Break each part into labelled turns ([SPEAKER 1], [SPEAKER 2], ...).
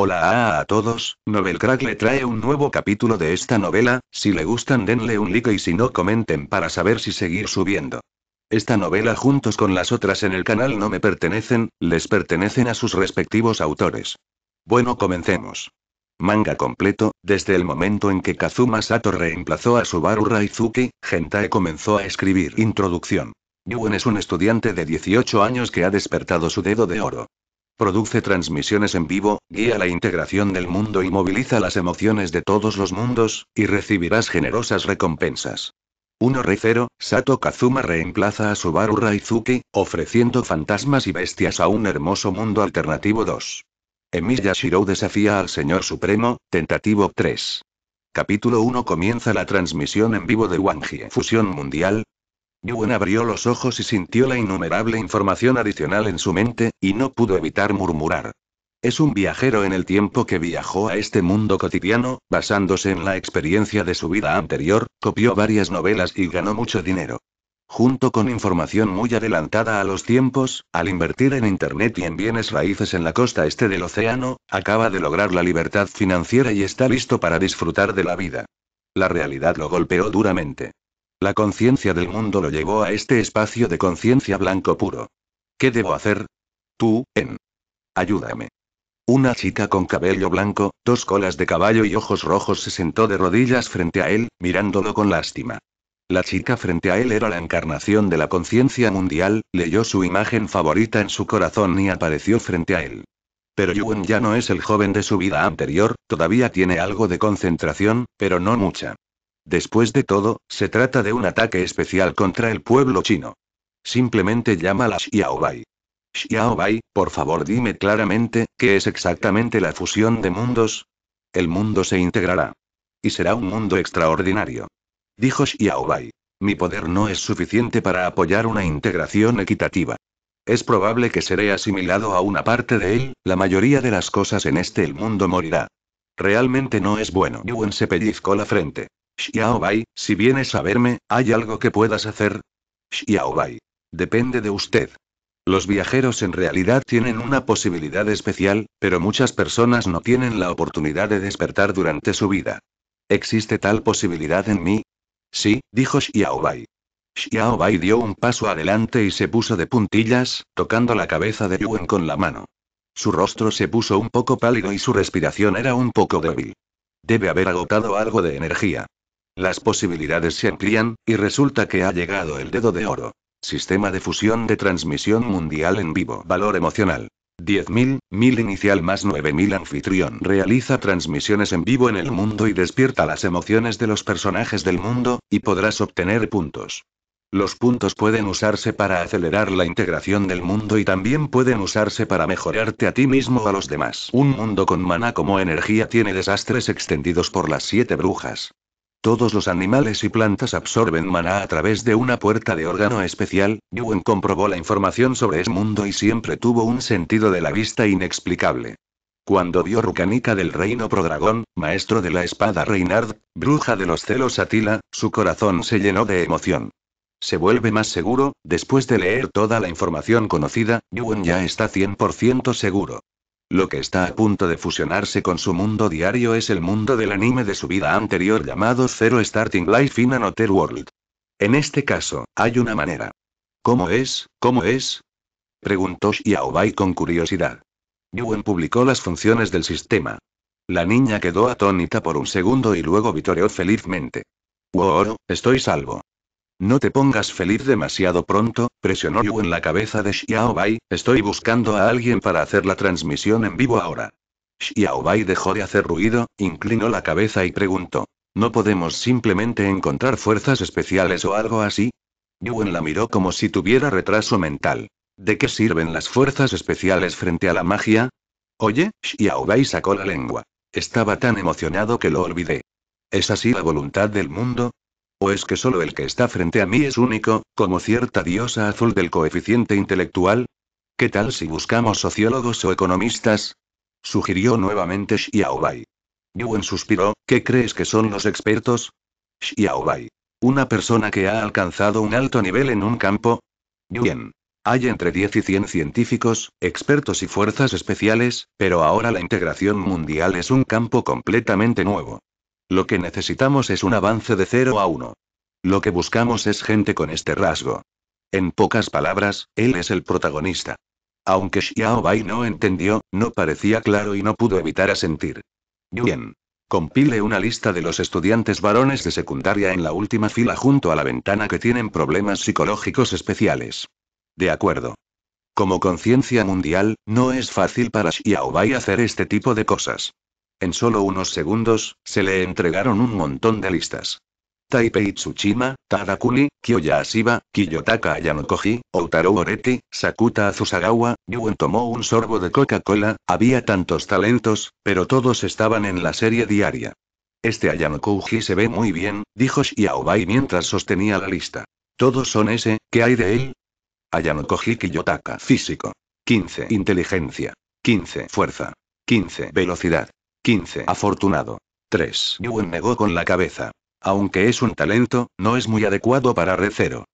[SPEAKER 1] Hola a, todos, Novel Crack le trae un nuevo capítulo de esta novela, si le gustan denle un like y si no comenten para saber si seguir subiendo. Esta novela juntos con las otras en el canal no me pertenecen, les pertenecen a sus respectivos autores. Bueno comencemos. Manga completo, desde el momento en que Kazuma Sato reemplazó a Subaru Raizuki, Gentae comenzó a escribir Introducción. Yuen es un estudiante de 18 años que ha despertado su dedo de oro. Produce transmisiones en vivo, guía la integración del mundo y moviliza las emociones de todos los mundos, y recibirás generosas recompensas. 1 Re Sato Kazuma reemplaza a Subaru Raizuki, ofreciendo fantasmas y bestias a un hermoso mundo alternativo 2. Emiya Shirou desafía al Señor Supremo, tentativo 3. Capítulo 1 Comienza la transmisión en vivo de Wangie Fusión Mundial, Yuen abrió los ojos y sintió la innumerable información adicional en su mente, y no pudo evitar murmurar. Es un viajero en el tiempo que viajó a este mundo cotidiano, basándose en la experiencia de su vida anterior, copió varias novelas y ganó mucho dinero. Junto con información muy adelantada a los tiempos, al invertir en Internet y en bienes raíces en la costa este del océano, acaba de lograr la libertad financiera y está listo para disfrutar de la vida. La realidad lo golpeó duramente. La conciencia del mundo lo llevó a este espacio de conciencia blanco puro. ¿Qué debo hacer? Tú, En. Ayúdame. Una chica con cabello blanco, dos colas de caballo y ojos rojos se sentó de rodillas frente a él, mirándolo con lástima. La chica frente a él era la encarnación de la conciencia mundial, leyó su imagen favorita en su corazón y apareció frente a él. Pero Yuen ya no es el joven de su vida anterior, todavía tiene algo de concentración, pero no mucha. Después de todo, se trata de un ataque especial contra el pueblo chino. Simplemente llámala Xiaobai. Xiaobai, por favor dime claramente, ¿qué es exactamente la fusión de mundos? El mundo se integrará. Y será un mundo extraordinario. Dijo Xiaobai. Mi poder no es suficiente para apoyar una integración equitativa. Es probable que seré asimilado a una parte de él, la mayoría de las cosas en este el mundo morirá. Realmente no es bueno. Yuan se pellizcó la frente. Xiaobai, si vienes a verme, ¿hay algo que puedas hacer? Xiaobai. Depende de usted. Los viajeros en realidad tienen una posibilidad especial, pero muchas personas no tienen la oportunidad de despertar durante su vida. ¿Existe tal posibilidad en mí? Sí, dijo Xiaobai. Xiaobai dio un paso adelante y se puso de puntillas, tocando la cabeza de Yuan con la mano. Su rostro se puso un poco pálido y su respiración era un poco débil. Debe haber agotado algo de energía. Las posibilidades se amplían, y resulta que ha llegado el dedo de oro. Sistema de fusión de transmisión mundial en vivo. Valor emocional. 10.000, 1.000 inicial más 9.000 anfitrión. Realiza transmisiones en vivo en el mundo y despierta las emociones de los personajes del mundo, y podrás obtener puntos. Los puntos pueden usarse para acelerar la integración del mundo y también pueden usarse para mejorarte a ti mismo o a los demás. Un mundo con mana como energía tiene desastres extendidos por las siete brujas. Todos los animales y plantas absorben maná a través de una puerta de órgano especial. Yuen comprobó la información sobre ese mundo y siempre tuvo un sentido de la vista inexplicable. Cuando vio Rukanika del reino Prodragón, maestro de la espada Reinard, bruja de los celos Atila, su corazón se llenó de emoción. Se vuelve más seguro, después de leer toda la información conocida, Yuen ya está 100% seguro. Lo que está a punto de fusionarse con su mundo diario es el mundo del anime de su vida anterior llamado Zero Starting Life in Another World. En este caso, hay una manera. ¿Cómo es? ¿Cómo es? Preguntó Xiaobai con curiosidad. Yuen publicó las funciones del sistema. La niña quedó atónita por un segundo y luego vitoreó felizmente. Wow, estoy salvo. No te pongas feliz demasiado pronto, presionó Yu en la cabeza de Xiaobai, estoy buscando a alguien para hacer la transmisión en vivo ahora. Xiaobai dejó de hacer ruido, inclinó la cabeza y preguntó. ¿No podemos simplemente encontrar fuerzas especiales o algo así? en la miró como si tuviera retraso mental. ¿De qué sirven las fuerzas especiales frente a la magia? Oye, Xiaobai sacó la lengua. Estaba tan emocionado que lo olvidé. ¿Es así la voluntad del mundo? ¿O es pues que solo el que está frente a mí es único, como cierta diosa azul del coeficiente intelectual? ¿Qué tal si buscamos sociólogos o economistas? Sugirió nuevamente Xiaobai. Yuan suspiró, ¿qué crees que son los expertos? Xiaobai. Una persona que ha alcanzado un alto nivel en un campo. Yuan. Hay entre 10 y 100 científicos, expertos y fuerzas especiales, pero ahora la integración mundial es un campo completamente nuevo. Lo que necesitamos es un avance de 0 a 1. Lo que buscamos es gente con este rasgo. En pocas palabras, él es el protagonista. Aunque Xiao Bai no entendió, no parecía claro y no pudo evitar asentir. Bien. Compile una lista de los estudiantes varones de secundaria en la última fila junto a la ventana que tienen problemas psicológicos especiales. De acuerdo. Como conciencia mundial, no es fácil para Xiaobai hacer este tipo de cosas. En solo unos segundos, se le entregaron un montón de listas. Taipei Tsushima, Tadakuni, Kyoya Asiba, Kiyotaka Ayanokoji, Outaro Oreti, Sakuta Azusagawa, Yuen tomó un sorbo de Coca-Cola, había tantos talentos, pero todos estaban en la serie diaria. Este Ayanokoji se ve muy bien, dijo Shiaobai mientras sostenía la lista. Todos son ese, ¿qué hay de él? Ayanokoji Kiyotaka Físico. 15. Inteligencia. 15. Fuerza. 15. Velocidad. 15. Afortunado. 3. Yuen negó con la cabeza. Aunque es un talento, no es muy adecuado para recero.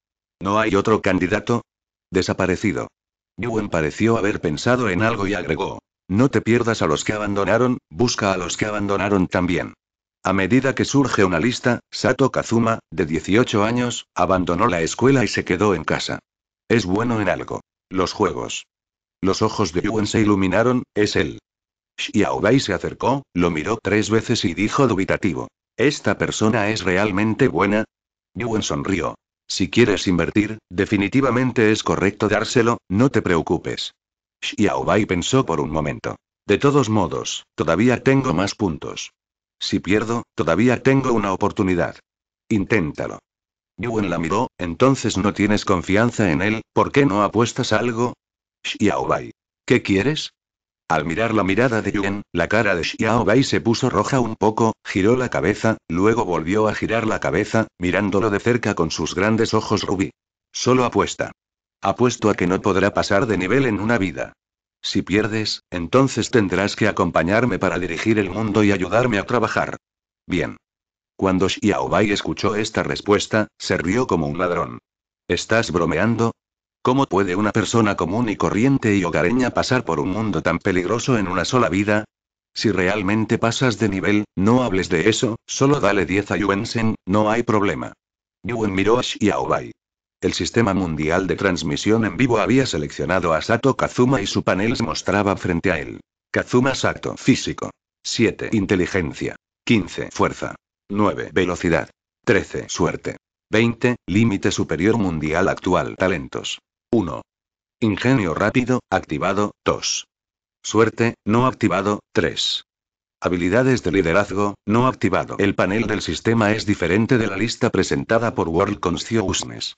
[SPEAKER 1] ¿No hay otro candidato? Desaparecido. Yuen pareció haber pensado en algo y agregó. No te pierdas a los que abandonaron, busca a los que abandonaron también. A medida que surge una lista, Sato Kazuma, de 18 años, abandonó la escuela y se quedó en casa. Es bueno en algo. Los juegos. Los ojos de Yuen se iluminaron, es él. Xiaobai se acercó, lo miró tres veces y dijo dubitativo. ¿Esta persona es realmente buena? Yuan sonrió. Si quieres invertir, definitivamente es correcto dárselo, no te preocupes. Xiaobai pensó por un momento. De todos modos, todavía tengo más puntos. Si pierdo, todavía tengo una oportunidad. Inténtalo. Yuan la miró, entonces no tienes confianza en él, ¿por qué no apuestas algo? Xiaobai. ¿Qué quieres? Al mirar la mirada de Yuan, la cara de Xiao Bai se puso roja un poco, giró la cabeza, luego volvió a girar la cabeza, mirándolo de cerca con sus grandes ojos rubí. Solo apuesta. Apuesto a que no podrá pasar de nivel en una vida. Si pierdes, entonces tendrás que acompañarme para dirigir el mundo y ayudarme a trabajar. Bien. Cuando Xiaobai escuchó esta respuesta, se rió como un ladrón. ¿Estás bromeando? ¿Cómo puede una persona común y corriente y hogareña pasar por un mundo tan peligroso en una sola vida? Si realmente pasas de nivel, no hables de eso, solo dale 10 a Yuensen, no hay problema. Yuen miró a Aobai. El sistema mundial de transmisión en vivo había seleccionado a Sato Kazuma y su panel se mostraba frente a él. Kazuma Sato físico. 7 inteligencia. 15 fuerza. 9 velocidad. 13 suerte. 20 límite superior mundial actual talentos. 1. Ingenio rápido, activado, 2. Suerte, no activado, 3. Habilidades de liderazgo, no activado. El panel del sistema es diferente de la lista presentada por World Consciousness.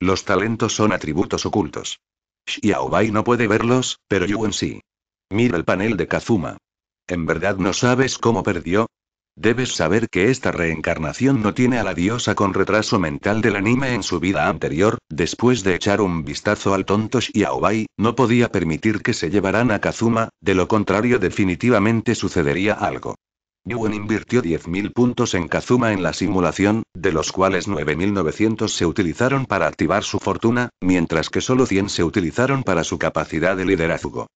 [SPEAKER 1] Los talentos son atributos ocultos. Xiaobai no puede verlos, pero Yuan sí. Mira el panel de Kazuma. ¿En verdad no sabes cómo perdió? Debes saber que esta reencarnación no tiene a la diosa con retraso mental del anime en su vida anterior, después de echar un vistazo al tonto Xiaobai, no podía permitir que se llevaran a Kazuma, de lo contrario definitivamente sucedería algo. Yuen invirtió 10.000 puntos en Kazuma en la simulación, de los cuales 9.900 se utilizaron para activar su fortuna, mientras que solo 100 se utilizaron para su capacidad de liderazgo.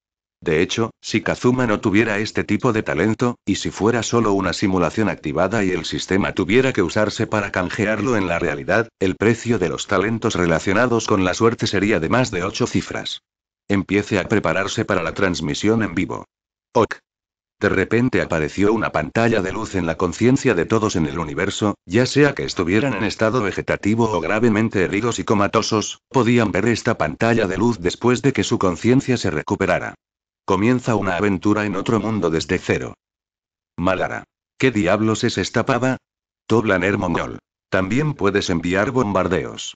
[SPEAKER 1] De hecho, si Kazuma no tuviera este tipo de talento, y si fuera solo una simulación activada y el sistema tuviera que usarse para canjearlo en la realidad, el precio de los talentos relacionados con la suerte sería de más de ocho cifras. Empiece a prepararse para la transmisión en vivo. Ok. De repente apareció una pantalla de luz en la conciencia de todos en el universo, ya sea que estuvieran en estado vegetativo o gravemente heridos y comatosos, podían ver esta pantalla de luz después de que su conciencia se recuperara. Comienza una aventura en otro mundo desde cero. Malara. ¿Qué diablos es esta pava? Toblaner mongol. También puedes enviar bombardeos.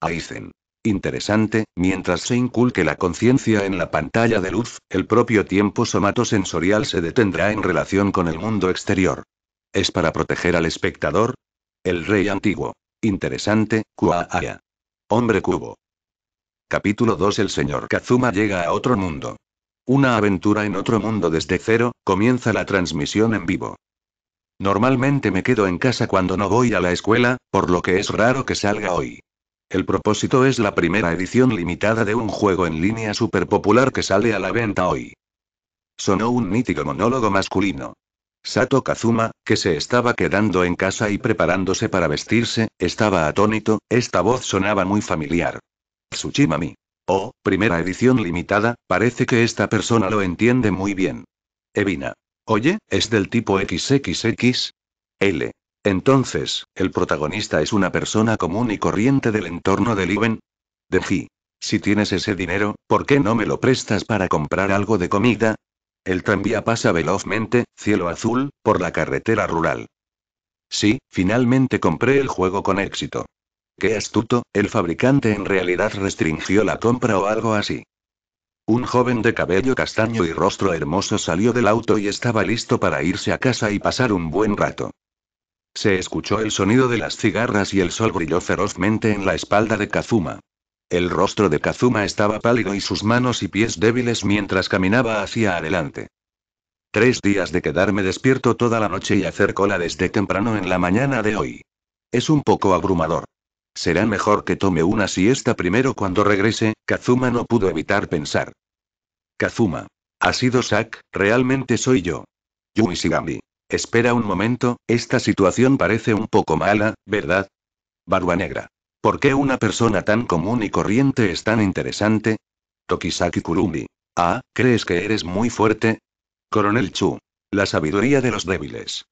[SPEAKER 1] Aizen. Interesante, mientras se inculque la conciencia en la pantalla de luz, el propio tiempo somatosensorial se detendrá en relación con el mundo exterior. ¿Es para proteger al espectador? El rey antiguo. Interesante, Kuaaya. Hombre cubo. Capítulo 2 El señor Kazuma llega a otro mundo. Una aventura en otro mundo desde cero, comienza la transmisión en vivo. Normalmente me quedo en casa cuando no voy a la escuela, por lo que es raro que salga hoy. El propósito es la primera edición limitada de un juego en línea super popular que sale a la venta hoy. Sonó un nítido monólogo masculino. Sato Kazuma, que se estaba quedando en casa y preparándose para vestirse, estaba atónito, esta voz sonaba muy familiar. Tsuchimami. Oh, primera edición limitada, parece que esta persona lo entiende muy bien. Evina. Oye, ¿es del tipo XXX? L. Entonces, ¿el protagonista es una persona común y corriente del entorno del Iben? De Si tienes ese dinero, ¿por qué no me lo prestas para comprar algo de comida? El tranvía pasa velozmente, cielo azul, por la carretera rural. Sí, finalmente compré el juego con éxito. Qué astuto, el fabricante en realidad restringió la compra o algo así. Un joven de cabello castaño y rostro hermoso salió del auto y estaba listo para irse a casa y pasar un buen rato. Se escuchó el sonido de las cigarras y el sol brilló ferozmente en la espalda de Kazuma. El rostro de Kazuma estaba pálido y sus manos y pies débiles mientras caminaba hacia adelante. Tres días de quedarme despierto toda la noche y hacer cola desde temprano en la mañana de hoy. Es un poco abrumador. Será mejor que tome una siesta primero cuando regrese, Kazuma no pudo evitar pensar. Kazuma. Ha sido Sak, realmente soy yo. Yui Shigami. Espera un momento, esta situación parece un poco mala, ¿verdad? Barba Negra. ¿Por qué una persona tan común y corriente es tan interesante? Tokisaki Kurumi. Ah, ¿crees que eres muy fuerte? Coronel Chu. La sabiduría de los débiles.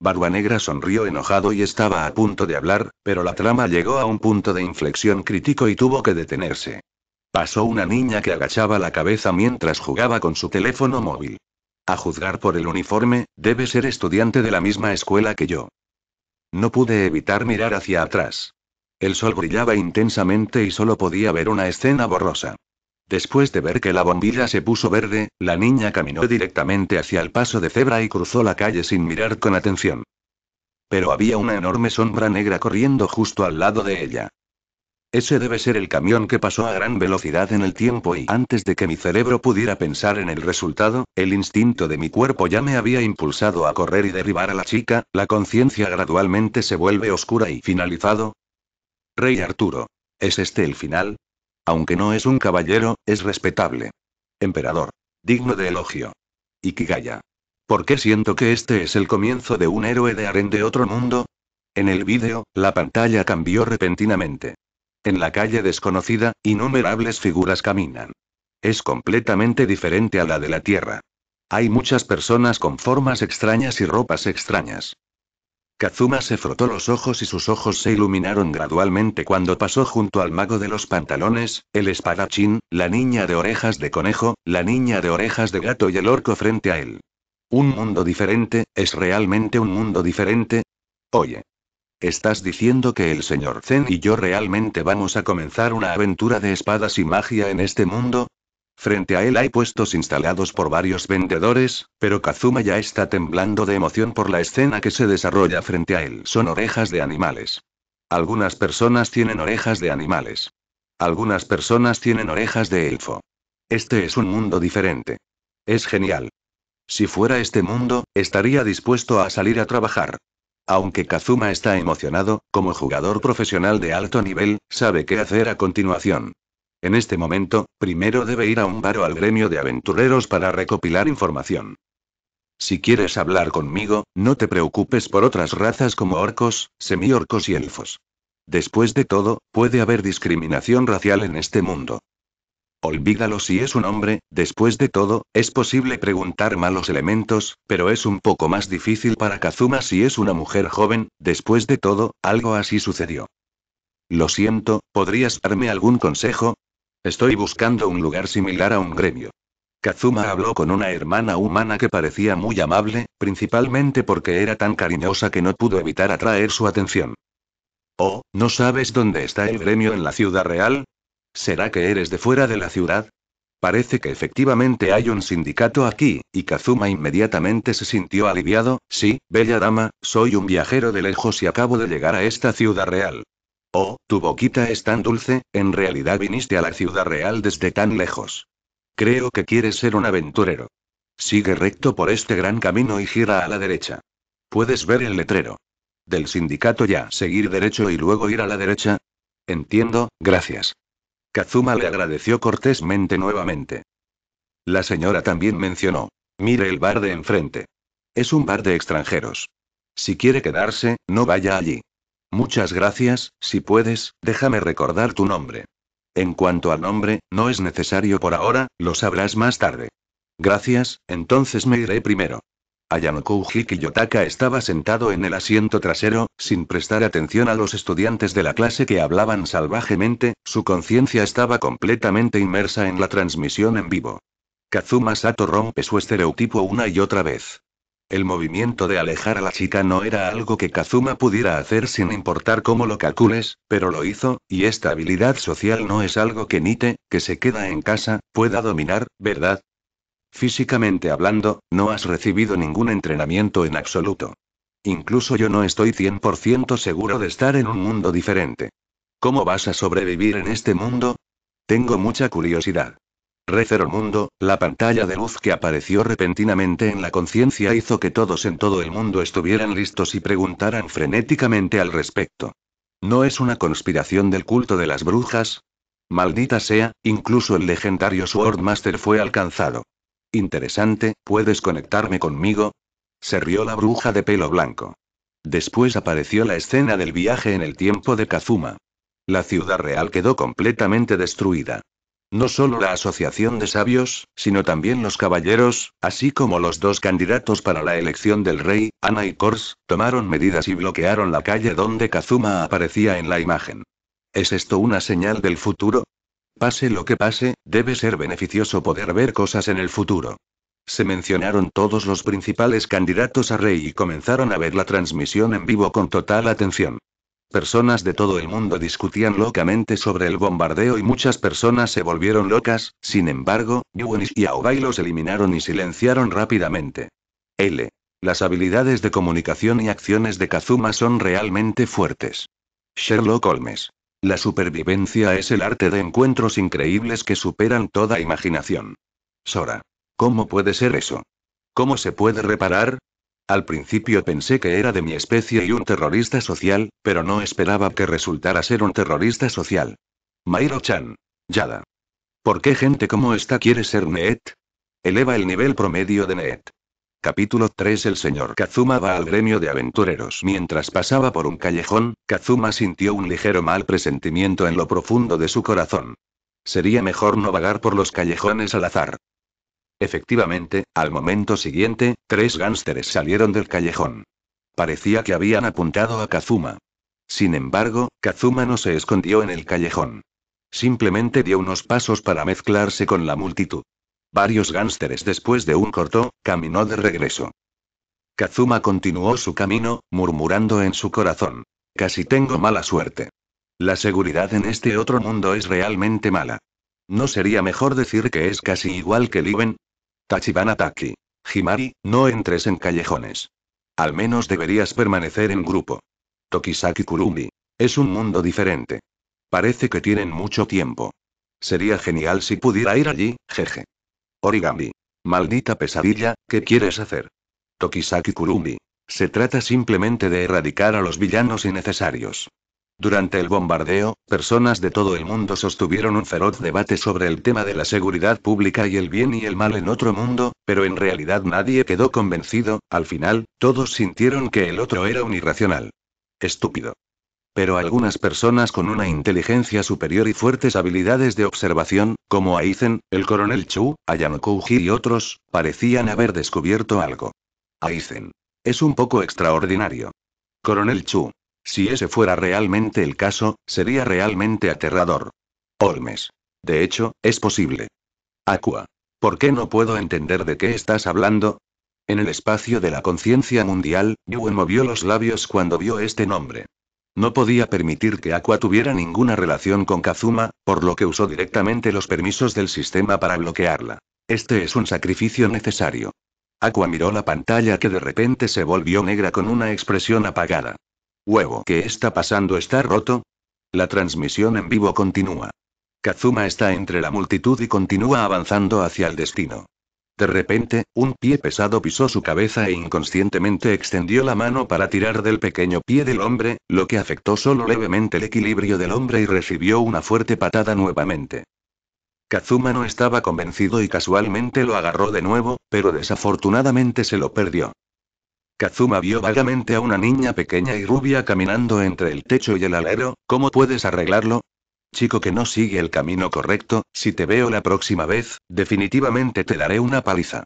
[SPEAKER 1] Negra sonrió enojado y estaba a punto de hablar, pero la trama llegó a un punto de inflexión crítico y tuvo que detenerse. Pasó una niña que agachaba la cabeza mientras jugaba con su teléfono móvil. A juzgar por el uniforme, debe ser estudiante de la misma escuela que yo. No pude evitar mirar hacia atrás. El sol brillaba intensamente y solo podía ver una escena borrosa. Después de ver que la bombilla se puso verde, la niña caminó directamente hacia el paso de cebra y cruzó la calle sin mirar con atención. Pero había una enorme sombra negra corriendo justo al lado de ella. Ese debe ser el camión que pasó a gran velocidad en el tiempo y antes de que mi cerebro pudiera pensar en el resultado, el instinto de mi cuerpo ya me había impulsado a correr y derribar a la chica, la conciencia gradualmente se vuelve oscura y finalizado. Rey Arturo. ¿Es este el final? Aunque no es un caballero, es respetable. Emperador. Digno de elogio. Ikigaya. ¿Por qué siento que este es el comienzo de un héroe de harén de otro mundo? En el vídeo, la pantalla cambió repentinamente. En la calle desconocida, innumerables figuras caminan. Es completamente diferente a la de la Tierra. Hay muchas personas con formas extrañas y ropas extrañas. Kazuma se frotó los ojos y sus ojos se iluminaron gradualmente cuando pasó junto al mago de los pantalones, el espadachín, la niña de orejas de conejo, la niña de orejas de gato y el orco frente a él. ¿Un mundo diferente? ¿Es realmente un mundo diferente? Oye. ¿Estás diciendo que el señor Zen y yo realmente vamos a comenzar una aventura de espadas y magia en este mundo? Frente a él hay puestos instalados por varios vendedores, pero Kazuma ya está temblando de emoción por la escena que se desarrolla frente a él. Son orejas de animales. Algunas personas tienen orejas de animales. Algunas personas tienen orejas de elfo. Este es un mundo diferente. Es genial. Si fuera este mundo, estaría dispuesto a salir a trabajar. Aunque Kazuma está emocionado, como jugador profesional de alto nivel, sabe qué hacer a continuación. En este momento, primero debe ir a un bar o al gremio de aventureros para recopilar información. Si quieres hablar conmigo, no te preocupes por otras razas como orcos, semiorcos y elfos. Después de todo, puede haber discriminación racial en este mundo. Olvídalo si es un hombre, después de todo, es posible preguntar malos elementos, pero es un poco más difícil para Kazuma si es una mujer joven, después de todo, algo así sucedió. Lo siento, ¿podrías darme algún consejo? Estoy buscando un lugar similar a un gremio. Kazuma habló con una hermana humana que parecía muy amable, principalmente porque era tan cariñosa que no pudo evitar atraer su atención. Oh, ¿no sabes dónde está el gremio en la ciudad real? ¿Será que eres de fuera de la ciudad? Parece que efectivamente hay un sindicato aquí, y Kazuma inmediatamente se sintió aliviado, sí, bella dama, soy un viajero de lejos y acabo de llegar a esta ciudad real. Oh, tu boquita es tan dulce, en realidad viniste a la ciudad real desde tan lejos. Creo que quieres ser un aventurero. Sigue recto por este gran camino y gira a la derecha. Puedes ver el letrero. Del sindicato ya, seguir derecho y luego ir a la derecha. Entiendo, gracias. Kazuma le agradeció cortésmente nuevamente. La señora también mencionó. Mire el bar de enfrente. Es un bar de extranjeros. Si quiere quedarse, no vaya allí. Muchas gracias, si puedes, déjame recordar tu nombre. En cuanto al nombre, no es necesario por ahora, lo sabrás más tarde. Gracias, entonces me iré primero. Ayanoku Yotaka estaba sentado en el asiento trasero, sin prestar atención a los estudiantes de la clase que hablaban salvajemente, su conciencia estaba completamente inmersa en la transmisión en vivo. Kazuma Sato rompe su estereotipo una y otra vez. El movimiento de alejar a la chica no era algo que Kazuma pudiera hacer sin importar cómo lo calcules, pero lo hizo, y esta habilidad social no es algo que Nite, que se queda en casa, pueda dominar, ¿verdad? Físicamente hablando, no has recibido ningún entrenamiento en absoluto. Incluso yo no estoy 100% seguro de estar en un mundo diferente. ¿Cómo vas a sobrevivir en este mundo? Tengo mucha curiosidad. Recero Mundo, la pantalla de luz que apareció repentinamente en la conciencia hizo que todos en todo el mundo estuvieran listos y preguntaran frenéticamente al respecto. ¿No es una conspiración del culto de las brujas? Maldita sea, incluso el legendario Swordmaster fue alcanzado. Interesante, ¿puedes conectarme conmigo? Se rió la bruja de pelo blanco. Después apareció la escena del viaje en el tiempo de Kazuma. La ciudad real quedó completamente destruida. No solo la Asociación de Sabios, sino también los caballeros, así como los dos candidatos para la elección del rey, Ana y Kors, tomaron medidas y bloquearon la calle donde Kazuma aparecía en la imagen. ¿Es esto una señal del futuro? Pase lo que pase, debe ser beneficioso poder ver cosas en el futuro. Se mencionaron todos los principales candidatos a rey y comenzaron a ver la transmisión en vivo con total atención. Personas de todo el mundo discutían locamente sobre el bombardeo y muchas personas se volvieron locas, sin embargo, Yuenis y Aogai los eliminaron y silenciaron rápidamente. L. Las habilidades de comunicación y acciones de Kazuma son realmente fuertes. Sherlock Holmes. La supervivencia es el arte de encuentros increíbles que superan toda imaginación. Sora. ¿Cómo puede ser eso? ¿Cómo se puede reparar? Al principio pensé que era de mi especie y un terrorista social, pero no esperaba que resultara ser un terrorista social. Mairo-chan. Yada. ¿Por qué gente como esta quiere ser Neet? Eleva el nivel promedio de Neet. Capítulo 3 El señor Kazuma va al gremio de aventureros. Mientras pasaba por un callejón, Kazuma sintió un ligero mal presentimiento en lo profundo de su corazón. Sería mejor no vagar por los callejones al azar. Efectivamente, al momento siguiente, tres gánsteres salieron del callejón. Parecía que habían apuntado a Kazuma. Sin embargo, Kazuma no se escondió en el callejón. Simplemente dio unos pasos para mezclarse con la multitud. Varios gánsteres después de un corto, caminó de regreso. Kazuma continuó su camino, murmurando en su corazón. Casi tengo mala suerte. La seguridad en este otro mundo es realmente mala. ¿No sería mejor decir que es casi igual que Liven? Tachibana Taki. Himari, no entres en callejones. Al menos deberías permanecer en grupo. Tokisaki Kurumi. Es un mundo diferente. Parece que tienen mucho tiempo. Sería genial si pudiera ir allí, jeje. Origami. Maldita pesadilla, ¿qué quieres hacer? Tokisaki Kurumi. Se trata simplemente de erradicar a los villanos innecesarios. Durante el bombardeo, personas de todo el mundo sostuvieron un feroz debate sobre el tema de la seguridad pública y el bien y el mal en otro mundo, pero en realidad nadie quedó convencido, al final, todos sintieron que el otro era un irracional. Estúpido. Pero algunas personas con una inteligencia superior y fuertes habilidades de observación, como Aizen, el coronel Chu, Ayanokouji y otros, parecían haber descubierto algo. Aizen. Es un poco extraordinario. Coronel Chu, si ese fuera realmente el caso, sería realmente aterrador. Olmes. De hecho, es posible. Aqua. ¿Por qué no puedo entender de qué estás hablando? En el espacio de la conciencia mundial, Yue movió los labios cuando vio este nombre. No podía permitir que Aqua tuviera ninguna relación con Kazuma, por lo que usó directamente los permisos del sistema para bloquearla. Este es un sacrificio necesario. Aqua miró la pantalla que de repente se volvió negra con una expresión apagada. Huevo, ¿qué está pasando? ¿Está roto? La transmisión en vivo continúa. Kazuma está entre la multitud y continúa avanzando hacia el destino. De repente, un pie pesado pisó su cabeza e inconscientemente extendió la mano para tirar del pequeño pie del hombre, lo que afectó solo levemente el equilibrio del hombre y recibió una fuerte patada nuevamente. Kazuma no estaba convencido y casualmente lo agarró de nuevo, pero desafortunadamente se lo perdió. Kazuma vio vagamente a una niña pequeña y rubia caminando entre el techo y el alero, ¿cómo puedes arreglarlo? Chico que no sigue el camino correcto, si te veo la próxima vez, definitivamente te daré una paliza.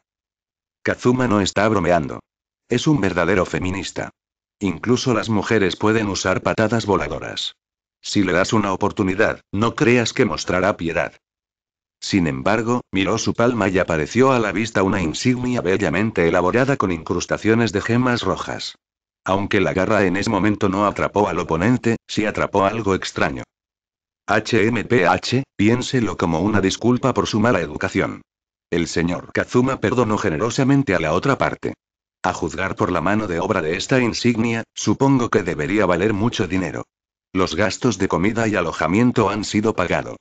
[SPEAKER 1] Kazuma no está bromeando. Es un verdadero feminista. Incluso las mujeres pueden usar patadas voladoras. Si le das una oportunidad, no creas que mostrará piedad. Sin embargo, miró su palma y apareció a la vista una insignia bellamente elaborada con incrustaciones de gemas rojas. Aunque la garra en ese momento no atrapó al oponente, sí atrapó algo extraño. HMPH, piénselo como una disculpa por su mala educación. El señor Kazuma perdonó generosamente a la otra parte. A juzgar por la mano de obra de esta insignia, supongo que debería valer mucho dinero. Los gastos de comida y alojamiento han sido pagados.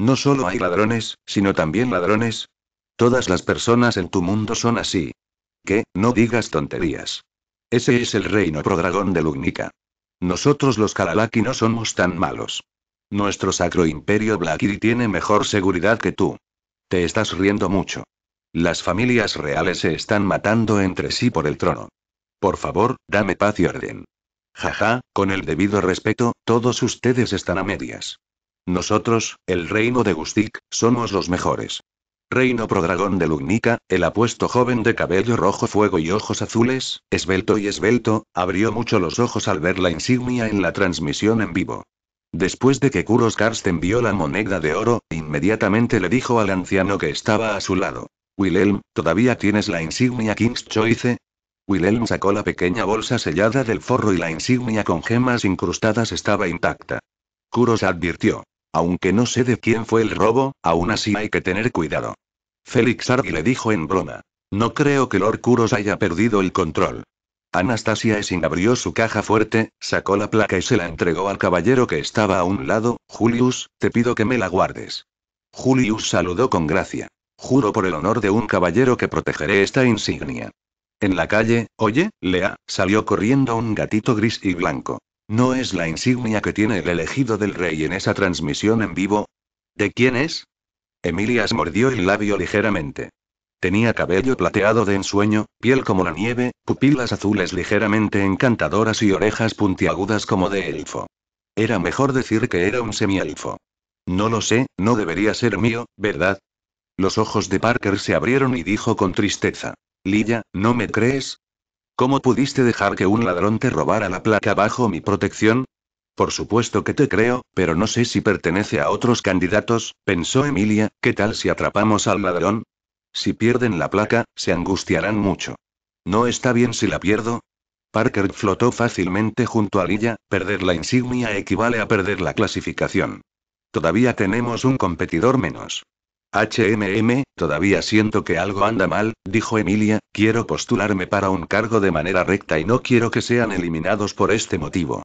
[SPEAKER 1] No solo hay ladrones, sino también ladrones. Todas las personas en tu mundo son así. Que, no digas tonterías. Ese es el reino prodragón de Lugnica. Nosotros los Karalaki no somos tan malos. Nuestro sacro imperio Blackiri tiene mejor seguridad que tú. Te estás riendo mucho. Las familias reales se están matando entre sí por el trono. Por favor, dame paz y orden. Jaja, con el debido respeto, todos ustedes están a medias. Nosotros, el reino de Gustik, somos los mejores. Reino Prodragón de Lugnica, el apuesto joven de cabello rojo fuego y ojos azules, esbelto y esbelto, abrió mucho los ojos al ver la insignia en la transmisión en vivo. Después de que Kuros Karst envió la moneda de oro, inmediatamente le dijo al anciano que estaba a su lado. Wilhelm, ¿todavía tienes la insignia King's Choice? Wilhelm sacó la pequeña bolsa sellada del forro y la insignia con gemas incrustadas estaba intacta. Kuros advirtió. Aunque no sé de quién fue el robo, aún así hay que tener cuidado. Félix Argy le dijo en broma. No creo que Lord Curos haya perdido el control. Anastasia Essing abrió su caja fuerte, sacó la placa y se la entregó al caballero que estaba a un lado. Julius, te pido que me la guardes. Julius saludó con gracia. Juro por el honor de un caballero que protegeré esta insignia. En la calle, oye, Lea, salió corriendo un gatito gris y blanco. ¿No es la insignia que tiene el elegido del rey en esa transmisión en vivo? ¿De quién es? Emilias mordió el labio ligeramente. Tenía cabello plateado de ensueño, piel como la nieve, pupilas azules ligeramente encantadoras y orejas puntiagudas como de elfo. Era mejor decir que era un semielfo. No lo sé, no debería ser mío, ¿verdad? Los ojos de Parker se abrieron y dijo con tristeza. Lilla, ¿no me crees? ¿Cómo pudiste dejar que un ladrón te robara la placa bajo mi protección? Por supuesto que te creo, pero no sé si pertenece a otros candidatos, pensó Emilia, ¿qué tal si atrapamos al ladrón? Si pierden la placa, se angustiarán mucho. No está bien si la pierdo. Parker flotó fácilmente junto a Lilla, perder la insignia equivale a perder la clasificación. Todavía tenemos un competidor menos. HMM, todavía siento que algo anda mal, dijo Emilia, quiero postularme para un cargo de manera recta y no quiero que sean eliminados por este motivo.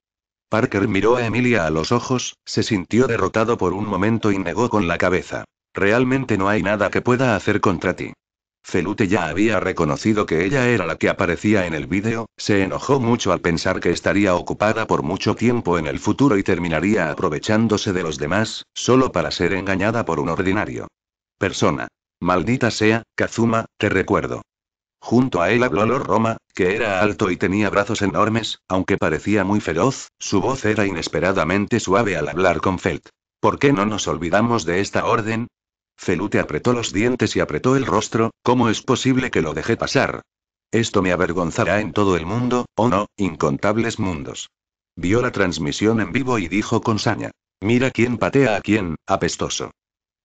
[SPEAKER 1] Parker miró a Emilia a los ojos, se sintió derrotado por un momento y negó con la cabeza. Realmente no hay nada que pueda hacer contra ti. Felute ya había reconocido que ella era la que aparecía en el vídeo, se enojó mucho al pensar que estaría ocupada por mucho tiempo en el futuro y terminaría aprovechándose de los demás, solo para ser engañada por un ordinario. Persona. Maldita sea, Kazuma, te recuerdo. Junto a él habló Lord Roma, que era alto y tenía brazos enormes, aunque parecía muy feroz, su voz era inesperadamente suave al hablar con Felt. ¿Por qué no nos olvidamos de esta orden? Felute apretó los dientes y apretó el rostro, ¿cómo es posible que lo dejé pasar? Esto me avergonzará en todo el mundo, o oh no, incontables mundos. Vio la transmisión en vivo y dijo con saña. Mira quién patea a quién, apestoso.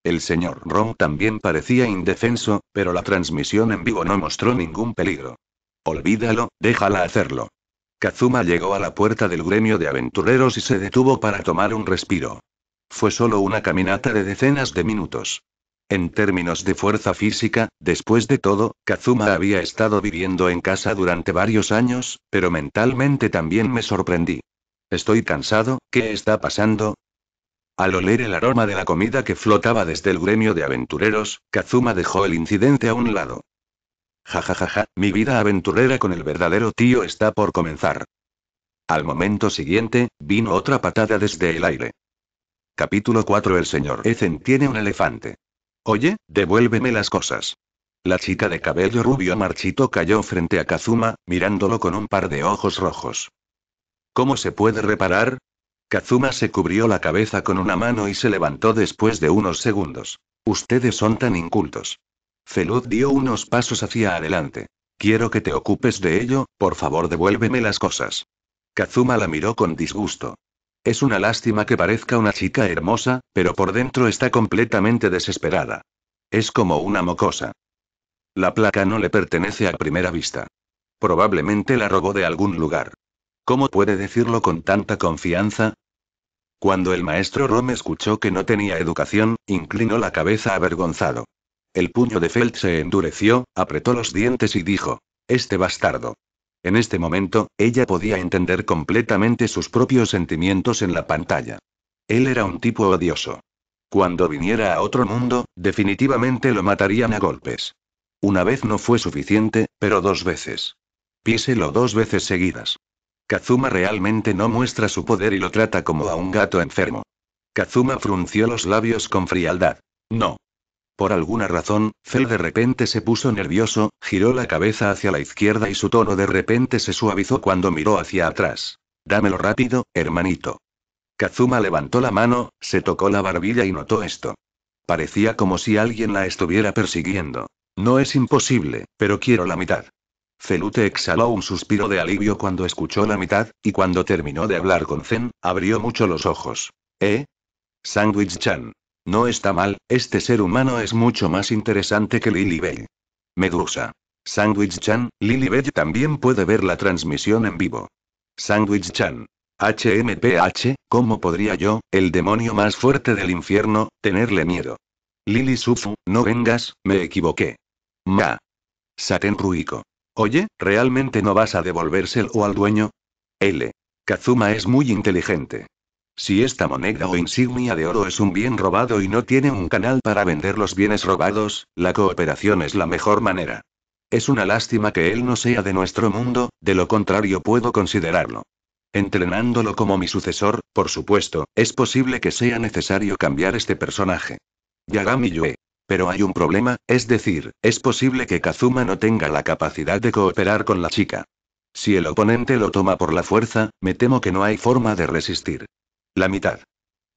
[SPEAKER 1] El señor Rom también parecía indefenso, pero la transmisión en vivo no mostró ningún peligro. Olvídalo, déjala hacerlo. Kazuma llegó a la puerta del gremio de aventureros y se detuvo para tomar un respiro. Fue solo una caminata de decenas de minutos. En términos de fuerza física, después de todo, Kazuma había estado viviendo en casa durante varios años, pero mentalmente también me sorprendí. Estoy cansado, ¿qué está pasando? Al oler el aroma de la comida que flotaba desde el gremio de aventureros, Kazuma dejó el incidente a un lado. Ja ja ja ja, mi vida aventurera con el verdadero tío está por comenzar. Al momento siguiente, vino otra patada desde el aire. Capítulo 4 El señor Ezen tiene un elefante. Oye, devuélveme las cosas. La chica de cabello rubio marchito cayó frente a Kazuma, mirándolo con un par de ojos rojos. ¿Cómo se puede reparar? Kazuma se cubrió la cabeza con una mano y se levantó después de unos segundos. Ustedes son tan incultos. Felud dio unos pasos hacia adelante. Quiero que te ocupes de ello, por favor devuélveme las cosas. Kazuma la miró con disgusto. Es una lástima que parezca una chica hermosa, pero por dentro está completamente desesperada. Es como una mocosa. La placa no le pertenece a primera vista. Probablemente la robó de algún lugar. ¿Cómo puede decirlo con tanta confianza? Cuando el maestro Rom escuchó que no tenía educación, inclinó la cabeza avergonzado. El puño de Feld se endureció, apretó los dientes y dijo, Este bastardo. En este momento, ella podía entender completamente sus propios sentimientos en la pantalla. Él era un tipo odioso. Cuando viniera a otro mundo, definitivamente lo matarían a golpes. Una vez no fue suficiente, pero dos veces. Piéselo dos veces seguidas. Kazuma realmente no muestra su poder y lo trata como a un gato enfermo. Kazuma frunció los labios con frialdad. No. Por alguna razón, Fel de repente se puso nervioso, giró la cabeza hacia la izquierda y su tono de repente se suavizó cuando miró hacia atrás. Dámelo rápido, hermanito. Kazuma levantó la mano, se tocó la barbilla y notó esto. Parecía como si alguien la estuviera persiguiendo. No es imposible, pero quiero la mitad. Felute exhaló un suspiro de alivio cuando escuchó la mitad, y cuando terminó de hablar con Zen, abrió mucho los ojos. ¿Eh? Sandwich Chan. No está mal, este ser humano es mucho más interesante que Lily Bell. Medusa. Sandwich Chan, Lily Bell también puede ver la transmisión en vivo. Sandwich Chan. HMPH, ¿cómo podría yo, el demonio más fuerte del infierno, tenerle miedo? Lily Sufu, no vengas, me equivoqué. Ma. Satén Ruiko. Oye, ¿realmente no vas a devolvérselo al dueño? L. Kazuma es muy inteligente. Si esta moneda o insignia de oro es un bien robado y no tiene un canal para vender los bienes robados, la cooperación es la mejor manera. Es una lástima que él no sea de nuestro mundo, de lo contrario puedo considerarlo. Entrenándolo como mi sucesor, por supuesto, es posible que sea necesario cambiar este personaje. Yagami Yue, pero hay un problema, es decir, es posible que Kazuma no tenga la capacidad de cooperar con la chica. Si el oponente lo toma por la fuerza, me temo que no hay forma de resistir. La mitad.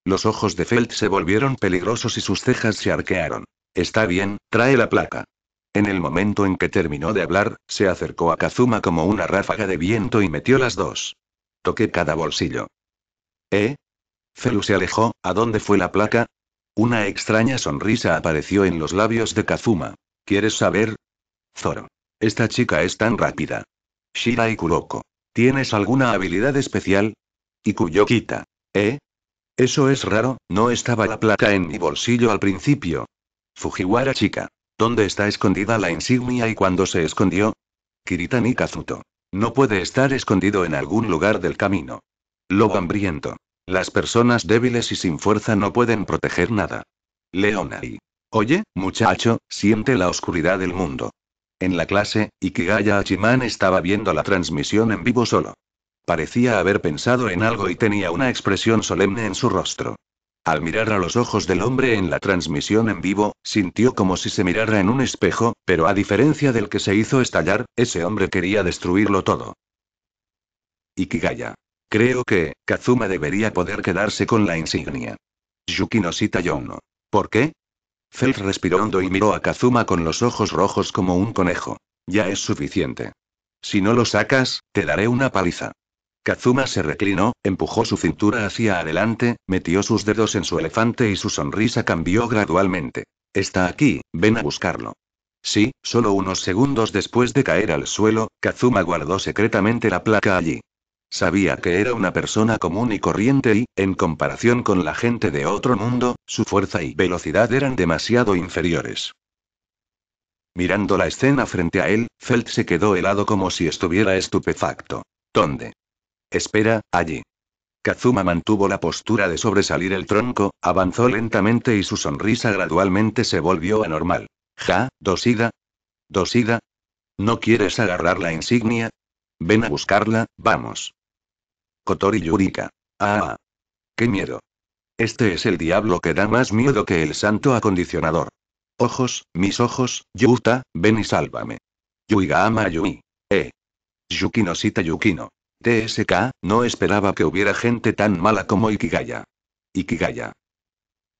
[SPEAKER 1] Los ojos de Felt se volvieron peligrosos y sus cejas se arquearon. Está bien, trae la placa. En el momento en que terminó de hablar, se acercó a Kazuma como una ráfaga de viento y metió las dos. Toqué cada bolsillo. ¿Eh? Felu se alejó, ¿a dónde fue la placa? Una extraña sonrisa apareció en los labios de Kazuma. ¿Quieres saber? Zoro. Esta chica es tan rápida. Shira y Kuroko. ¿Tienes alguna habilidad especial? Y Kita. ¿Eh? Eso es raro, no estaba la placa en mi bolsillo al principio. Fujiwara chica. ¿Dónde está escondida la insignia y cuándo se escondió? Kiritani Kazuto. No puede estar escondido en algún lugar del camino. Lobo hambriento. Las personas débiles y sin fuerza no pueden proteger nada. Leona Oye, muchacho, siente la oscuridad del mundo. En la clase, Ikigaya Achiman estaba viendo la transmisión en vivo solo. Parecía haber pensado en algo y tenía una expresión solemne en su rostro. Al mirar a los ojos del hombre en la transmisión en vivo, sintió como si se mirara en un espejo, pero a diferencia del que se hizo estallar, ese hombre quería destruirlo todo. Ikigaya. Creo que, Kazuma debería poder quedarse con la insignia. yo Yono. ¿Por qué? Felt respiró hondo y miró a Kazuma con los ojos rojos como un conejo. Ya es suficiente. Si no lo sacas, te daré una paliza. Kazuma se reclinó, empujó su cintura hacia adelante, metió sus dedos en su elefante y su sonrisa cambió gradualmente. Está aquí, ven a buscarlo. Sí, solo unos segundos después de caer al suelo, Kazuma guardó secretamente la placa allí. Sabía que era una persona común y corriente y, en comparación con la gente de otro mundo, su fuerza y velocidad eran demasiado inferiores. Mirando la escena frente a él, Felt se quedó helado como si estuviera estupefacto. ¿Dónde? Espera, allí. Kazuma mantuvo la postura de sobresalir el tronco, avanzó lentamente y su sonrisa gradualmente se volvió anormal. Ja, Dosida. Dosida. ¿No quieres agarrar la insignia? Ven a buscarla, vamos. Kotori Yurika. Ah, ¡Qué miedo! Este es el diablo que da más miedo que el santo acondicionador. Ojos, mis ojos, Yuta, ven y sálvame. Yuigaama Yui. Eh. Yukino Sita Yukino. TSK, no esperaba que hubiera gente tan mala como Ikigaya. Ikigaya.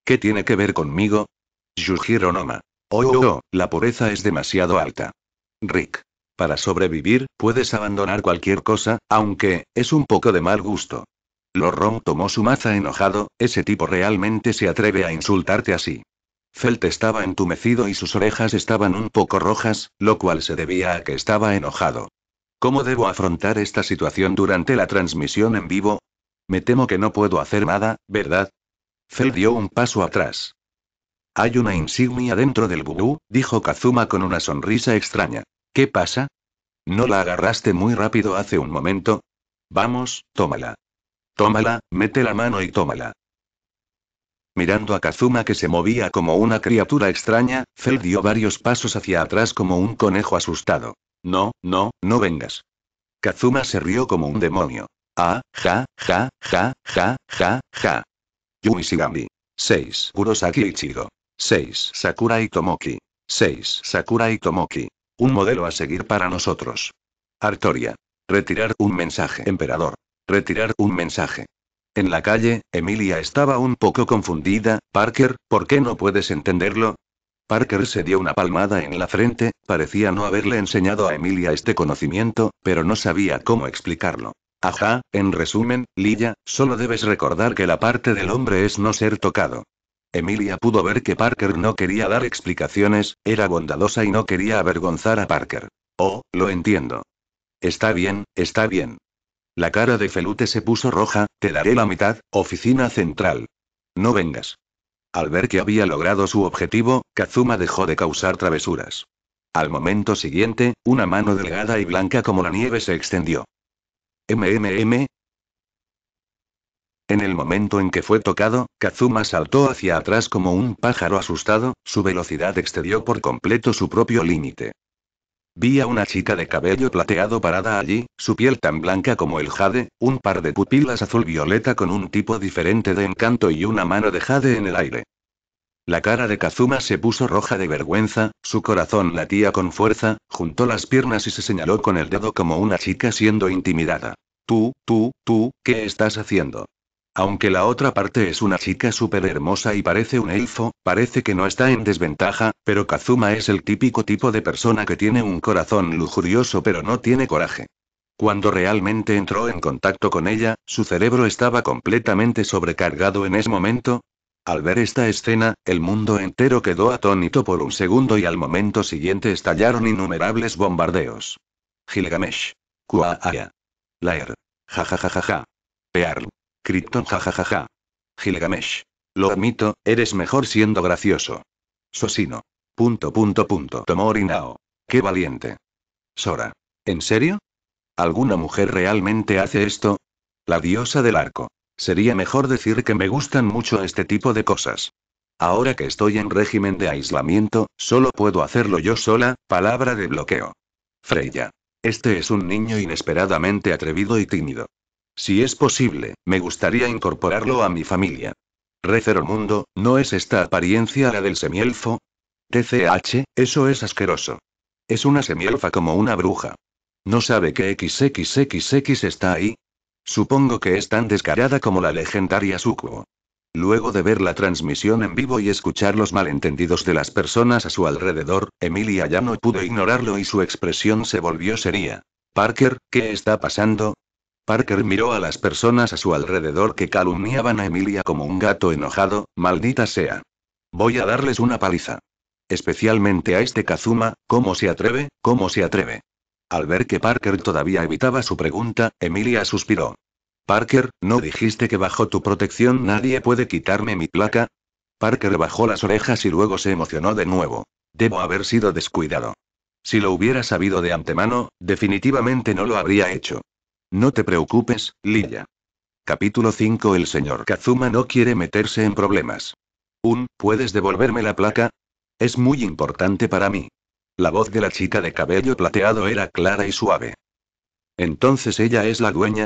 [SPEAKER 1] ¿Qué tiene que ver conmigo? Yujiro Noma. Oh, oh, oh, la pureza es demasiado alta. Rick para sobrevivir, puedes abandonar cualquier cosa, aunque, es un poco de mal gusto. Lorron tomó su maza enojado, ese tipo realmente se atreve a insultarte así. Felt estaba entumecido y sus orejas estaban un poco rojas, lo cual se debía a que estaba enojado. ¿Cómo debo afrontar esta situación durante la transmisión en vivo? Me temo que no puedo hacer nada, ¿verdad? Felt dio un paso atrás. Hay una insignia dentro del Bubú, dijo Kazuma con una sonrisa extraña. ¿Qué pasa? ¿No la agarraste muy rápido hace un momento? Vamos, tómala. Tómala, mete la mano y tómala. Mirando a Kazuma que se movía como una criatura extraña, Fel dio varios pasos hacia atrás como un conejo asustado. No, no, no vengas. Kazuma se rió como un demonio. Ah, ja, ja, ja, ja, ja, ja. Yui Shigami. 6. Kurosaki Ichigo. 6. Sakura y Tomoki. 6. Sakura y Tomoki. Un modelo a seguir para nosotros. Artoria. Retirar un mensaje. Emperador. Retirar un mensaje. En la calle, Emilia estaba un poco confundida. Parker, ¿por qué no puedes entenderlo? Parker se dio una palmada en la frente, parecía no haberle enseñado a Emilia este conocimiento, pero no sabía cómo explicarlo. Ajá, en resumen, Lilla, solo debes recordar que la parte del hombre es no ser tocado. Emilia pudo ver que Parker no quería dar explicaciones, era bondadosa y no quería avergonzar a Parker. Oh, lo entiendo. Está bien, está bien. La cara de Felute se puso roja, te daré la mitad, oficina central. No vengas. Al ver que había logrado su objetivo, Kazuma dejó de causar travesuras. Al momento siguiente, una mano delgada y blanca como la nieve se extendió. MMM, en el momento en que fue tocado, Kazuma saltó hacia atrás como un pájaro asustado, su velocidad excedió por completo su propio límite. Vi a una chica de cabello plateado parada allí, su piel tan blanca como el jade, un par de pupilas azul violeta con un tipo diferente de encanto y una mano de jade en el aire. La cara de Kazuma se puso roja de vergüenza, su corazón latía con fuerza, juntó las piernas y se señaló con el dedo como una chica siendo intimidada. Tú, tú, tú, ¿qué estás haciendo? Aunque la otra parte es una chica súper hermosa y parece un elfo, parece que no está en desventaja, pero Kazuma es el típico tipo de persona que tiene un corazón lujurioso pero no tiene coraje. Cuando realmente entró en contacto con ella, su cerebro estaba completamente sobrecargado en ese momento. Al ver esta escena, el mundo entero quedó atónito por un segundo y al momento siguiente estallaron innumerables bombardeos. Gilgamesh. Kuaaya. Laer. Jajajajaja. Pearl. Krypton jajajaja. Gilgamesh. Lo admito, eres mejor siendo gracioso. Sosino. Punto punto punto. Qué valiente. Sora. ¿En serio? ¿Alguna mujer realmente hace esto? La diosa del arco. Sería mejor decir que me gustan mucho este tipo de cosas. Ahora que estoy en régimen de aislamiento, solo puedo hacerlo yo sola, palabra de bloqueo. Freya. Este es un niño inesperadamente atrevido y tímido. Si es posible, me gustaría incorporarlo a mi familia. Recero mundo, ¿no es esta apariencia la del semielfo? TCH, eso es asqueroso. Es una semielfa como una bruja. ¿No sabe que XXXX está ahí? Supongo que es tan descarada como la legendaria Sukuo. Luego de ver la transmisión en vivo y escuchar los malentendidos de las personas a su alrededor, Emilia ya no pudo ignorarlo y su expresión se volvió seria. Parker, ¿qué está pasando? Parker miró a las personas a su alrededor que calumniaban a Emilia como un gato enojado, maldita sea. Voy a darles una paliza. Especialmente a este Kazuma, ¿cómo se atreve? ¿Cómo se atreve? Al ver que Parker todavía evitaba su pregunta, Emilia suspiró. Parker, ¿no dijiste que bajo tu protección nadie puede quitarme mi placa? Parker bajó las orejas y luego se emocionó de nuevo. Debo haber sido descuidado. Si lo hubiera sabido de antemano, definitivamente no lo habría hecho. No te preocupes, Lilla. Capítulo 5 El señor Kazuma no quiere meterse en problemas. Un, ¿puedes devolverme la placa? Es muy importante para mí. La voz de la chica de cabello plateado era clara y suave. Entonces ella es la dueña.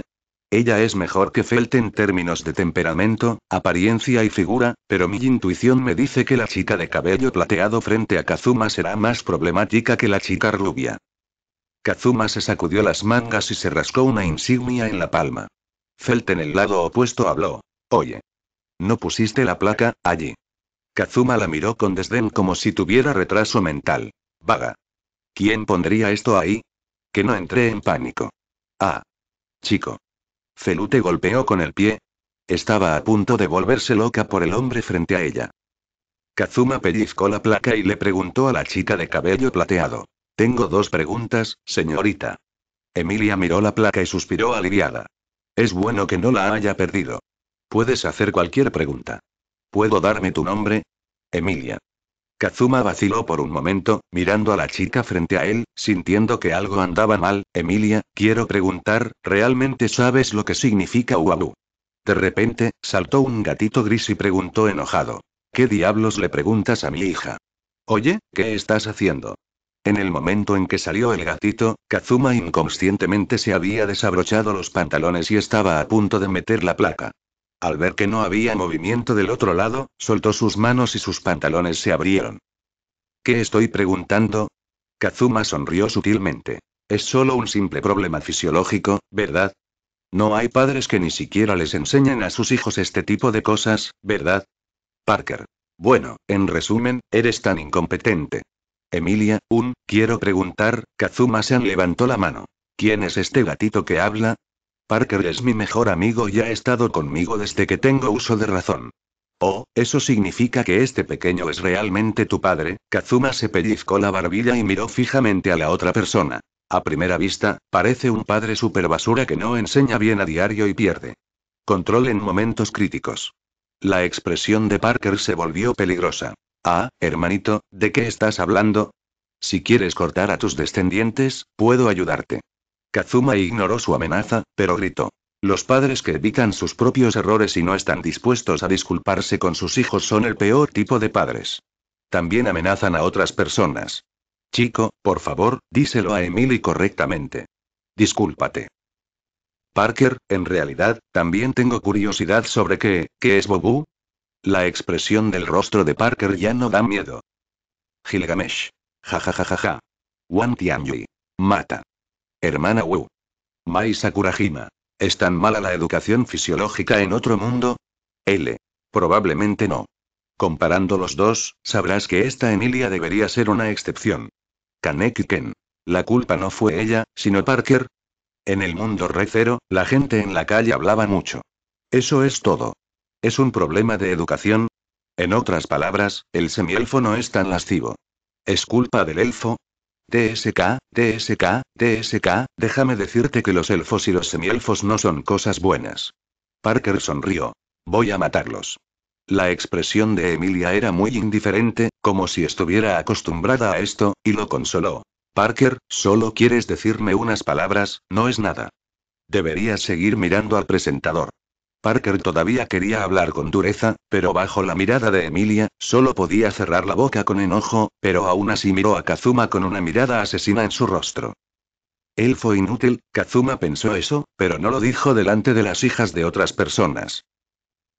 [SPEAKER 1] Ella es mejor que Felt en términos de temperamento, apariencia y figura, pero mi intuición me dice que la chica de cabello plateado frente a Kazuma será más problemática que la chica rubia. Kazuma se sacudió las mangas y se rascó una insignia en la palma. Felt en el lado opuesto habló. Oye. No pusiste la placa, allí. Kazuma la miró con desdén como si tuviera retraso mental. Vaga. ¿Quién pondría esto ahí? Que no entré en pánico. Ah. Chico. Felute golpeó con el pie. Estaba a punto de volverse loca por el hombre frente a ella. Kazuma pellizcó la placa y le preguntó a la chica de cabello plateado. Tengo dos preguntas, señorita. Emilia miró la placa y suspiró aliviada. Es bueno que no la haya perdido. Puedes hacer cualquier pregunta. ¿Puedo darme tu nombre? Emilia. Kazuma vaciló por un momento, mirando a la chica frente a él, sintiendo que algo andaba mal. Emilia, quiero preguntar, ¿realmente sabes lo que significa Uabu? De repente, saltó un gatito gris y preguntó enojado. ¿Qué diablos le preguntas a mi hija? Oye, ¿qué estás haciendo? En el momento en que salió el gatito, Kazuma inconscientemente se había desabrochado los pantalones y estaba a punto de meter la placa. Al ver que no había movimiento del otro lado, soltó sus manos y sus pantalones se abrieron. ¿Qué estoy preguntando? Kazuma sonrió sutilmente. Es solo un simple problema fisiológico, ¿verdad? No hay padres que ni siquiera les enseñen a sus hijos este tipo de cosas, ¿verdad? Parker. Bueno, en resumen, eres tan incompetente. Emilia, un, quiero preguntar, kazuma se levantó la mano. ¿Quién es este gatito que habla? Parker es mi mejor amigo y ha estado conmigo desde que tengo uso de razón. Oh, eso significa que este pequeño es realmente tu padre. Kazuma se pellizcó la barbilla y miró fijamente a la otra persona. A primera vista, parece un padre basura que no enseña bien a diario y pierde control en momentos críticos. La expresión de Parker se volvió peligrosa. Ah, hermanito, ¿de qué estás hablando? Si quieres cortar a tus descendientes, puedo ayudarte. Kazuma ignoró su amenaza, pero gritó. Los padres que evitan sus propios errores y no están dispuestos a disculparse con sus hijos son el peor tipo de padres. También amenazan a otras personas. Chico, por favor, díselo a Emily correctamente. Discúlpate. Parker, en realidad, también tengo curiosidad sobre qué, qué es Bobu, la expresión del rostro de Parker ya no da miedo. Gilgamesh. Ja ja ja Wan Tianyi. Mata. Hermana Wu. Mai Sakurajima. ¿Es tan mala la educación fisiológica en otro mundo? L. Probablemente no. Comparando los dos, sabrás que esta Emilia debería ser una excepción. Kaneki Ken. La culpa no fue ella, sino Parker. En el mundo recero, la gente en la calle hablaba mucho. Eso es todo. ¿Es un problema de educación? En otras palabras, el semielfo no es tan lascivo. ¿Es culpa del elfo? TSK, TSK, TSK, déjame decirte que los elfos y los semielfos no son cosas buenas. Parker sonrió. Voy a matarlos. La expresión de Emilia era muy indiferente, como si estuviera acostumbrada a esto, y lo consoló. Parker, solo quieres decirme unas palabras, no es nada. Deberías seguir mirando al presentador. Parker todavía quería hablar con dureza, pero bajo la mirada de Emilia, solo podía cerrar la boca con enojo, pero aún así miró a Kazuma con una mirada asesina en su rostro. Él fue inútil, Kazuma pensó eso, pero no lo dijo delante de las hijas de otras personas.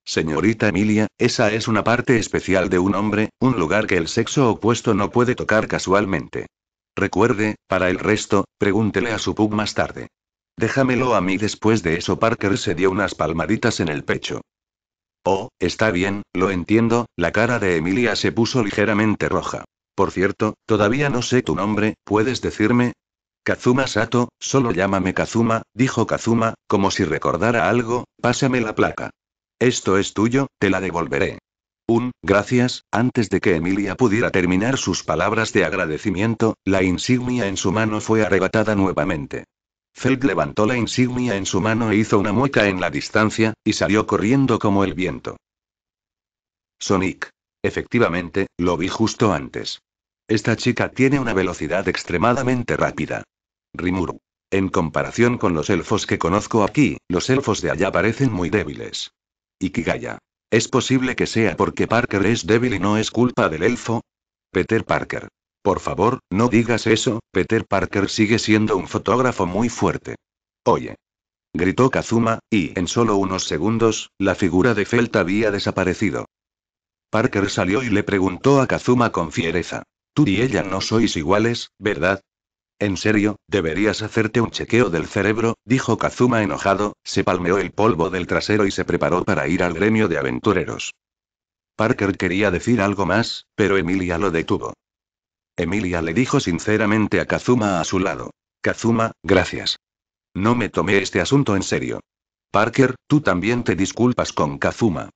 [SPEAKER 1] Señorita Emilia, esa es una parte especial de un hombre, un lugar que el sexo opuesto no puede tocar casualmente. Recuerde, para el resto, pregúntele a su pug más tarde. Déjamelo a mí. Después de eso Parker se dio unas palmaditas en el pecho. Oh, está bien, lo entiendo, la cara de Emilia se puso ligeramente roja. Por cierto, todavía no sé tu nombre, ¿puedes decirme? Kazuma Sato, solo llámame Kazuma, dijo Kazuma, como si recordara algo, pásame la placa. Esto es tuyo, te la devolveré. Un, gracias, antes de que Emilia pudiera terminar sus palabras de agradecimiento, la insignia en su mano fue arrebatada nuevamente. Feld levantó la insignia en su mano e hizo una mueca en la distancia, y salió corriendo como el viento. Sonic. Efectivamente, lo vi justo antes. Esta chica tiene una velocidad extremadamente rápida. Rimuru. En comparación con los elfos que conozco aquí, los elfos de allá parecen muy débiles. Ikigaya. Es posible que sea porque Parker es débil y no es culpa del elfo. Peter Parker. Por favor, no digas eso, Peter Parker sigue siendo un fotógrafo muy fuerte. Oye. Gritó Kazuma, y en solo unos segundos, la figura de Felt había desaparecido. Parker salió y le preguntó a Kazuma con fiereza. Tú y ella no sois iguales, ¿verdad? En serio, deberías hacerte un chequeo del cerebro, dijo Kazuma enojado, se palmeó el polvo del trasero y se preparó para ir al gremio de aventureros. Parker quería decir algo más, pero Emilia lo detuvo. Emilia le dijo sinceramente a Kazuma a su lado. Kazuma, gracias. No me tomé este asunto en serio. Parker, tú también te disculpas con Kazuma.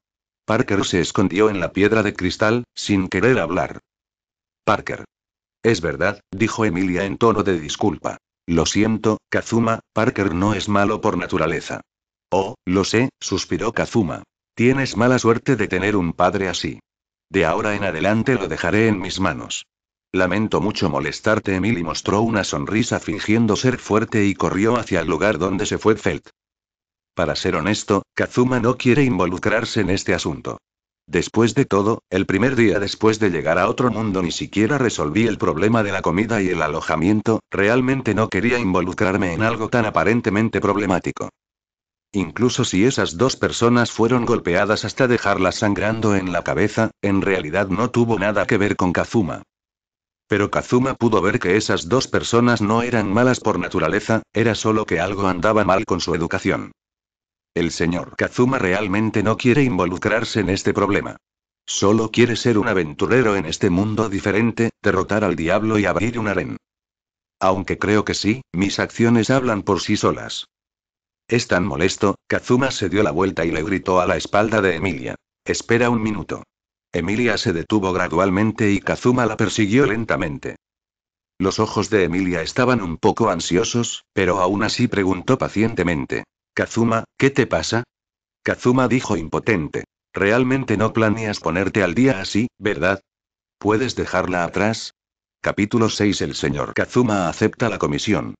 [SPEAKER 1] Parker se escondió en la piedra de cristal, sin querer hablar. Parker. Es verdad, dijo Emilia en tono de disculpa. Lo siento, Kazuma, Parker no es malo por naturaleza. Oh, lo sé, suspiró Kazuma. Tienes mala suerte de tener un padre así. De ahora en adelante lo dejaré en mis manos. Lamento mucho molestarte. y mostró una sonrisa fingiendo ser fuerte y corrió hacia el lugar donde se fue Felt. Para ser honesto, Kazuma no quiere involucrarse en este asunto. Después de todo, el primer día después de llegar a otro mundo ni siquiera resolví el problema de la comida y el alojamiento, realmente no quería involucrarme en algo tan aparentemente problemático. Incluso si esas dos personas fueron golpeadas hasta dejarlas sangrando en la cabeza, en realidad no tuvo nada que ver con Kazuma. Pero Kazuma pudo ver que esas dos personas no eran malas por naturaleza, era solo que algo andaba mal con su educación. El señor Kazuma realmente no quiere involucrarse en este problema. Solo quiere ser un aventurero en este mundo diferente, derrotar al diablo y abrir un harén. Aunque creo que sí, mis acciones hablan por sí solas. Es tan molesto, Kazuma se dio la vuelta y le gritó a la espalda de Emilia. Espera un minuto. Emilia se detuvo gradualmente y Kazuma la persiguió lentamente. Los ojos de Emilia estaban un poco ansiosos, pero aún así preguntó pacientemente. Kazuma, ¿qué te pasa? Kazuma dijo impotente. Realmente no planeas ponerte al día así, ¿verdad? ¿Puedes dejarla atrás? Capítulo 6 El señor Kazuma acepta la comisión.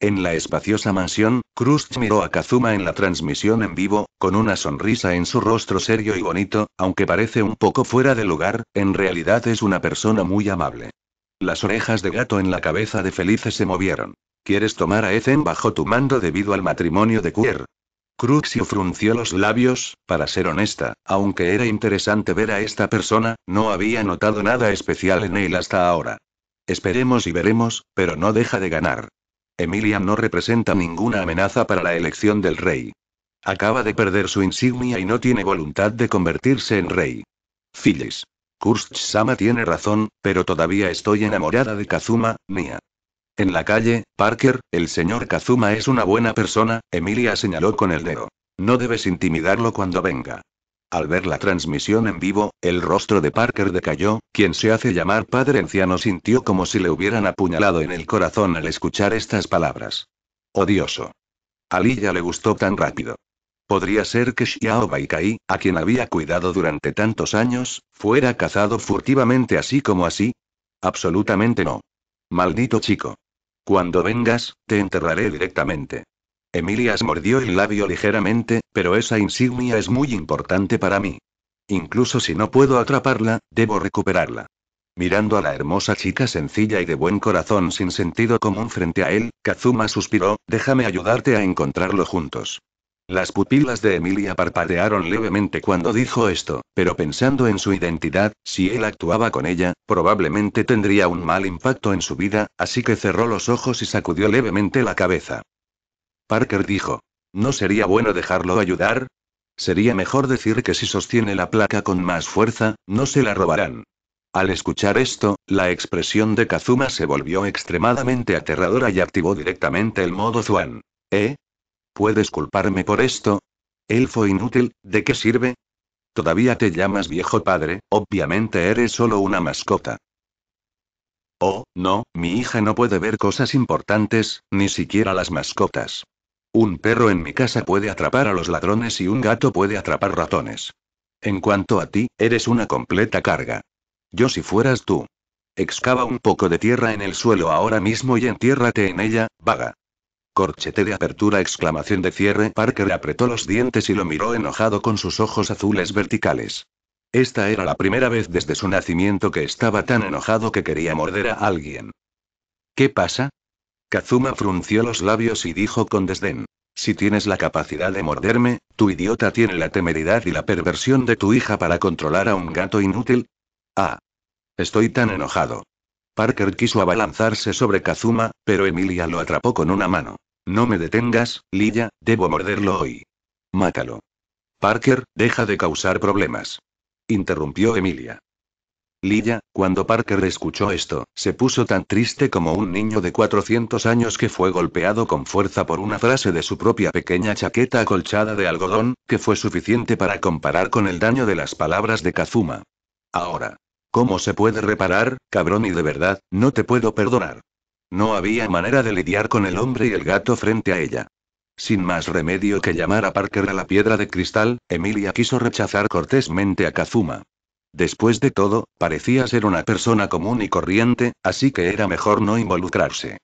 [SPEAKER 1] En la espaciosa mansión, Cruz miró a Kazuma en la transmisión en vivo, con una sonrisa en su rostro serio y bonito, aunque parece un poco fuera de lugar, en realidad es una persona muy amable. Las orejas de gato en la cabeza de Felice se movieron. ¿Quieres tomar a Ethan bajo tu mando debido al matrimonio de Kuer? Cruxio frunció los labios, para ser honesta, aunque era interesante ver a esta persona, no había notado nada especial en él hasta ahora. Esperemos y veremos, pero no deja de ganar. Emilia no representa ninguna amenaza para la elección del rey. Acaba de perder su insignia y no tiene voluntad de convertirse en rey. Phyllis. Kursh sama tiene razón, pero todavía estoy enamorada de Kazuma, mía. En la calle, Parker, el señor Kazuma es una buena persona, Emilia señaló con el dedo. No debes intimidarlo cuando venga. Al ver la transmisión en vivo, el rostro de Parker decayó, quien se hace llamar padre anciano sintió como si le hubieran apuñalado en el corazón al escuchar estas palabras. Odioso. A Lilla le gustó tan rápido. Podría ser que Xiao Baikai, a quien había cuidado durante tantos años, fuera cazado furtivamente así como así. Absolutamente no. Maldito chico. Cuando vengas, te enterraré directamente. Emilia mordió el labio ligeramente, pero esa insignia es muy importante para mí. Incluso si no puedo atraparla, debo recuperarla. Mirando a la hermosa chica sencilla y de buen corazón sin sentido común frente a él, Kazuma suspiró, déjame ayudarte a encontrarlo juntos. Las pupilas de Emilia parpadearon levemente cuando dijo esto, pero pensando en su identidad, si él actuaba con ella, probablemente tendría un mal impacto en su vida, así que cerró los ojos y sacudió levemente la cabeza. Parker dijo. ¿No sería bueno dejarlo ayudar? Sería mejor decir que si sostiene la placa con más fuerza, no se la robarán. Al escuchar esto, la expresión de Kazuma se volvió extremadamente aterradora y activó directamente el modo Zuan. ¿Eh? ¿Puedes culparme por esto? Elfo inútil, ¿de qué sirve? Todavía te llamas viejo padre, obviamente eres solo una mascota. Oh, no, mi hija no puede ver cosas importantes, ni siquiera las mascotas. Un perro en mi casa puede atrapar a los ladrones y un gato puede atrapar ratones. En cuanto a ti, eres una completa carga. Yo si fueras tú. Excava un poco de tierra en el suelo ahora mismo y entiérrate en ella, vaga. Corchete de apertura exclamación de cierre Parker apretó los dientes y lo miró enojado con sus ojos azules verticales. Esta era la primera vez desde su nacimiento que estaba tan enojado que quería morder a alguien. ¿Qué pasa? Kazuma frunció los labios y dijo con desdén. Si tienes la capacidad de morderme, tu idiota tiene la temeridad y la perversión de tu hija para controlar a un gato inútil. Ah. Estoy tan enojado. Parker quiso abalanzarse sobre Kazuma, pero Emilia lo atrapó con una mano. No me detengas, Lilla, debo morderlo hoy. Mátalo. Parker, deja de causar problemas. Interrumpió Emilia. Lilla, cuando Parker escuchó esto, se puso tan triste como un niño de 400 años que fue golpeado con fuerza por una frase de su propia pequeña chaqueta acolchada de algodón, que fue suficiente para comparar con el daño de las palabras de Kazuma. Ahora. ¿Cómo se puede reparar, cabrón y de verdad, no te puedo perdonar? No había manera de lidiar con el hombre y el gato frente a ella. Sin más remedio que llamar a Parker a la piedra de cristal, Emilia quiso rechazar cortésmente a Kazuma. Después de todo, parecía ser una persona común y corriente, así que era mejor no involucrarse.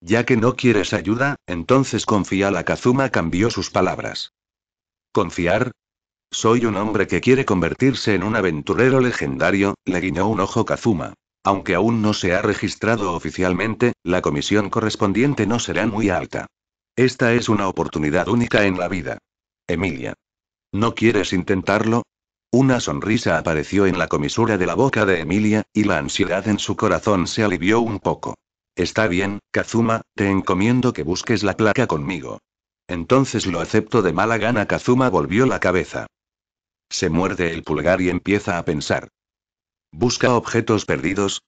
[SPEAKER 1] Ya que no quieres ayuda, entonces confía. La Kazuma cambió sus palabras. ¿Confiar? Soy un hombre que quiere convertirse en un aventurero legendario, le guiñó un ojo Kazuma. Aunque aún no se ha registrado oficialmente, la comisión correspondiente no será muy alta. Esta es una oportunidad única en la vida. Emilia. ¿No quieres intentarlo? Una sonrisa apareció en la comisura de la boca de Emilia, y la ansiedad en su corazón se alivió un poco. Está bien, Kazuma, te encomiendo que busques la placa conmigo. Entonces lo acepto de mala gana. Kazuma volvió la cabeza. Se muerde el pulgar y empieza a pensar. ¿Busca objetos perdidos?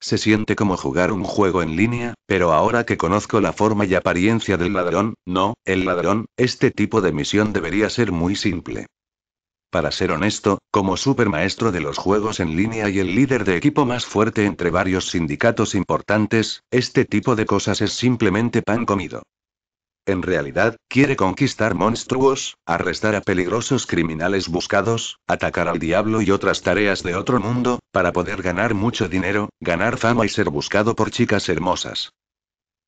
[SPEAKER 1] Se siente como jugar un juego en línea, pero ahora que conozco la forma y apariencia del ladrón, no, el ladrón, este tipo de misión debería ser muy simple. Para ser honesto, como supermaestro de los juegos en línea y el líder de equipo más fuerte entre varios sindicatos importantes, este tipo de cosas es simplemente pan comido. En realidad, quiere conquistar monstruos, arrestar a peligrosos criminales buscados, atacar al diablo y otras tareas de otro mundo, para poder ganar mucho dinero, ganar fama y ser buscado por chicas hermosas.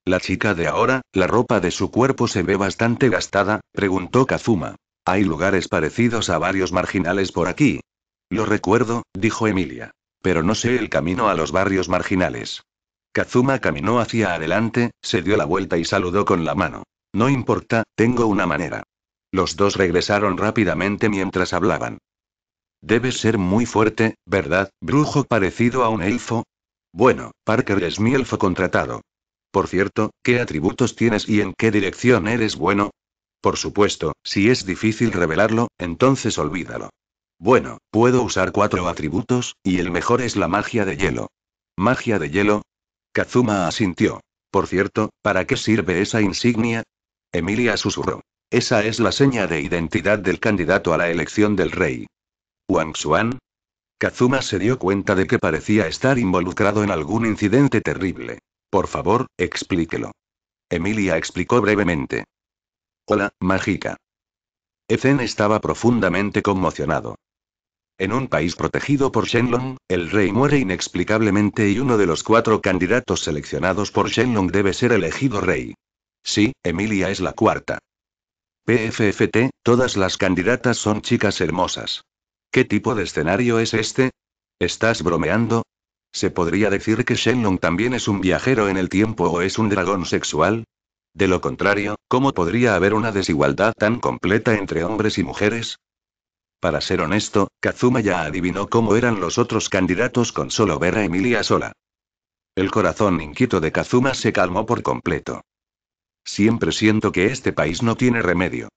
[SPEAKER 1] La chica de ahora, la ropa de su cuerpo se ve bastante gastada, preguntó Kazuma. Hay lugares parecidos a varios marginales por aquí. Lo recuerdo, dijo Emilia. Pero no sé el camino a los barrios marginales. Kazuma caminó hacia adelante, se dio la vuelta y saludó con la mano. No importa, tengo una manera. Los dos regresaron rápidamente mientras hablaban. Debes ser muy fuerte, ¿verdad, brujo parecido a un elfo? Bueno, Parker es mi elfo contratado. Por cierto, ¿qué atributos tienes y en qué dirección eres bueno? Por supuesto, si es difícil revelarlo, entonces olvídalo. Bueno, puedo usar cuatro atributos, y el mejor es la magia de hielo. ¿Magia de hielo? Kazuma asintió. Por cierto, ¿para qué sirve esa insignia? Emilia susurró. Esa es la seña de identidad del candidato a la elección del rey. Wang Xuan. Kazuma se dio cuenta de que parecía estar involucrado en algún incidente terrible. Por favor, explíquelo. Emilia explicó brevemente. Hola, mágica. Ezen estaba profundamente conmocionado. En un país protegido por Shenlong, el rey muere inexplicablemente y uno de los cuatro candidatos seleccionados por Shenlong debe ser elegido rey. Sí, Emilia es la cuarta. PFFT, todas las candidatas son chicas hermosas. ¿Qué tipo de escenario es este? ¿Estás bromeando? ¿Se podría decir que Shenlong también es un viajero en el tiempo o es un dragón sexual? De lo contrario, ¿cómo podría haber una desigualdad tan completa entre hombres y mujeres? Para ser honesto, Kazuma ya adivinó cómo eran los otros candidatos con solo ver a Emilia sola. El corazón inquieto de Kazuma se calmó por completo. Siempre siento que este país no tiene remedio.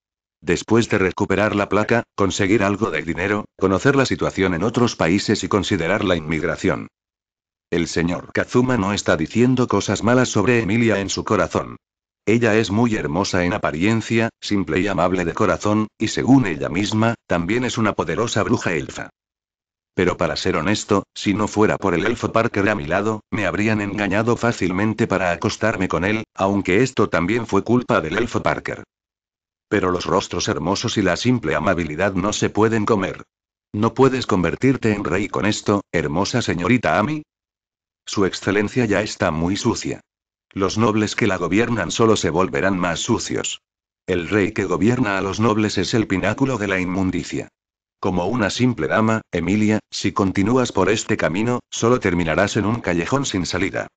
[SPEAKER 1] Después de recuperar la placa, conseguir algo de dinero, conocer la situación en otros países y considerar la inmigración. El señor Kazuma no está diciendo cosas malas sobre Emilia en su corazón. Ella es muy hermosa en apariencia, simple y amable de corazón, y según ella misma, también es una poderosa bruja elfa. Pero para ser honesto, si no fuera por el elfo Parker a mi lado, me habrían engañado fácilmente para acostarme con él, aunque esto también fue culpa del elfo Parker. Pero los rostros hermosos y la simple amabilidad no se pueden comer. ¿No puedes convertirte en rey con esto, hermosa señorita Amy? Su excelencia ya está muy sucia. Los nobles que la gobiernan solo se volverán más sucios. El rey que gobierna a los nobles es el pináculo de la inmundicia. Como una simple dama, Emilia, si continúas por este camino, solo terminarás en un callejón sin salida.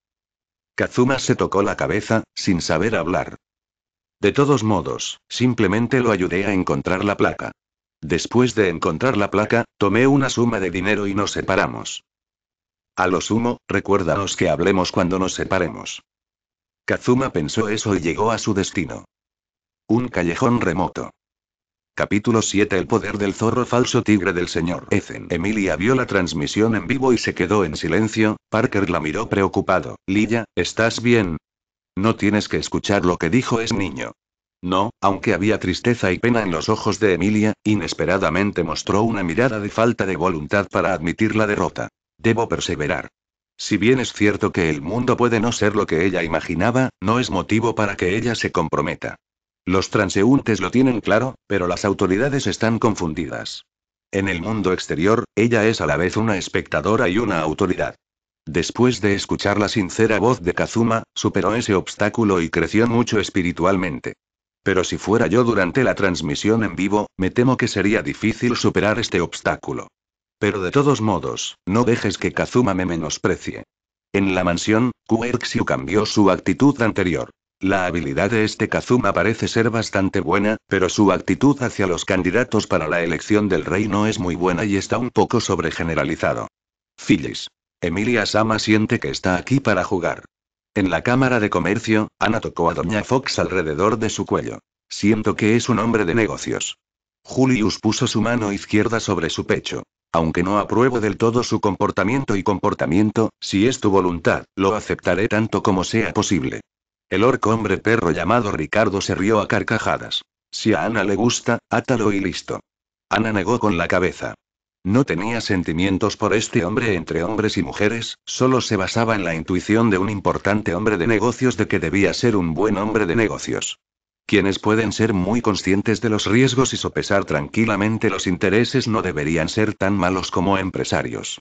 [SPEAKER 1] Kazuma se tocó la cabeza, sin saber hablar. De todos modos, simplemente lo ayudé a encontrar la placa. Después de encontrar la placa, tomé una suma de dinero y nos separamos. A lo sumo, recuérdanos que hablemos cuando nos separemos. Kazuma pensó eso y llegó a su destino. Un callejón remoto. Capítulo 7 El poder del zorro falso tigre del señor Ezen Emilia vio la transmisión en vivo y se quedó en silencio, Parker la miró preocupado. Lilla, ¿estás bien? No tienes que escuchar lo que dijo es niño. No, aunque había tristeza y pena en los ojos de Emilia, inesperadamente mostró una mirada de falta de voluntad para admitir la derrota. Debo perseverar. Si bien es cierto que el mundo puede no ser lo que ella imaginaba, no es motivo para que ella se comprometa. Los transeúntes lo tienen claro, pero las autoridades están confundidas. En el mundo exterior, ella es a la vez una espectadora y una autoridad. Después de escuchar la sincera voz de Kazuma, superó ese obstáculo y creció mucho espiritualmente. Pero si fuera yo durante la transmisión en vivo, me temo que sería difícil superar este obstáculo. Pero de todos modos, no dejes que Kazuma me menosprecie. En la mansión, Kuerxio cambió su actitud anterior. La habilidad de este Kazuma parece ser bastante buena, pero su actitud hacia los candidatos para la elección del rey no es muy buena y está un poco sobregeneralizado. Phyllis. Emilia Sama siente que está aquí para jugar. En la cámara de comercio, Ana tocó a Doña Fox alrededor de su cuello. Siento que es un hombre de negocios. Julius puso su mano izquierda sobre su pecho. Aunque no apruebo del todo su comportamiento y comportamiento, si es tu voluntad, lo aceptaré tanto como sea posible. El orco hombre perro llamado Ricardo se rió a carcajadas. Si a Ana le gusta, átalo y listo. Ana negó con la cabeza. No tenía sentimientos por este hombre entre hombres y mujeres, solo se basaba en la intuición de un importante hombre de negocios de que debía ser un buen hombre de negocios. Quienes pueden ser muy conscientes de los riesgos y sopesar tranquilamente los intereses no deberían ser tan malos como empresarios.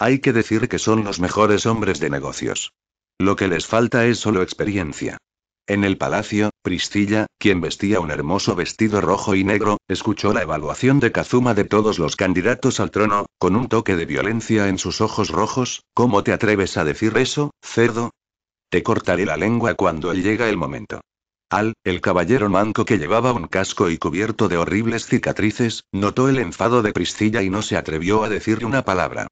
[SPEAKER 1] Hay que decir que son los mejores hombres de negocios. Lo que les falta es solo experiencia. En el palacio, Priscilla, quien vestía un hermoso vestido rojo y negro, escuchó la evaluación de Kazuma de todos los candidatos al trono, con un toque de violencia en sus ojos rojos. ¿Cómo te atreves a decir eso, cerdo? Te cortaré la lengua cuando llegue el momento. Al, el caballero manco que llevaba un casco y cubierto de horribles cicatrices, notó el enfado de Priscilla y no se atrevió a decirle una palabra.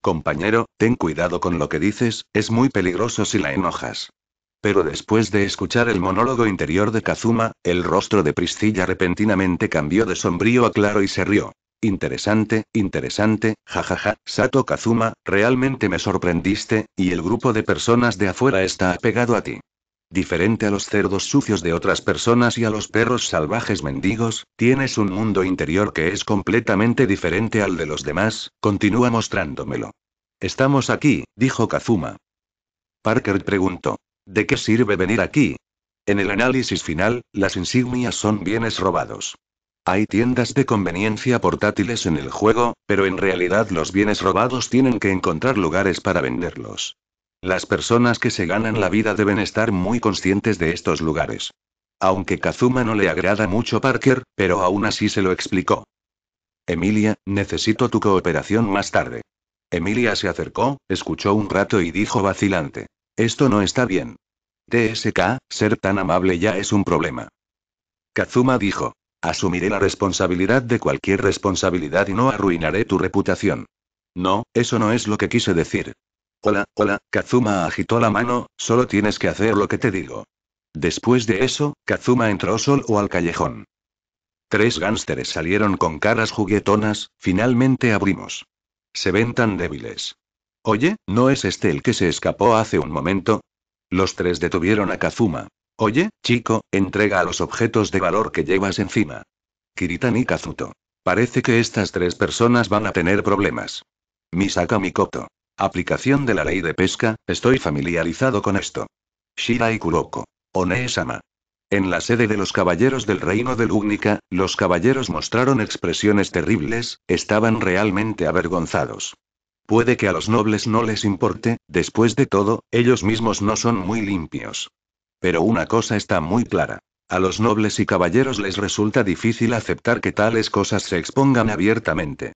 [SPEAKER 1] Compañero, ten cuidado con lo que dices, es muy peligroso si la enojas. Pero después de escuchar el monólogo interior de Kazuma, el rostro de Priscilla repentinamente cambió de sombrío a claro y se rió. Interesante, interesante, jajaja, Sato Kazuma, realmente me sorprendiste, y el grupo de personas de afuera está apegado a ti. Diferente a los cerdos sucios de otras personas y a los perros salvajes mendigos, tienes un mundo interior que es completamente diferente al de los demás, continúa mostrándomelo. Estamos aquí, dijo Kazuma. Parker preguntó. ¿De qué sirve venir aquí? En el análisis final, las insignias son bienes robados. Hay tiendas de conveniencia portátiles en el juego, pero en realidad los bienes robados tienen que encontrar lugares para venderlos. Las personas que se ganan la vida deben estar muy conscientes de estos lugares. Aunque Kazuma no le agrada mucho Parker, pero aún así se lo explicó. Emilia, necesito tu cooperación más tarde. Emilia se acercó, escuchó un rato y dijo vacilante. Esto no está bien. TSK, ser tan amable ya es un problema. Kazuma dijo. Asumiré la responsabilidad de cualquier responsabilidad y no arruinaré tu reputación. No, eso no es lo que quise decir. Hola, hola, Kazuma agitó la mano, solo tienes que hacer lo que te digo. Después de eso, Kazuma entró solo al callejón. Tres gánsteres salieron con caras juguetonas, finalmente abrimos. Se ven tan débiles. Oye, ¿no es este el que se escapó hace un momento? Los tres detuvieron a Kazuma. Oye, chico, entrega los objetos de valor que llevas encima. Kiritan y Kazuto. Parece que estas tres personas van a tener problemas. Misaka Mikoto. Aplicación de la ley de pesca, estoy familiarizado con esto. Shirai Kuroko. onee En la sede de los caballeros del reino de Lugnica, los caballeros mostraron expresiones terribles, estaban realmente avergonzados. Puede que a los nobles no les importe, después de todo, ellos mismos no son muy limpios. Pero una cosa está muy clara. A los nobles y caballeros les resulta difícil aceptar que tales cosas se expongan abiertamente.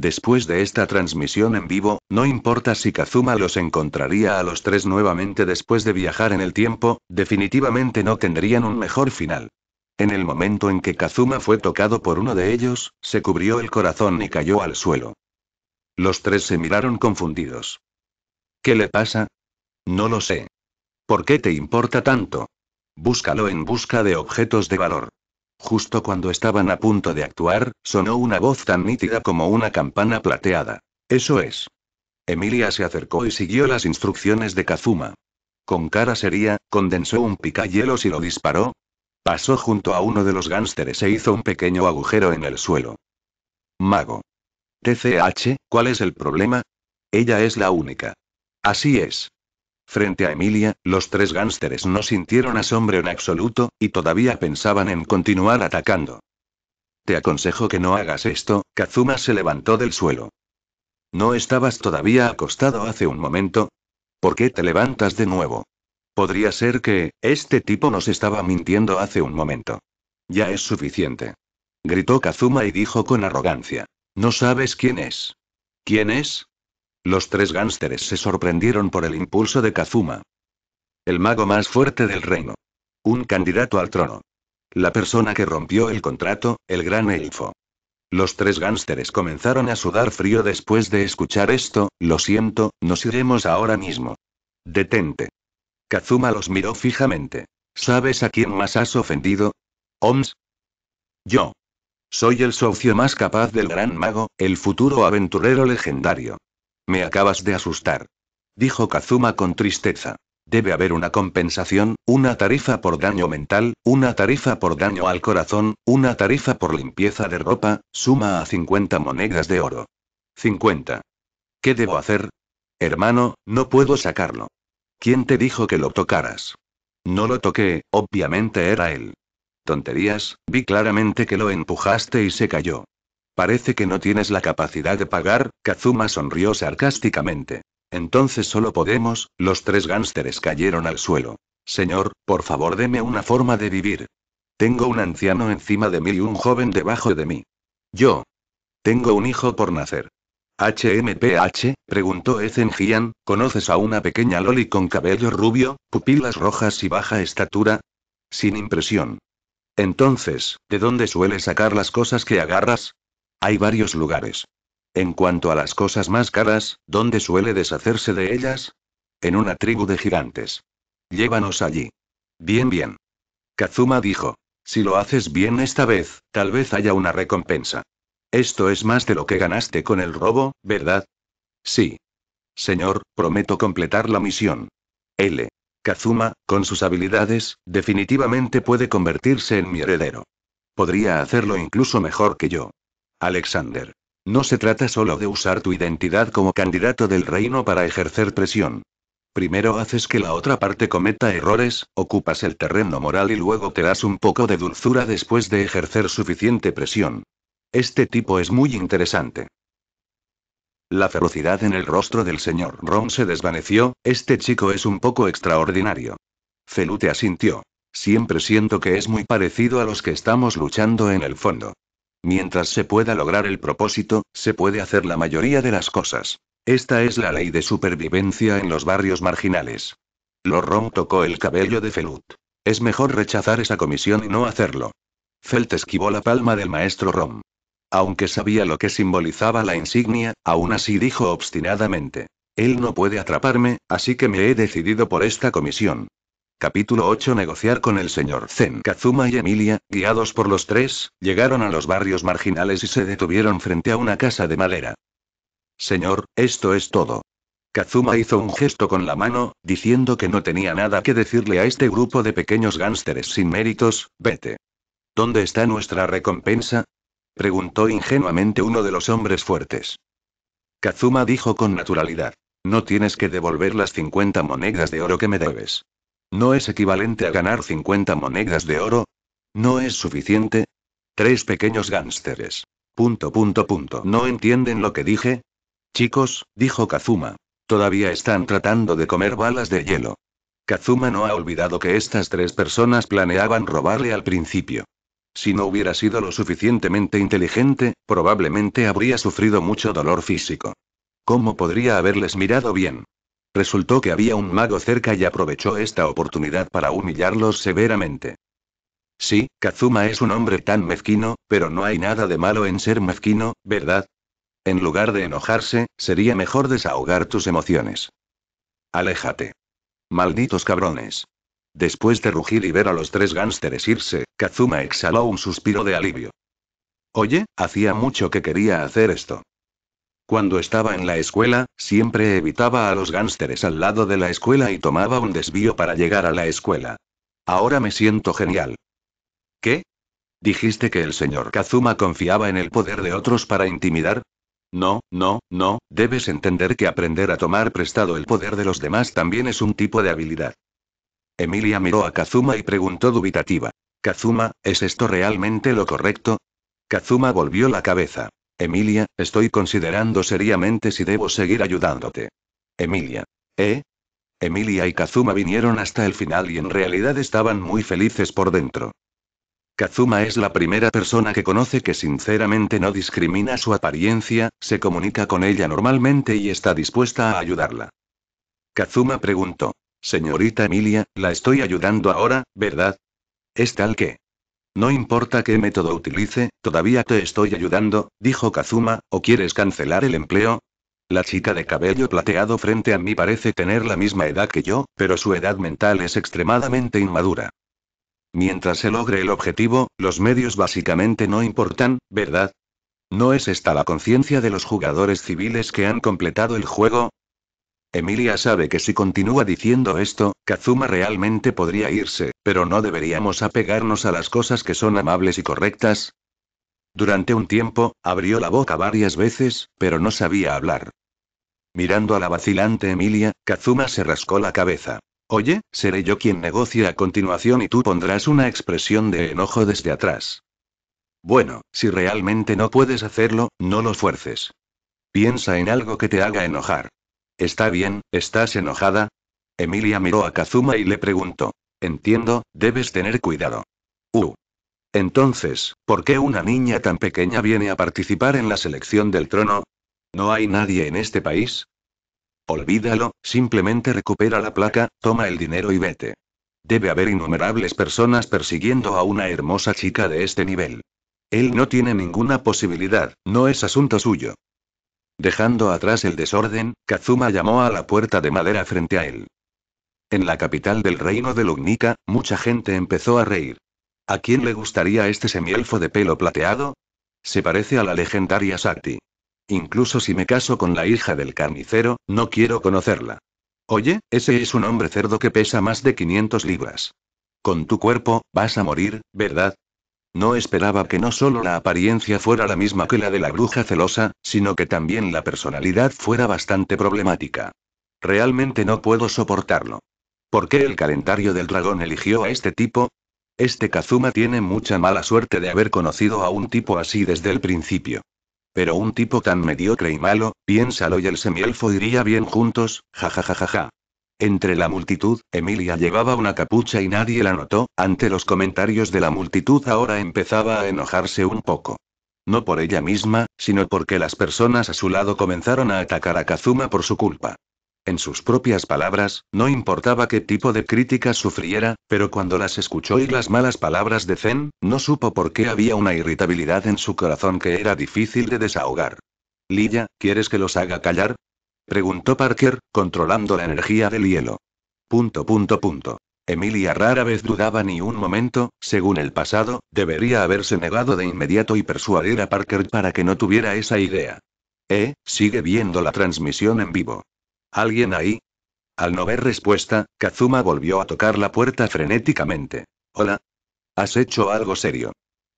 [SPEAKER 1] Después de esta transmisión en vivo, no importa si Kazuma los encontraría a los tres nuevamente después de viajar en el tiempo, definitivamente no tendrían un mejor final. En el momento en que Kazuma fue tocado por uno de ellos, se cubrió el corazón y cayó al suelo. Los tres se miraron confundidos. ¿Qué le pasa? No lo sé. ¿Por qué te importa tanto? Búscalo en busca de objetos de valor. Justo cuando estaban a punto de actuar, sonó una voz tan nítida como una campana plateada. Eso es. Emilia se acercó y siguió las instrucciones de Kazuma. Con cara seria, condensó un picayelos y lo disparó. Pasó junto a uno de los gánsteres e hizo un pequeño agujero en el suelo. Mago. TCH, ¿cuál es el problema? Ella es la única. Así es. Frente a Emilia, los tres gánsteres no sintieron asombro en absoluto, y todavía pensaban en continuar atacando. Te aconsejo que no hagas esto, Kazuma se levantó del suelo. ¿No estabas todavía acostado hace un momento? ¿Por qué te levantas de nuevo? Podría ser que, este tipo nos estaba mintiendo hace un momento. Ya es suficiente. Gritó Kazuma y dijo con arrogancia. No sabes quién es. ¿Quién es? Los tres gánsteres se sorprendieron por el impulso de Kazuma. El mago más fuerte del reino. Un candidato al trono. La persona que rompió el contrato, el gran elfo. Los tres gánsteres comenzaron a sudar frío después de escuchar esto, lo siento, nos iremos ahora mismo. Detente. Kazuma los miró fijamente. ¿Sabes a quién más has ofendido? Oms. Yo. Soy el socio más capaz del gran mago, el futuro aventurero legendario. Me acabas de asustar. Dijo Kazuma con tristeza. Debe haber una compensación, una tarifa por daño mental, una tarifa por daño al corazón, una tarifa por limpieza de ropa, suma a 50 monedas de oro. 50. ¿Qué debo hacer? Hermano, no puedo sacarlo. ¿Quién te dijo que lo tocaras? No lo toqué, obviamente era él. Tonterías, vi claramente que lo empujaste y se cayó. Parece que no tienes la capacidad de pagar, Kazuma sonrió sarcásticamente. Entonces solo podemos, los tres gánsteres cayeron al suelo. Señor, por favor deme una forma de vivir. Tengo un anciano encima de mí y un joven debajo de mí. Yo. Tengo un hijo por nacer. ¿HMPH? preguntó Ezenjian, ¿conoces a una pequeña Loli con cabello rubio, pupilas rojas y baja estatura? Sin impresión. Entonces, ¿de dónde suele sacar las cosas que agarras? Hay varios lugares. En cuanto a las cosas más caras, ¿dónde suele deshacerse de ellas? En una tribu de gigantes. Llévanos allí. Bien, bien. Kazuma dijo. Si lo haces bien esta vez, tal vez haya una recompensa. Esto es más de lo que ganaste con el robo, ¿verdad? Sí. Señor, prometo completar la misión. L. Kazuma, con sus habilidades, definitivamente puede convertirse en mi heredero. Podría hacerlo incluso mejor que yo. Alexander. No se trata solo de usar tu identidad como candidato del reino para ejercer presión. Primero haces que la otra parte cometa errores, ocupas el terreno moral y luego te das un poco de dulzura después de ejercer suficiente presión. Este tipo es muy interesante. La ferocidad en el rostro del señor Ron se desvaneció, este chico es un poco extraordinario. Felute asintió. Siempre siento que es muy parecido a los que estamos luchando en el fondo. Mientras se pueda lograr el propósito, se puede hacer la mayoría de las cosas. Esta es la ley de supervivencia en los barrios marginales. Rom tocó el cabello de Felut. Es mejor rechazar esa comisión y no hacerlo. Felt esquivó la palma del maestro Rom. Aunque sabía lo que simbolizaba la insignia, aún así dijo obstinadamente. Él no puede atraparme, así que me he decidido por esta comisión. Capítulo 8 Negociar con el señor Zen Kazuma y Emilia, guiados por los tres, llegaron a los barrios marginales y se detuvieron frente a una casa de madera. Señor, esto es todo. Kazuma hizo un gesto con la mano, diciendo que no tenía nada que decirle a este grupo de pequeños gánsteres sin méritos, vete. ¿Dónde está nuestra recompensa? preguntó ingenuamente uno de los hombres fuertes. Kazuma dijo con naturalidad. No tienes que devolver las 50 monedas de oro que me debes. ¿No es equivalente a ganar 50 monedas de oro? ¿No es suficiente? Tres pequeños gánsteres. Punto, punto, punto. ¿No entienden lo que dije? Chicos, dijo Kazuma. Todavía están tratando de comer balas de hielo. Kazuma no ha olvidado que estas tres personas planeaban robarle al principio. Si no hubiera sido lo suficientemente inteligente, probablemente habría sufrido mucho dolor físico. ¿Cómo podría haberles mirado bien? Resultó que había un mago cerca y aprovechó esta oportunidad para humillarlos severamente. Sí, Kazuma es un hombre tan mezquino, pero no hay nada de malo en ser mezquino, ¿verdad? En lugar de enojarse, sería mejor desahogar tus emociones. Aléjate. Malditos cabrones. Después de rugir y ver a los tres gánsteres irse, Kazuma exhaló un suspiro de alivio. Oye, hacía mucho que quería hacer esto. Cuando estaba en la escuela, siempre evitaba a los gánsteres al lado de la escuela y tomaba un desvío para llegar a la escuela. Ahora me siento genial. ¿Qué? ¿Dijiste que el señor Kazuma confiaba en el poder de otros para intimidar? No, no, no, debes entender que aprender a tomar prestado el poder de los demás también es un tipo de habilidad. Emilia miró a Kazuma y preguntó dubitativa. Kazuma, ¿es esto realmente lo correcto? Kazuma volvió la cabeza. Emilia, estoy considerando seriamente si debo seguir ayudándote. Emilia. ¿Eh? Emilia y Kazuma vinieron hasta el final y en realidad estaban muy felices por dentro. Kazuma es la primera persona que conoce que sinceramente no discrimina su apariencia, se comunica con ella normalmente y está dispuesta a ayudarla. Kazuma preguntó. Señorita Emilia, la estoy ayudando ahora, ¿verdad? Es tal que... No importa qué método utilice, todavía te estoy ayudando, dijo Kazuma, ¿o quieres cancelar el empleo? La chica de cabello plateado frente a mí parece tener la misma edad que yo, pero su edad mental es extremadamente inmadura. Mientras se logre el objetivo, los medios básicamente no importan, ¿verdad? ¿No es esta la conciencia de los jugadores civiles que han completado el juego? Emilia sabe que si continúa diciendo esto, Kazuma realmente podría irse, pero no deberíamos apegarnos a las cosas que son amables y correctas. Durante un tiempo, abrió la boca varias veces, pero no sabía hablar. Mirando a la vacilante Emilia, Kazuma se rascó la cabeza. Oye, seré yo quien negocie a continuación y tú pondrás una expresión de enojo desde atrás. Bueno, si realmente no puedes hacerlo, no lo fuerces. Piensa en algo que te haga enojar. Está bien, ¿estás enojada? Emilia miró a Kazuma y le preguntó. Entiendo, debes tener cuidado. Uh. Entonces, ¿por qué una niña tan pequeña viene a participar en la selección del trono? ¿No hay nadie en este país? Olvídalo, simplemente recupera la placa, toma el dinero y vete. Debe haber innumerables personas persiguiendo a una hermosa chica de este nivel. Él no tiene ninguna posibilidad, no es asunto suyo. Dejando atrás el desorden, Kazuma llamó a la puerta de madera frente a él. En la capital del reino de Lugnica, mucha gente empezó a reír. ¿A quién le gustaría este semielfo de pelo plateado? Se parece a la legendaria Sati. Incluso si me caso con la hija del carnicero, no quiero conocerla. Oye, ese es un hombre cerdo que pesa más de 500 libras. Con tu cuerpo, vas a morir, ¿verdad? No esperaba que no solo la apariencia fuera la misma que la de la bruja celosa, sino que también la personalidad fuera bastante problemática. Realmente no puedo soportarlo. ¿Por qué el calendario del dragón eligió a este tipo? Este Kazuma tiene mucha mala suerte de haber conocido a un tipo así desde el principio. Pero un tipo tan mediocre y malo, piénsalo y el semielfo iría bien juntos, jajajajaja. Ja, ja, ja, entre la multitud, Emilia llevaba una capucha y nadie la notó, ante los comentarios de la multitud ahora empezaba a enojarse un poco. No por ella misma, sino porque las personas a su lado comenzaron a atacar a Kazuma por su culpa. En sus propias palabras, no importaba qué tipo de críticas sufriera, pero cuando las escuchó y las malas palabras de Zen, no supo por qué había una irritabilidad en su corazón que era difícil de desahogar. Lilla, ¿quieres que los haga callar? Preguntó Parker, controlando la energía del hielo. Punto punto punto. Emilia rara vez dudaba ni un momento, según el pasado, debería haberse negado de inmediato y persuadir a Parker para que no tuviera esa idea. Eh, sigue viendo la transmisión en vivo. ¿Alguien ahí? Al no ver respuesta, Kazuma volvió a tocar la puerta frenéticamente. Hola. Has hecho algo serio.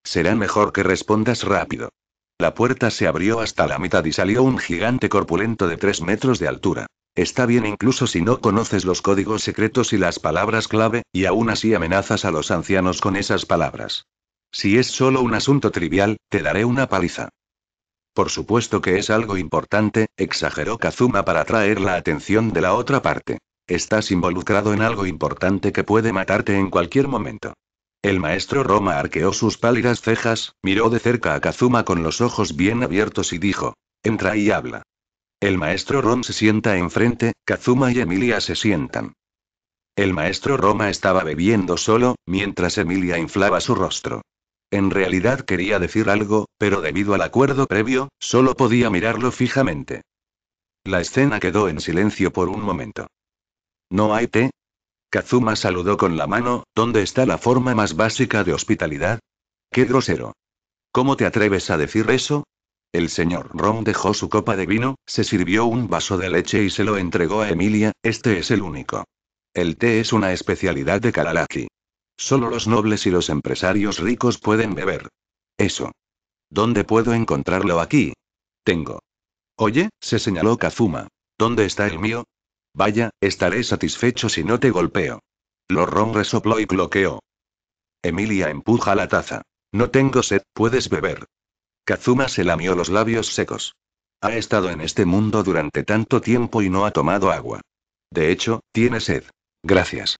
[SPEAKER 1] Será mejor que respondas rápido. La puerta se abrió hasta la mitad y salió un gigante corpulento de 3 metros de altura. Está bien incluso si no conoces los códigos secretos y las palabras clave, y aún así amenazas a los ancianos con esas palabras. Si es solo un asunto trivial, te daré una paliza. Por supuesto que es algo importante, exageró Kazuma para atraer la atención de la otra parte. Estás involucrado en algo importante que puede matarte en cualquier momento. El maestro Roma arqueó sus pálidas cejas, miró de cerca a Kazuma con los ojos bien abiertos y dijo: Entra y habla. El maestro Ron se sienta enfrente, Kazuma y Emilia se sientan. El maestro Roma estaba bebiendo solo, mientras Emilia inflaba su rostro. En realidad quería decir algo, pero debido al acuerdo previo, solo podía mirarlo fijamente. La escena quedó en silencio por un momento. No hay té, Kazuma saludó con la mano, ¿dónde está la forma más básica de hospitalidad? ¡Qué grosero! ¿Cómo te atreves a decir eso? El señor Ron dejó su copa de vino, se sirvió un vaso de leche y se lo entregó a Emilia, este es el único. El té es una especialidad de Karalaki. Solo los nobles y los empresarios ricos pueden beber. Eso. ¿Dónde puedo encontrarlo aquí? Tengo. Oye, se señaló Kazuma. ¿Dónde está el mío? Vaya, estaré satisfecho si no te golpeo. Lorron resopló y cloqueó. Emilia empuja la taza. No tengo sed, puedes beber. Kazuma se lamió los labios secos. Ha estado en este mundo durante tanto tiempo y no ha tomado agua. De hecho, tiene sed. Gracias.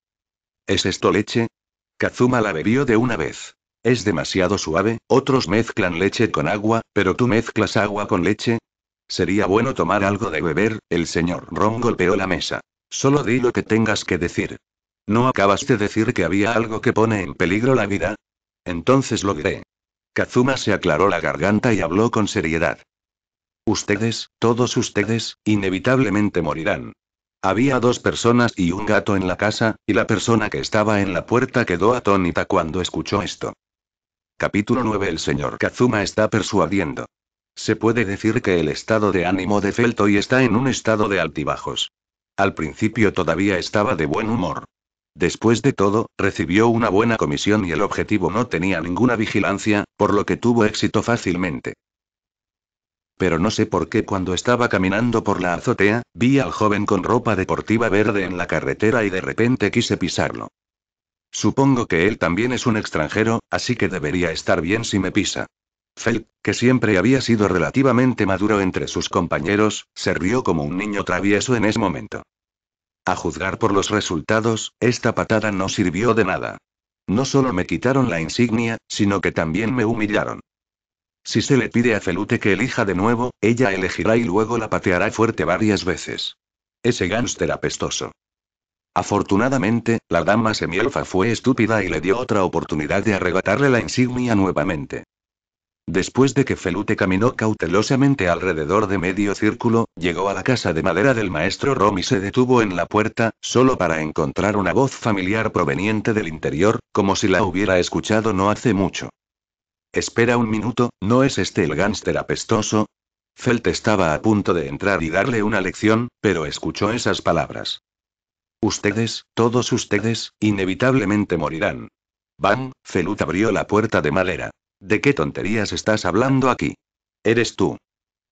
[SPEAKER 1] ¿Es esto leche? Kazuma la bebió de una vez. Es demasiado suave, otros mezclan leche con agua, pero tú mezclas agua con leche, Sería bueno tomar algo de beber, el señor Ron golpeó la mesa. Solo di lo que tengas que decir. ¿No acabas de decir que había algo que pone en peligro la vida? Entonces lo diré. Kazuma se aclaró la garganta y habló con seriedad. Ustedes, todos ustedes, inevitablemente morirán. Había dos personas y un gato en la casa, y la persona que estaba en la puerta quedó atónita cuando escuchó esto. Capítulo 9 El señor Kazuma está persuadiendo. Se puede decir que el estado de ánimo de Feltoy está en un estado de altibajos. Al principio todavía estaba de buen humor. Después de todo, recibió una buena comisión y el objetivo no tenía ninguna vigilancia, por lo que tuvo éxito fácilmente. Pero no sé por qué cuando estaba caminando por la azotea, vi al joven con ropa deportiva verde en la carretera y de repente quise pisarlo. Supongo que él también es un extranjero, así que debería estar bien si me pisa. Fel, que siempre había sido relativamente maduro entre sus compañeros, se rió como un niño travieso en ese momento. A juzgar por los resultados, esta patada no sirvió de nada. No solo me quitaron la insignia, sino que también me humillaron. Si se le pide a Felute que elija de nuevo, ella elegirá y luego la pateará fuerte varias veces. Ese gánster apestoso. Afortunadamente, la dama semielfa fue estúpida y le dio otra oportunidad de arrebatarle la insignia nuevamente. Después de que Felute caminó cautelosamente alrededor de medio círculo, llegó a la casa de madera del maestro Rom y se detuvo en la puerta, solo para encontrar una voz familiar proveniente del interior, como si la hubiera escuchado no hace mucho. Espera un minuto, ¿no es este el gánster apestoso? Felt estaba a punto de entrar y darle una lección, pero escuchó esas palabras. Ustedes, todos ustedes, inevitablemente morirán. ¡Bam! Felut abrió la puerta de madera. ¿De qué tonterías estás hablando aquí? Eres tú.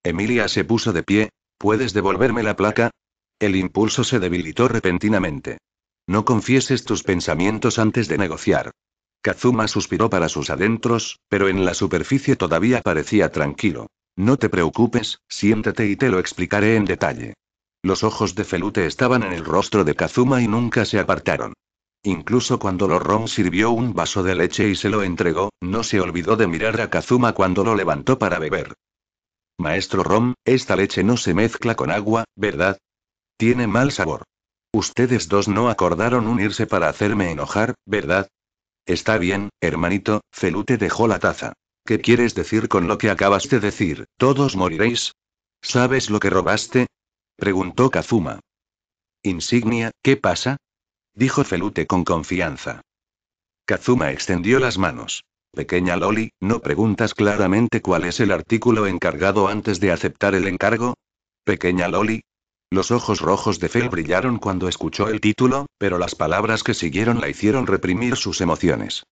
[SPEAKER 1] Emilia se puso de pie. ¿Puedes devolverme la placa? El impulso se debilitó repentinamente. No confieses tus pensamientos antes de negociar. Kazuma suspiró para sus adentros, pero en la superficie todavía parecía tranquilo. No te preocupes, siéntate y te lo explicaré en detalle. Los ojos de Felute estaban en el rostro de Kazuma y nunca se apartaron. Incluso cuando Rom sirvió un vaso de leche y se lo entregó, no se olvidó de mirar a Kazuma cuando lo levantó para beber. Maestro Rom, esta leche no se mezcla con agua, ¿verdad? Tiene mal sabor. Ustedes dos no acordaron unirse para hacerme enojar, ¿verdad? Está bien, hermanito, te dejó la taza. ¿Qué quieres decir con lo que acabas de decir? ¿Todos moriréis? ¿Sabes lo que robaste? Preguntó Kazuma. Insignia, ¿qué pasa? dijo Felute con confianza. Kazuma extendió las manos. Pequeña Loli, ¿no preguntas claramente cuál es el artículo encargado antes de aceptar el encargo? Pequeña Loli. Los ojos rojos de Fel brillaron cuando escuchó el título, pero las palabras que siguieron la hicieron reprimir sus emociones.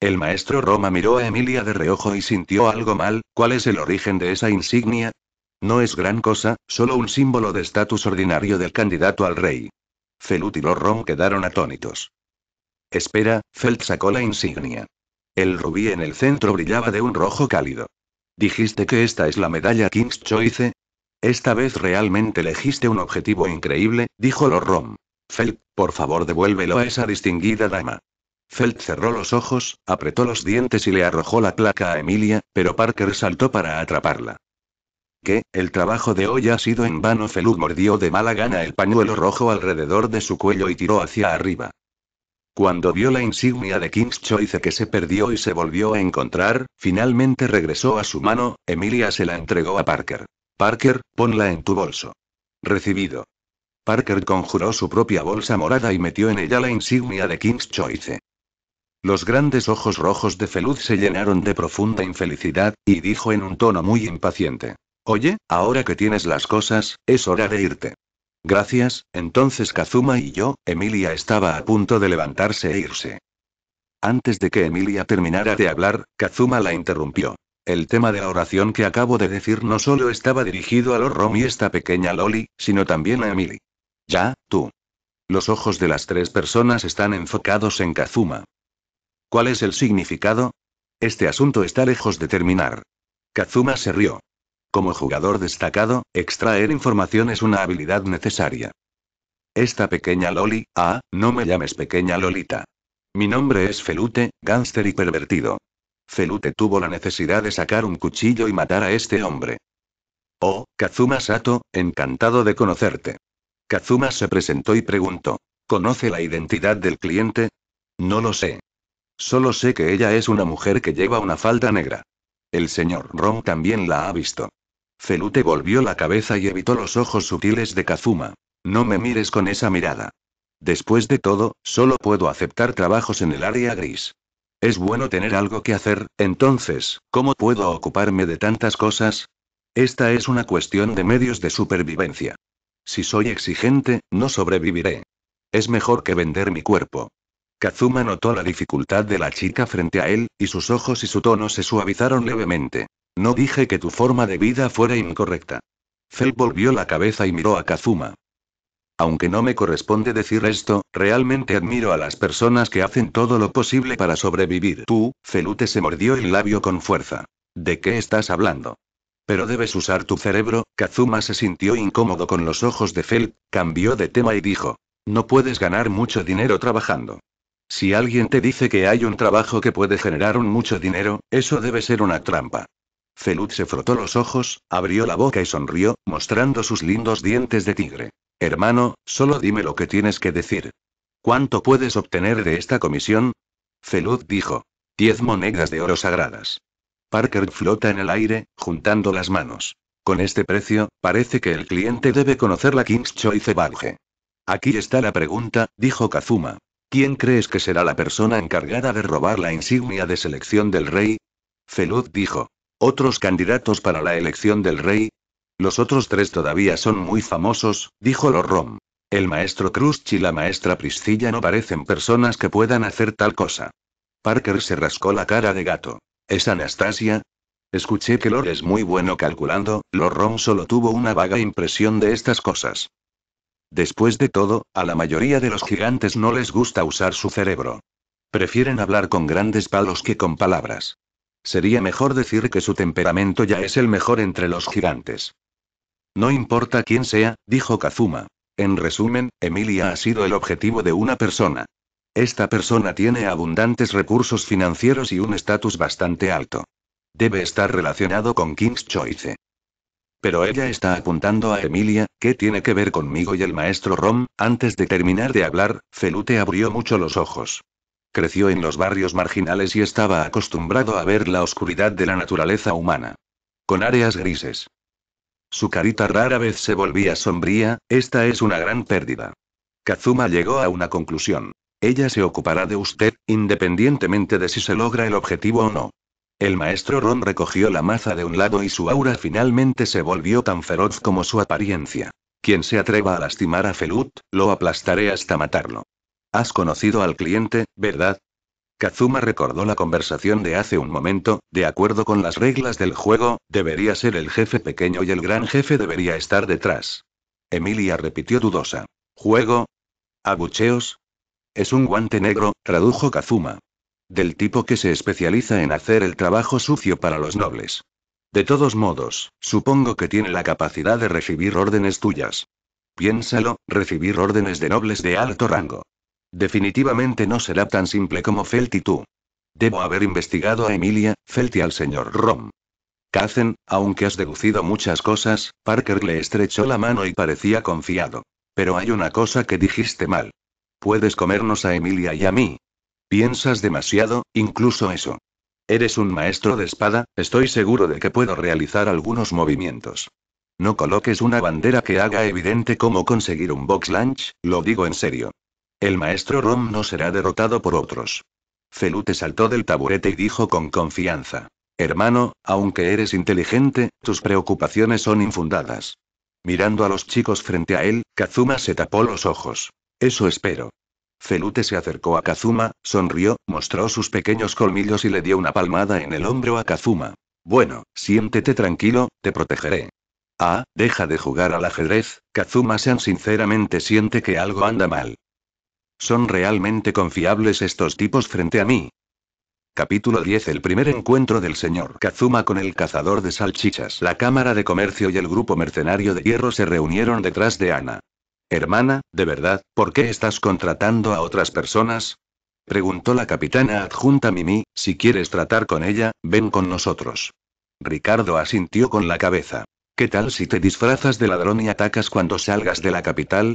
[SPEAKER 1] El maestro Roma miró a Emilia de reojo y sintió algo mal, ¿cuál es el origen de esa insignia? No es gran cosa, solo un símbolo de estatus ordinario del candidato al rey. Felut y Lorrom quedaron atónitos. Espera, Felt sacó la insignia. El rubí en el centro brillaba de un rojo cálido. ¿Dijiste que esta es la medalla King's Choice? Esta vez realmente elegiste un objetivo increíble, dijo Lorrom. Felt, por favor devuélvelo a esa distinguida dama. Felt cerró los ojos, apretó los dientes y le arrojó la placa a Emilia, pero Parker saltó para atraparla que, el trabajo de hoy ha sido en vano. Felud mordió de mala gana el pañuelo rojo alrededor de su cuello y tiró hacia arriba. Cuando vio la insignia de King's Choice que se perdió y se volvió a encontrar, finalmente regresó a su mano, Emilia se la entregó a Parker. Parker, ponla en tu bolso. Recibido. Parker conjuró su propia bolsa morada y metió en ella la insignia de King's Choice. Los grandes ojos rojos de Felud se llenaron de profunda infelicidad, y dijo en un tono muy impaciente. Oye, ahora que tienes las cosas, es hora de irte. Gracias, entonces Kazuma y yo, Emilia estaba a punto de levantarse e irse. Antes de que Emilia terminara de hablar, Kazuma la interrumpió. El tema de la oración que acabo de decir no solo estaba dirigido a Lorrom y esta pequeña Loli, sino también a Emily. Ya, tú. Los ojos de las tres personas están enfocados en Kazuma. ¿Cuál es el significado? Este asunto está lejos de terminar. Kazuma se rió. Como jugador destacado, extraer información es una habilidad necesaria. Esta pequeña Loli, ah, no me llames pequeña Lolita. Mi nombre es Felute, gánster y pervertido. Felute tuvo la necesidad de sacar un cuchillo y matar a este hombre. Oh, Kazuma Sato, encantado de conocerte. Kazuma se presentó y preguntó. ¿Conoce la identidad del cliente? No lo sé. Solo sé que ella es una mujer que lleva una falda negra. El señor Ron también la ha visto te volvió la cabeza y evitó los ojos sutiles de Kazuma. No me mires con esa mirada. Después de todo, solo puedo aceptar trabajos en el área gris. Es bueno tener algo que hacer, entonces, ¿cómo puedo ocuparme de tantas cosas? Esta es una cuestión de medios de supervivencia. Si soy exigente, no sobreviviré. Es mejor que vender mi cuerpo. Kazuma notó la dificultad de la chica frente a él, y sus ojos y su tono se suavizaron levemente. No dije que tu forma de vida fuera incorrecta. Fel volvió la cabeza y miró a Kazuma. Aunque no me corresponde decir esto, realmente admiro a las personas que hacen todo lo posible para sobrevivir. Tú, Felute se mordió el labio con fuerza. ¿De qué estás hablando? Pero debes usar tu cerebro, Kazuma se sintió incómodo con los ojos de Fel, cambió de tema y dijo. No puedes ganar mucho dinero trabajando. Si alguien te dice que hay un trabajo que puede generar un mucho dinero, eso debe ser una trampa. Felud se frotó los ojos, abrió la boca y sonrió, mostrando sus lindos dientes de tigre. Hermano, solo dime lo que tienes que decir. ¿Cuánto puedes obtener de esta comisión? Felud dijo. Diez monedas de oro sagradas. Parker flota en el aire, juntando las manos. Con este precio, parece que el cliente debe conocer la King's Choice Barge. Aquí está la pregunta, dijo Kazuma. ¿Quién crees que será la persona encargada de robar la insignia de selección del rey? Felud dijo. ¿Otros candidatos para la elección del rey? Los otros tres todavía son muy famosos, dijo Lorrom. El maestro Krush y la maestra Priscilla no parecen personas que puedan hacer tal cosa. Parker se rascó la cara de gato. ¿Es Anastasia? Escuché que Lor es muy bueno calculando, Lorrom solo tuvo una vaga impresión de estas cosas. Después de todo, a la mayoría de los gigantes no les gusta usar su cerebro. Prefieren hablar con grandes palos que con palabras. Sería mejor decir que su temperamento ya es el mejor entre los gigantes. No importa quién sea, dijo Kazuma. En resumen, Emilia ha sido el objetivo de una persona. Esta persona tiene abundantes recursos financieros y un estatus bastante alto. Debe estar relacionado con King's Choice. Pero ella está apuntando a Emilia, ¿qué tiene que ver conmigo y el maestro Rom? Antes de terminar de hablar, Felute abrió mucho los ojos creció en los barrios marginales y estaba acostumbrado a ver la oscuridad de la naturaleza humana. Con áreas grises. Su carita rara vez se volvía sombría, esta es una gran pérdida. Kazuma llegó a una conclusión. Ella se ocupará de usted, independientemente de si se logra el objetivo o no. El maestro Ron recogió la maza de un lado y su aura finalmente se volvió tan feroz como su apariencia. Quien se atreva a lastimar a Felut, lo aplastaré hasta matarlo. Has conocido al cliente, ¿verdad? Kazuma recordó la conversación de hace un momento, de acuerdo con las reglas del juego, debería ser el jefe pequeño y el gran jefe debería estar detrás. Emilia repitió dudosa. ¿Juego? ¿Abucheos? Es un guante negro, tradujo Kazuma. Del tipo que se especializa en hacer el trabajo sucio para los nobles. De todos modos, supongo que tiene la capacidad de recibir órdenes tuyas. Piénsalo, recibir órdenes de nobles de alto rango. Definitivamente no será tan simple como Felt y tú. Debo haber investigado a Emilia, Felt y al señor Rom. Kazen, aunque has deducido muchas cosas, Parker le estrechó la mano y parecía confiado. Pero hay una cosa que dijiste mal. Puedes comernos a Emilia y a mí. Piensas demasiado, incluso eso. Eres un maestro de espada, estoy seguro de que puedo realizar algunos movimientos. No coloques una bandera que haga evidente cómo conseguir un box lunch, lo digo en serio. El maestro Rom no será derrotado por otros. Felute saltó del taburete y dijo con confianza. Hermano, aunque eres inteligente, tus preocupaciones son infundadas. Mirando a los chicos frente a él, Kazuma se tapó los ojos. Eso espero. Felute se acercó a Kazuma, sonrió, mostró sus pequeños colmillos y le dio una palmada en el hombro a Kazuma. Bueno, siéntete tranquilo, te protegeré. Ah, deja de jugar al ajedrez, Kazuma-san sinceramente siente que algo anda mal. ¿Son realmente confiables estos tipos frente a mí? Capítulo 10 El primer encuentro del señor Kazuma con el cazador de salchichas. La Cámara de Comercio y el grupo mercenario de hierro se reunieron detrás de Ana. Hermana, de verdad, ¿por qué estás contratando a otras personas? Preguntó la capitana adjunta Mimi, si quieres tratar con ella, ven con nosotros. Ricardo asintió con la cabeza. ¿Qué tal si te disfrazas de ladrón y atacas cuando salgas de la capital?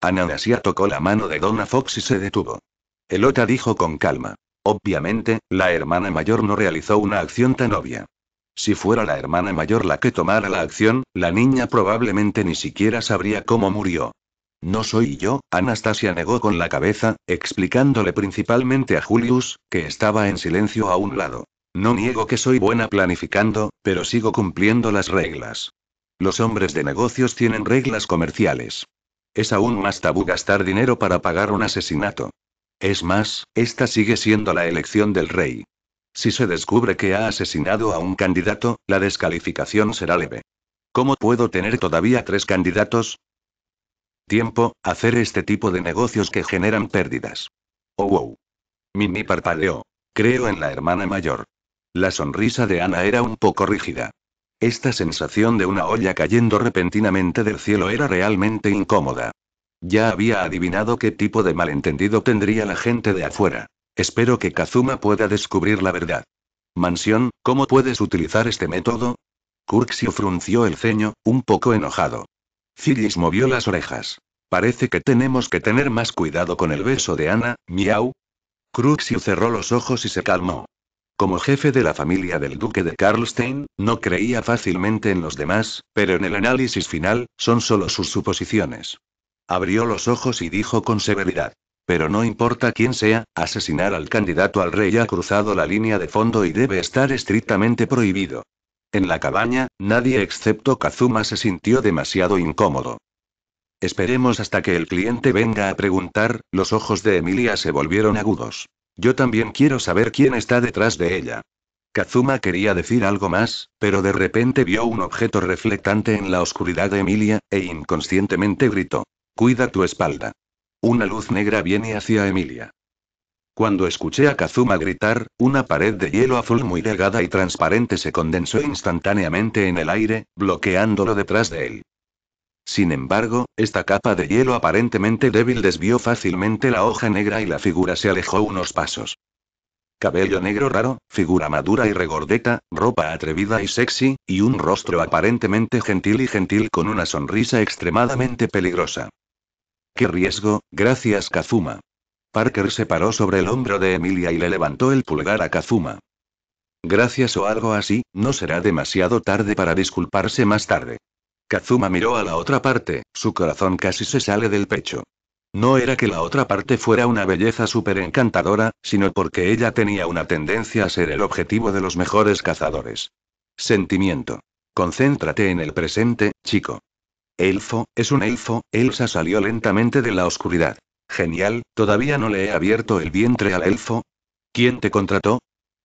[SPEAKER 1] Anastasia tocó la mano de Donna Fox y se detuvo. Elota dijo con calma. Obviamente, la hermana mayor no realizó una acción tan obvia. Si fuera la hermana mayor la que tomara la acción, la niña probablemente ni siquiera sabría cómo murió. No soy yo, Anastasia negó con la cabeza, explicándole principalmente a Julius, que estaba en silencio a un lado. No niego que soy buena planificando, pero sigo cumpliendo las reglas. Los hombres de negocios tienen reglas comerciales es aún más tabú gastar dinero para pagar un asesinato. Es más, esta sigue siendo la elección del rey. Si se descubre que ha asesinado a un candidato, la descalificación será leve. ¿Cómo puedo tener todavía tres candidatos? Tiempo, hacer este tipo de negocios que generan pérdidas. Oh, wow. Mimi parpadeó. Creo en la hermana mayor. La sonrisa de Ana era un poco rígida. Esta sensación de una olla cayendo repentinamente del cielo era realmente incómoda. Ya había adivinado qué tipo de malentendido tendría la gente de afuera. Espero que Kazuma pueda descubrir la verdad. Mansión, ¿cómo puedes utilizar este método? Kurxio frunció el ceño, un poco enojado. Phyllis movió las orejas. Parece que tenemos que tener más cuidado con el beso de Ana, miau. Kruxio cerró los ojos y se calmó. Como jefe de la familia del duque de Karlstein, no creía fácilmente en los demás, pero en el análisis final, son solo sus suposiciones. Abrió los ojos y dijo con severidad. Pero no importa quién sea, asesinar al candidato al rey ha cruzado la línea de fondo y debe estar estrictamente prohibido. En la cabaña, nadie excepto Kazuma se sintió demasiado incómodo. Esperemos hasta que el cliente venga a preguntar, los ojos de Emilia se volvieron agudos. Yo también quiero saber quién está detrás de ella. Kazuma quería decir algo más, pero de repente vio un objeto reflectante en la oscuridad de Emilia, e inconscientemente gritó. Cuida tu espalda. Una luz negra viene hacia Emilia. Cuando escuché a Kazuma gritar, una pared de hielo azul muy delgada y transparente se condensó instantáneamente en el aire, bloqueándolo detrás de él. Sin embargo, esta capa de hielo aparentemente débil desvió fácilmente la hoja negra y la figura se alejó unos pasos. Cabello negro raro, figura madura y regordeta, ropa atrevida y sexy, y un rostro aparentemente gentil y gentil con una sonrisa extremadamente peligrosa. ¡Qué riesgo! Gracias Kazuma. Parker se paró sobre el hombro de Emilia y le levantó el pulgar a Kazuma. Gracias o algo así, no será demasiado tarde para disculparse más tarde. Kazuma miró a la otra parte, su corazón casi se sale del pecho. No era que la otra parte fuera una belleza súper encantadora, sino porque ella tenía una tendencia a ser el objetivo de los mejores cazadores. Sentimiento. Concéntrate en el presente, chico. Elfo, es un elfo, Elsa salió lentamente de la oscuridad. Genial, todavía no le he abierto el vientre al elfo. ¿Quién te contrató?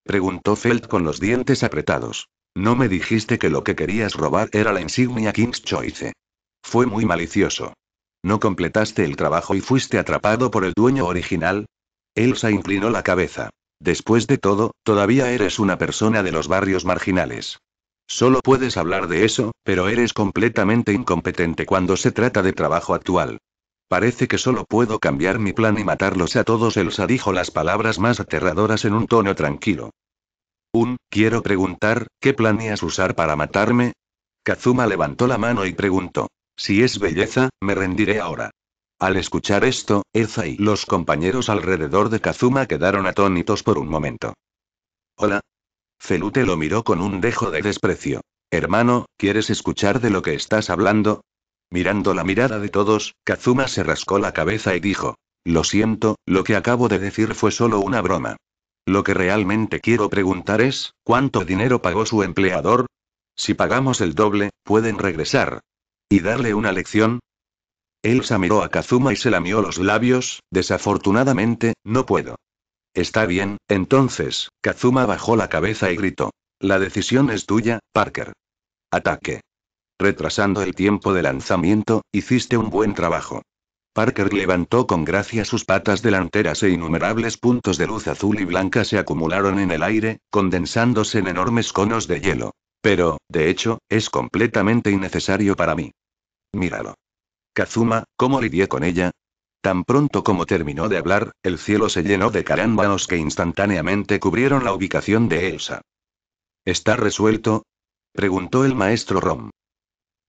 [SPEAKER 1] preguntó Feld con los dientes apretados. No me dijiste que lo que querías robar era la insignia King's Choice. Fue muy malicioso. ¿No completaste el trabajo y fuiste atrapado por el dueño original? Elsa inclinó la cabeza. Después de todo, todavía eres una persona de los barrios marginales. Solo puedes hablar de eso, pero eres completamente incompetente cuando se trata de trabajo actual. Parece que solo puedo cambiar mi plan y matarlos a todos. Elsa dijo las palabras más aterradoras en un tono tranquilo. Un, quiero preguntar, ¿qué planeas usar para matarme? Kazuma levantó la mano y preguntó. Si es belleza, me rendiré ahora. Al escuchar esto, Eza y los compañeros alrededor de Kazuma quedaron atónitos por un momento. Hola. Felute lo miró con un dejo de desprecio. Hermano, ¿quieres escuchar de lo que estás hablando? Mirando la mirada de todos, Kazuma se rascó la cabeza y dijo. Lo siento, lo que acabo de decir fue solo una broma. Lo que realmente quiero preguntar es, ¿cuánto dinero pagó su empleador? Si pagamos el doble, pueden regresar. ¿Y darle una lección? Elsa miró a Kazuma y se lamió los labios, desafortunadamente, no puedo. Está bien, entonces, Kazuma bajó la cabeza y gritó. La decisión es tuya, Parker. Ataque. Retrasando el tiempo de lanzamiento, hiciste un buen trabajo. Parker levantó con gracia sus patas delanteras e innumerables puntos de luz azul y blanca se acumularon en el aire, condensándose en enormes conos de hielo. Pero, de hecho, es completamente innecesario para mí. Míralo. Kazuma, ¿cómo lidié con ella? Tan pronto como terminó de hablar, el cielo se llenó de carámbanos que instantáneamente cubrieron la ubicación de Elsa. ¿Está resuelto? preguntó el maestro Rom.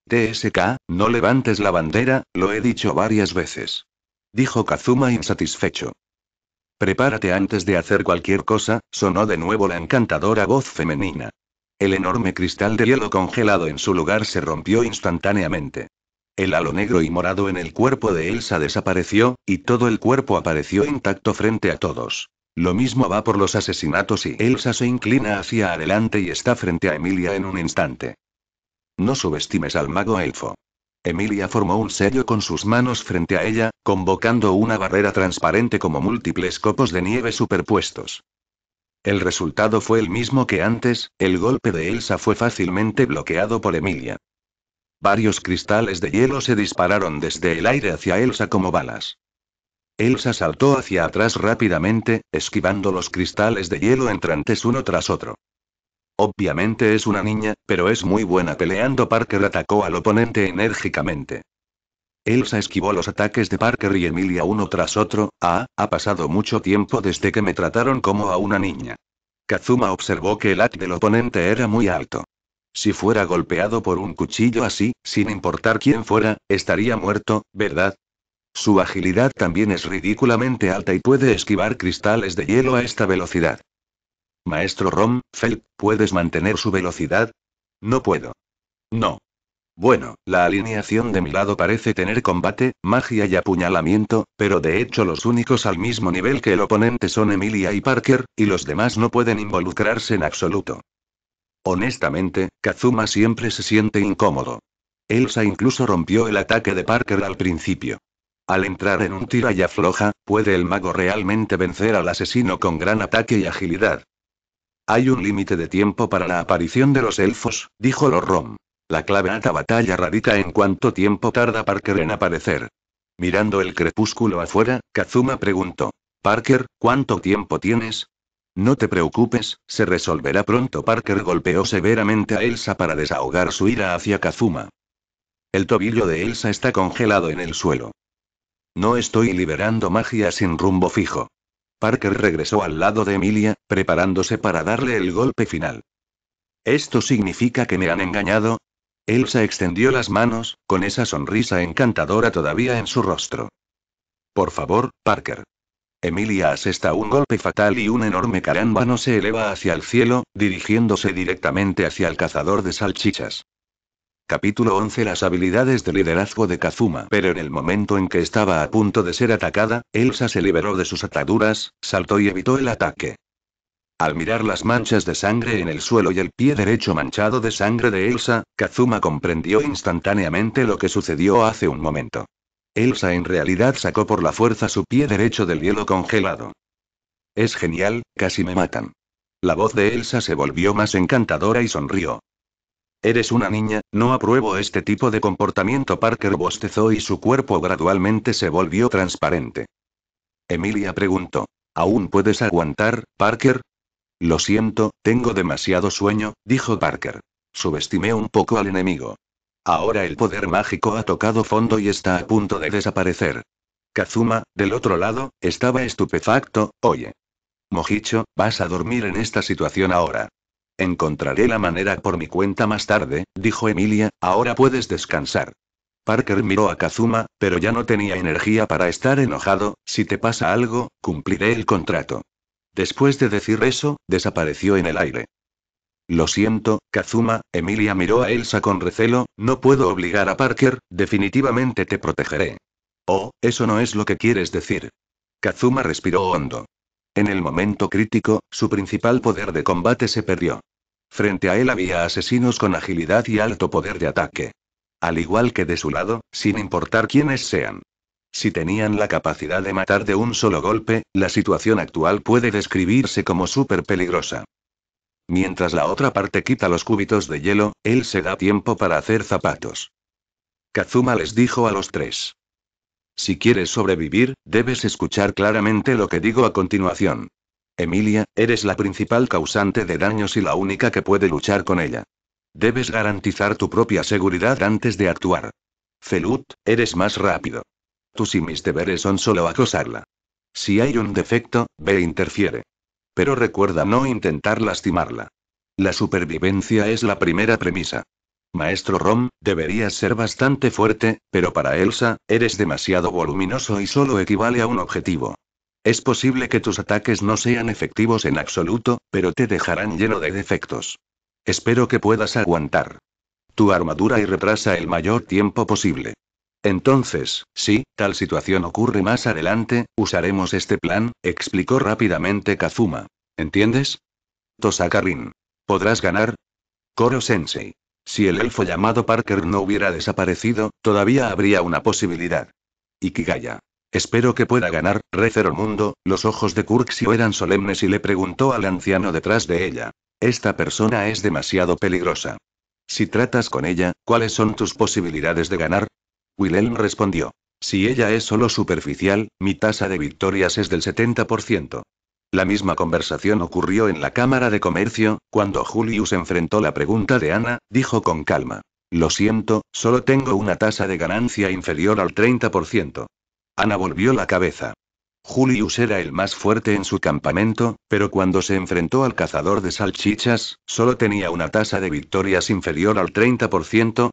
[SPEAKER 1] TSK, no levantes la bandera, lo he dicho varias veces. Dijo Kazuma insatisfecho. Prepárate antes de hacer cualquier cosa, sonó de nuevo la encantadora voz femenina. El enorme cristal de hielo congelado en su lugar se rompió instantáneamente. El halo negro y morado en el cuerpo de Elsa desapareció, y todo el cuerpo apareció intacto frente a todos. Lo mismo va por los asesinatos y Elsa se inclina hacia adelante y está frente a Emilia en un instante. No subestimes al mago elfo. Emilia formó un sello con sus manos frente a ella, convocando una barrera transparente como múltiples copos de nieve superpuestos. El resultado fue el mismo que antes, el golpe de Elsa fue fácilmente bloqueado por Emilia. Varios cristales de hielo se dispararon desde el aire hacia Elsa como balas. Elsa saltó hacia atrás rápidamente, esquivando los cristales de hielo entrantes uno tras otro. Obviamente es una niña, pero es muy buena peleando. Parker atacó al oponente enérgicamente. Elsa esquivó los ataques de Parker y Emilia uno tras otro. Ah, ha pasado mucho tiempo desde que me trataron como a una niña. Kazuma observó que el ataque del oponente era muy alto. Si fuera golpeado por un cuchillo así, sin importar quién fuera, estaría muerto, ¿verdad? Su agilidad también es ridículamente alta y puede esquivar cristales de hielo a esta velocidad. Maestro Rom, Feld, ¿puedes mantener su velocidad? No puedo. No. Bueno, la alineación de mi lado parece tener combate, magia y apuñalamiento, pero de hecho los únicos al mismo nivel que el oponente son Emilia y Parker, y los demás no pueden involucrarse en absoluto. Honestamente, Kazuma siempre se siente incómodo. Elsa incluso rompió el ataque de Parker al principio. Al entrar en un tira y afloja, puede el mago realmente vencer al asesino con gran ataque y agilidad. Hay un límite de tiempo para la aparición de los elfos, dijo Lorrom. La clave ata batalla radica en cuánto tiempo tarda Parker en aparecer. Mirando el crepúsculo afuera, Kazuma preguntó. Parker, ¿cuánto tiempo tienes? No te preocupes, se resolverá pronto. Parker golpeó severamente a Elsa para desahogar su ira hacia Kazuma. El tobillo de Elsa está congelado en el suelo. No estoy liberando magia sin rumbo fijo. Parker regresó al lado de Emilia, preparándose para darle el golpe final. ¿Esto significa que me han engañado? Elsa extendió las manos, con esa sonrisa encantadora todavía en su rostro. Por favor, Parker. Emilia asesta un golpe fatal y un enorme carámbano se eleva hacia el cielo, dirigiéndose directamente hacia el cazador de salchichas. Capítulo 11 Las habilidades de liderazgo de Kazuma. Pero en el momento en que estaba a punto de ser atacada, Elsa se liberó de sus ataduras, saltó y evitó el ataque. Al mirar las manchas de sangre en el suelo y el pie derecho manchado de sangre de Elsa, Kazuma comprendió instantáneamente lo que sucedió hace un momento. Elsa en realidad sacó por la fuerza su pie derecho del hielo congelado. Es genial, casi me matan. La voz de Elsa se volvió más encantadora y sonrió. Eres una niña, no apruebo este tipo de comportamiento. Parker bostezó y su cuerpo gradualmente se volvió transparente. Emilia preguntó. ¿Aún puedes aguantar, Parker? Lo siento, tengo demasiado sueño, dijo Parker. Subestimé un poco al enemigo. Ahora el poder mágico ha tocado fondo y está a punto de desaparecer. Kazuma, del otro lado, estaba estupefacto, oye. Mojicho, vas a dormir en esta situación ahora. Encontraré la manera por mi cuenta más tarde, dijo Emilia, ahora puedes descansar. Parker miró a Kazuma, pero ya no tenía energía para estar enojado, si te pasa algo, cumpliré el contrato. Después de decir eso, desapareció en el aire. Lo siento, Kazuma, Emilia miró a Elsa con recelo, no puedo obligar a Parker, definitivamente te protegeré. Oh, eso no es lo que quieres decir. Kazuma respiró hondo. En el momento crítico, su principal poder de combate se perdió. Frente a él había asesinos con agilidad y alto poder de ataque. Al igual que de su lado, sin importar quiénes sean. Si tenían la capacidad de matar de un solo golpe, la situación actual puede describirse como súper peligrosa. Mientras la otra parte quita los cúbitos de hielo, él se da tiempo para hacer zapatos. Kazuma les dijo a los tres. Si quieres sobrevivir, debes escuchar claramente lo que digo a continuación. Emilia, eres la principal causante de daños y la única que puede luchar con ella. Debes garantizar tu propia seguridad antes de actuar. Felut, eres más rápido. Tus y mis deberes son solo acosarla. Si hay un defecto, ve e interfiere. Pero recuerda no intentar lastimarla. La supervivencia es la primera premisa. Maestro Rom, deberías ser bastante fuerte, pero para Elsa, eres demasiado voluminoso y solo equivale a un objetivo. Es posible que tus ataques no sean efectivos en absoluto, pero te dejarán lleno de defectos. Espero que puedas aguantar tu armadura y retrasa el mayor tiempo posible. Entonces, si tal situación ocurre más adelante, usaremos este plan, explicó rápidamente Kazuma. entiendes Tosakarin. ¿Podrás ganar? Koro-sensei. Si el elfo llamado Parker no hubiera desaparecido, todavía habría una posibilidad. Ikigaya. Espero que pueda ganar, Recero Mundo. Los ojos de Curxio eran solemnes y le preguntó al anciano detrás de ella. Esta persona es demasiado peligrosa. Si tratas con ella, ¿cuáles son tus posibilidades de ganar? Wilhelm respondió. Si ella es solo superficial, mi tasa de victorias es del 70%. La misma conversación ocurrió en la Cámara de Comercio, cuando Julius enfrentó la pregunta de Ana, dijo con calma. Lo siento, solo tengo una tasa de ganancia inferior al 30%. Ana volvió la cabeza. Julius era el más fuerte en su campamento, pero cuando se enfrentó al cazador de salchichas, solo tenía una tasa de victorias inferior al 30%.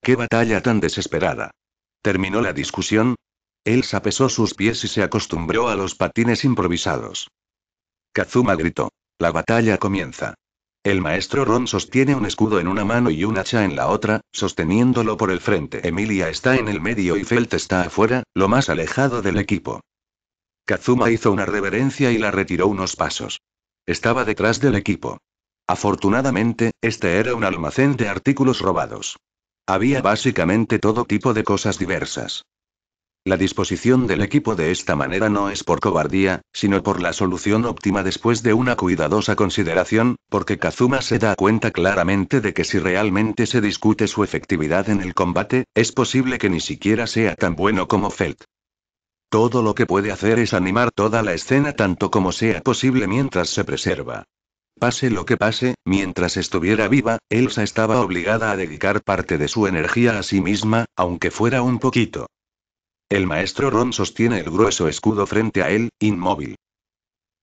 [SPEAKER 1] ¡Qué batalla tan desesperada! Terminó la discusión. Elsa pesó sus pies y se acostumbró a los patines improvisados. Kazuma gritó. La batalla comienza. El maestro Ron sostiene un escudo en una mano y un hacha en la otra, sosteniéndolo por el frente. Emilia está en el medio y Felt está afuera, lo más alejado del equipo. Kazuma hizo una reverencia y la retiró unos pasos. Estaba detrás del equipo. Afortunadamente, este era un almacén de artículos robados. Había básicamente todo tipo de cosas diversas. La disposición del equipo de esta manera no es por cobardía, sino por la solución óptima después de una cuidadosa consideración, porque Kazuma se da cuenta claramente de que si realmente se discute su efectividad en el combate, es posible que ni siquiera sea tan bueno como Felt. Todo lo que puede hacer es animar toda la escena tanto como sea posible mientras se preserva. Pase lo que pase, mientras estuviera viva, Elsa estaba obligada a dedicar parte de su energía a sí misma, aunque fuera un poquito. El maestro Ron sostiene el grueso escudo frente a él, inmóvil.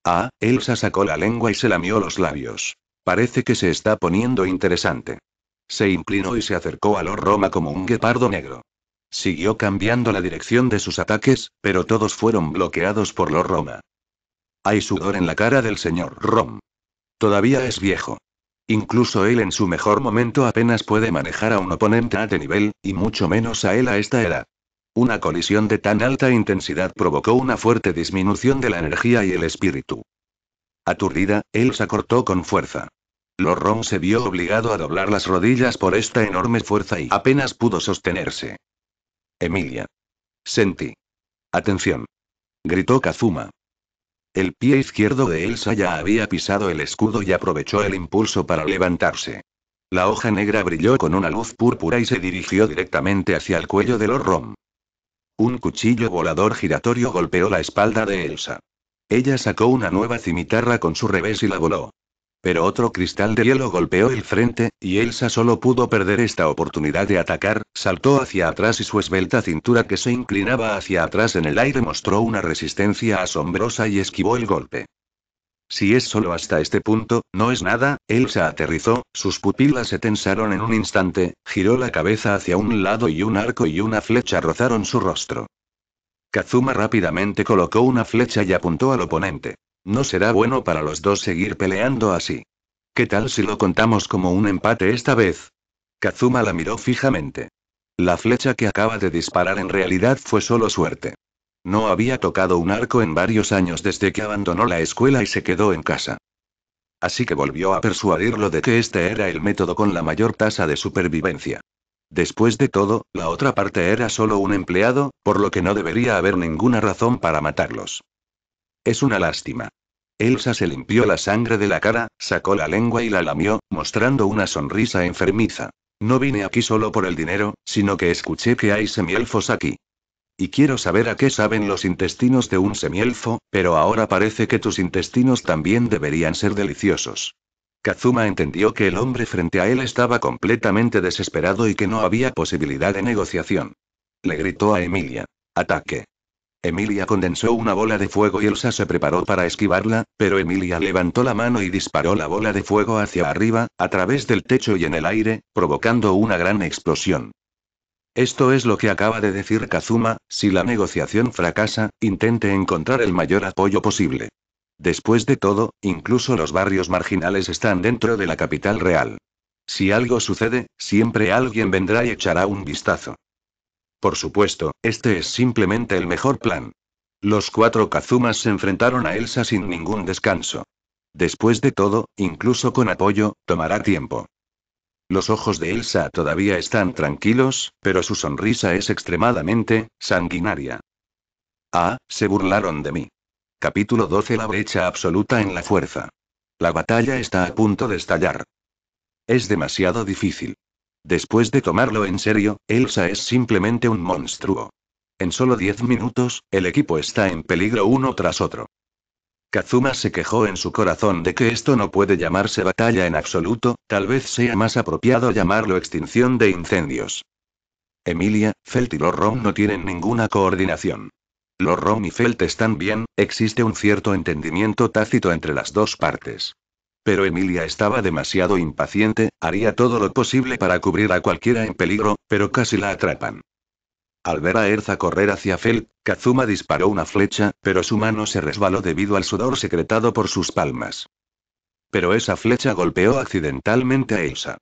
[SPEAKER 1] Ah, Elsa sacó la lengua y se lamió los labios. Parece que se está poniendo interesante. Se inclinó y se acercó a Lord Roma como un guepardo negro. Siguió cambiando la dirección de sus ataques, pero todos fueron bloqueados por Lord Roma. Hay sudor en la cara del señor Ron. Todavía es viejo. Incluso él en su mejor momento apenas puede manejar a un oponente de nivel, y mucho menos a él a esta edad. Una colisión de tan alta intensidad provocó una fuerte disminución de la energía y el espíritu. Aturdida, Elsa cortó con fuerza. Lorron se vio obligado a doblar las rodillas por esta enorme fuerza y apenas pudo sostenerse. Emilia. Sentí. Atención. Gritó Kazuma. El pie izquierdo de Elsa ya había pisado el escudo y aprovechó el impulso para levantarse. La hoja negra brilló con una luz púrpura y se dirigió directamente hacia el cuello de Lorrom. Un cuchillo volador giratorio golpeó la espalda de Elsa. Ella sacó una nueva cimitarra con su revés y la voló. Pero otro cristal de hielo golpeó el frente, y Elsa solo pudo perder esta oportunidad de atacar, saltó hacia atrás y su esbelta cintura que se inclinaba hacia atrás en el aire mostró una resistencia asombrosa y esquivó el golpe. Si es solo hasta este punto, no es nada, se aterrizó, sus pupilas se tensaron en un instante, giró la cabeza hacia un lado y un arco y una flecha rozaron su rostro. Kazuma rápidamente colocó una flecha y apuntó al oponente. No será bueno para los dos seguir peleando así. ¿Qué tal si lo contamos como un empate esta vez? Kazuma la miró fijamente. La flecha que acaba de disparar en realidad fue solo suerte. No había tocado un arco en varios años desde que abandonó la escuela y se quedó en casa. Así que volvió a persuadirlo de que este era el método con la mayor tasa de supervivencia. Después de todo, la otra parte era solo un empleado, por lo que no debería haber ninguna razón para matarlos. Es una lástima. Elsa se limpió la sangre de la cara, sacó la lengua y la lamió, mostrando una sonrisa enfermiza. No vine aquí solo por el dinero, sino que escuché que hay semielfos aquí y quiero saber a qué saben los intestinos de un semielfo, pero ahora parece que tus intestinos también deberían ser deliciosos. Kazuma entendió que el hombre frente a él estaba completamente desesperado y que no había posibilidad de negociación. Le gritó a Emilia. Ataque. Emilia condensó una bola de fuego y Elsa se preparó para esquivarla, pero Emilia levantó la mano y disparó la bola de fuego hacia arriba, a través del techo y en el aire, provocando una gran explosión. Esto es lo que acaba de decir Kazuma, si la negociación fracasa, intente encontrar el mayor apoyo posible. Después de todo, incluso los barrios marginales están dentro de la capital real. Si algo sucede, siempre alguien vendrá y echará un vistazo. Por supuesto, este es simplemente el mejor plan. Los cuatro Kazumas se enfrentaron a Elsa sin ningún descanso. Después de todo, incluso con apoyo, tomará tiempo. Los ojos de Elsa todavía están tranquilos, pero su sonrisa es extremadamente sanguinaria. Ah, se burlaron de mí. Capítulo 12 La brecha absoluta en la fuerza. La batalla está a punto de estallar. Es demasiado difícil. Después de tomarlo en serio, Elsa es simplemente un monstruo. En solo 10 minutos, el equipo está en peligro uno tras otro. Kazuma se quejó en su corazón de que esto no puede llamarse batalla en absoluto, tal vez sea más apropiado llamarlo extinción de incendios. Emilia, Felt y Lorrom no tienen ninguna coordinación. Lorrom y Felt están bien, existe un cierto entendimiento tácito entre las dos partes. Pero Emilia estaba demasiado impaciente, haría todo lo posible para cubrir a cualquiera en peligro, pero casi la atrapan. Al ver a Erza correr hacia Fel, Kazuma disparó una flecha, pero su mano se resbaló debido al sudor secretado por sus palmas. Pero esa flecha golpeó accidentalmente a Elsa.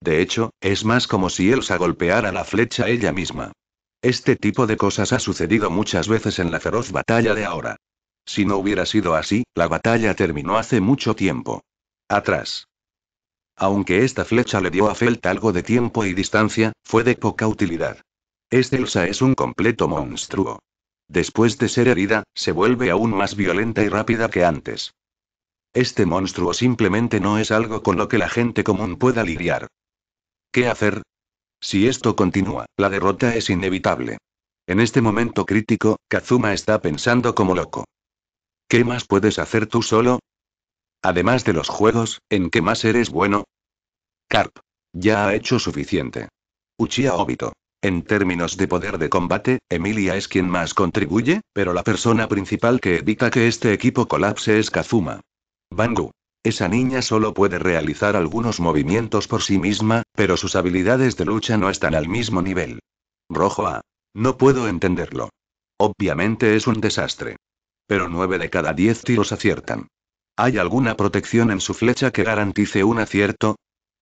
[SPEAKER 1] De hecho, es más como si Elsa golpeara la flecha ella misma. Este tipo de cosas ha sucedido muchas veces en la feroz batalla de ahora. Si no hubiera sido así, la batalla terminó hace mucho tiempo. Atrás. Aunque esta flecha le dio a Felt algo de tiempo y distancia, fue de poca utilidad. Elsa este es un completo monstruo. Después de ser herida, se vuelve aún más violenta y rápida que antes. Este monstruo simplemente no es algo con lo que la gente común pueda lidiar. ¿Qué hacer? Si esto continúa, la derrota es inevitable. En este momento crítico, Kazuma está pensando como loco. ¿Qué más puedes hacer tú solo? Además de los juegos, ¿en qué más eres bueno? Carp. Ya ha hecho suficiente. Uchiha Obito. En términos de poder de combate, Emilia es quien más contribuye, pero la persona principal que evita que este equipo colapse es Kazuma. Bangu. Esa niña solo puede realizar algunos movimientos por sí misma, pero sus habilidades de lucha no están al mismo nivel. Rojo A. No puedo entenderlo. Obviamente es un desastre. Pero 9 de cada 10 tiros aciertan. ¿Hay alguna protección en su flecha que garantice un acierto?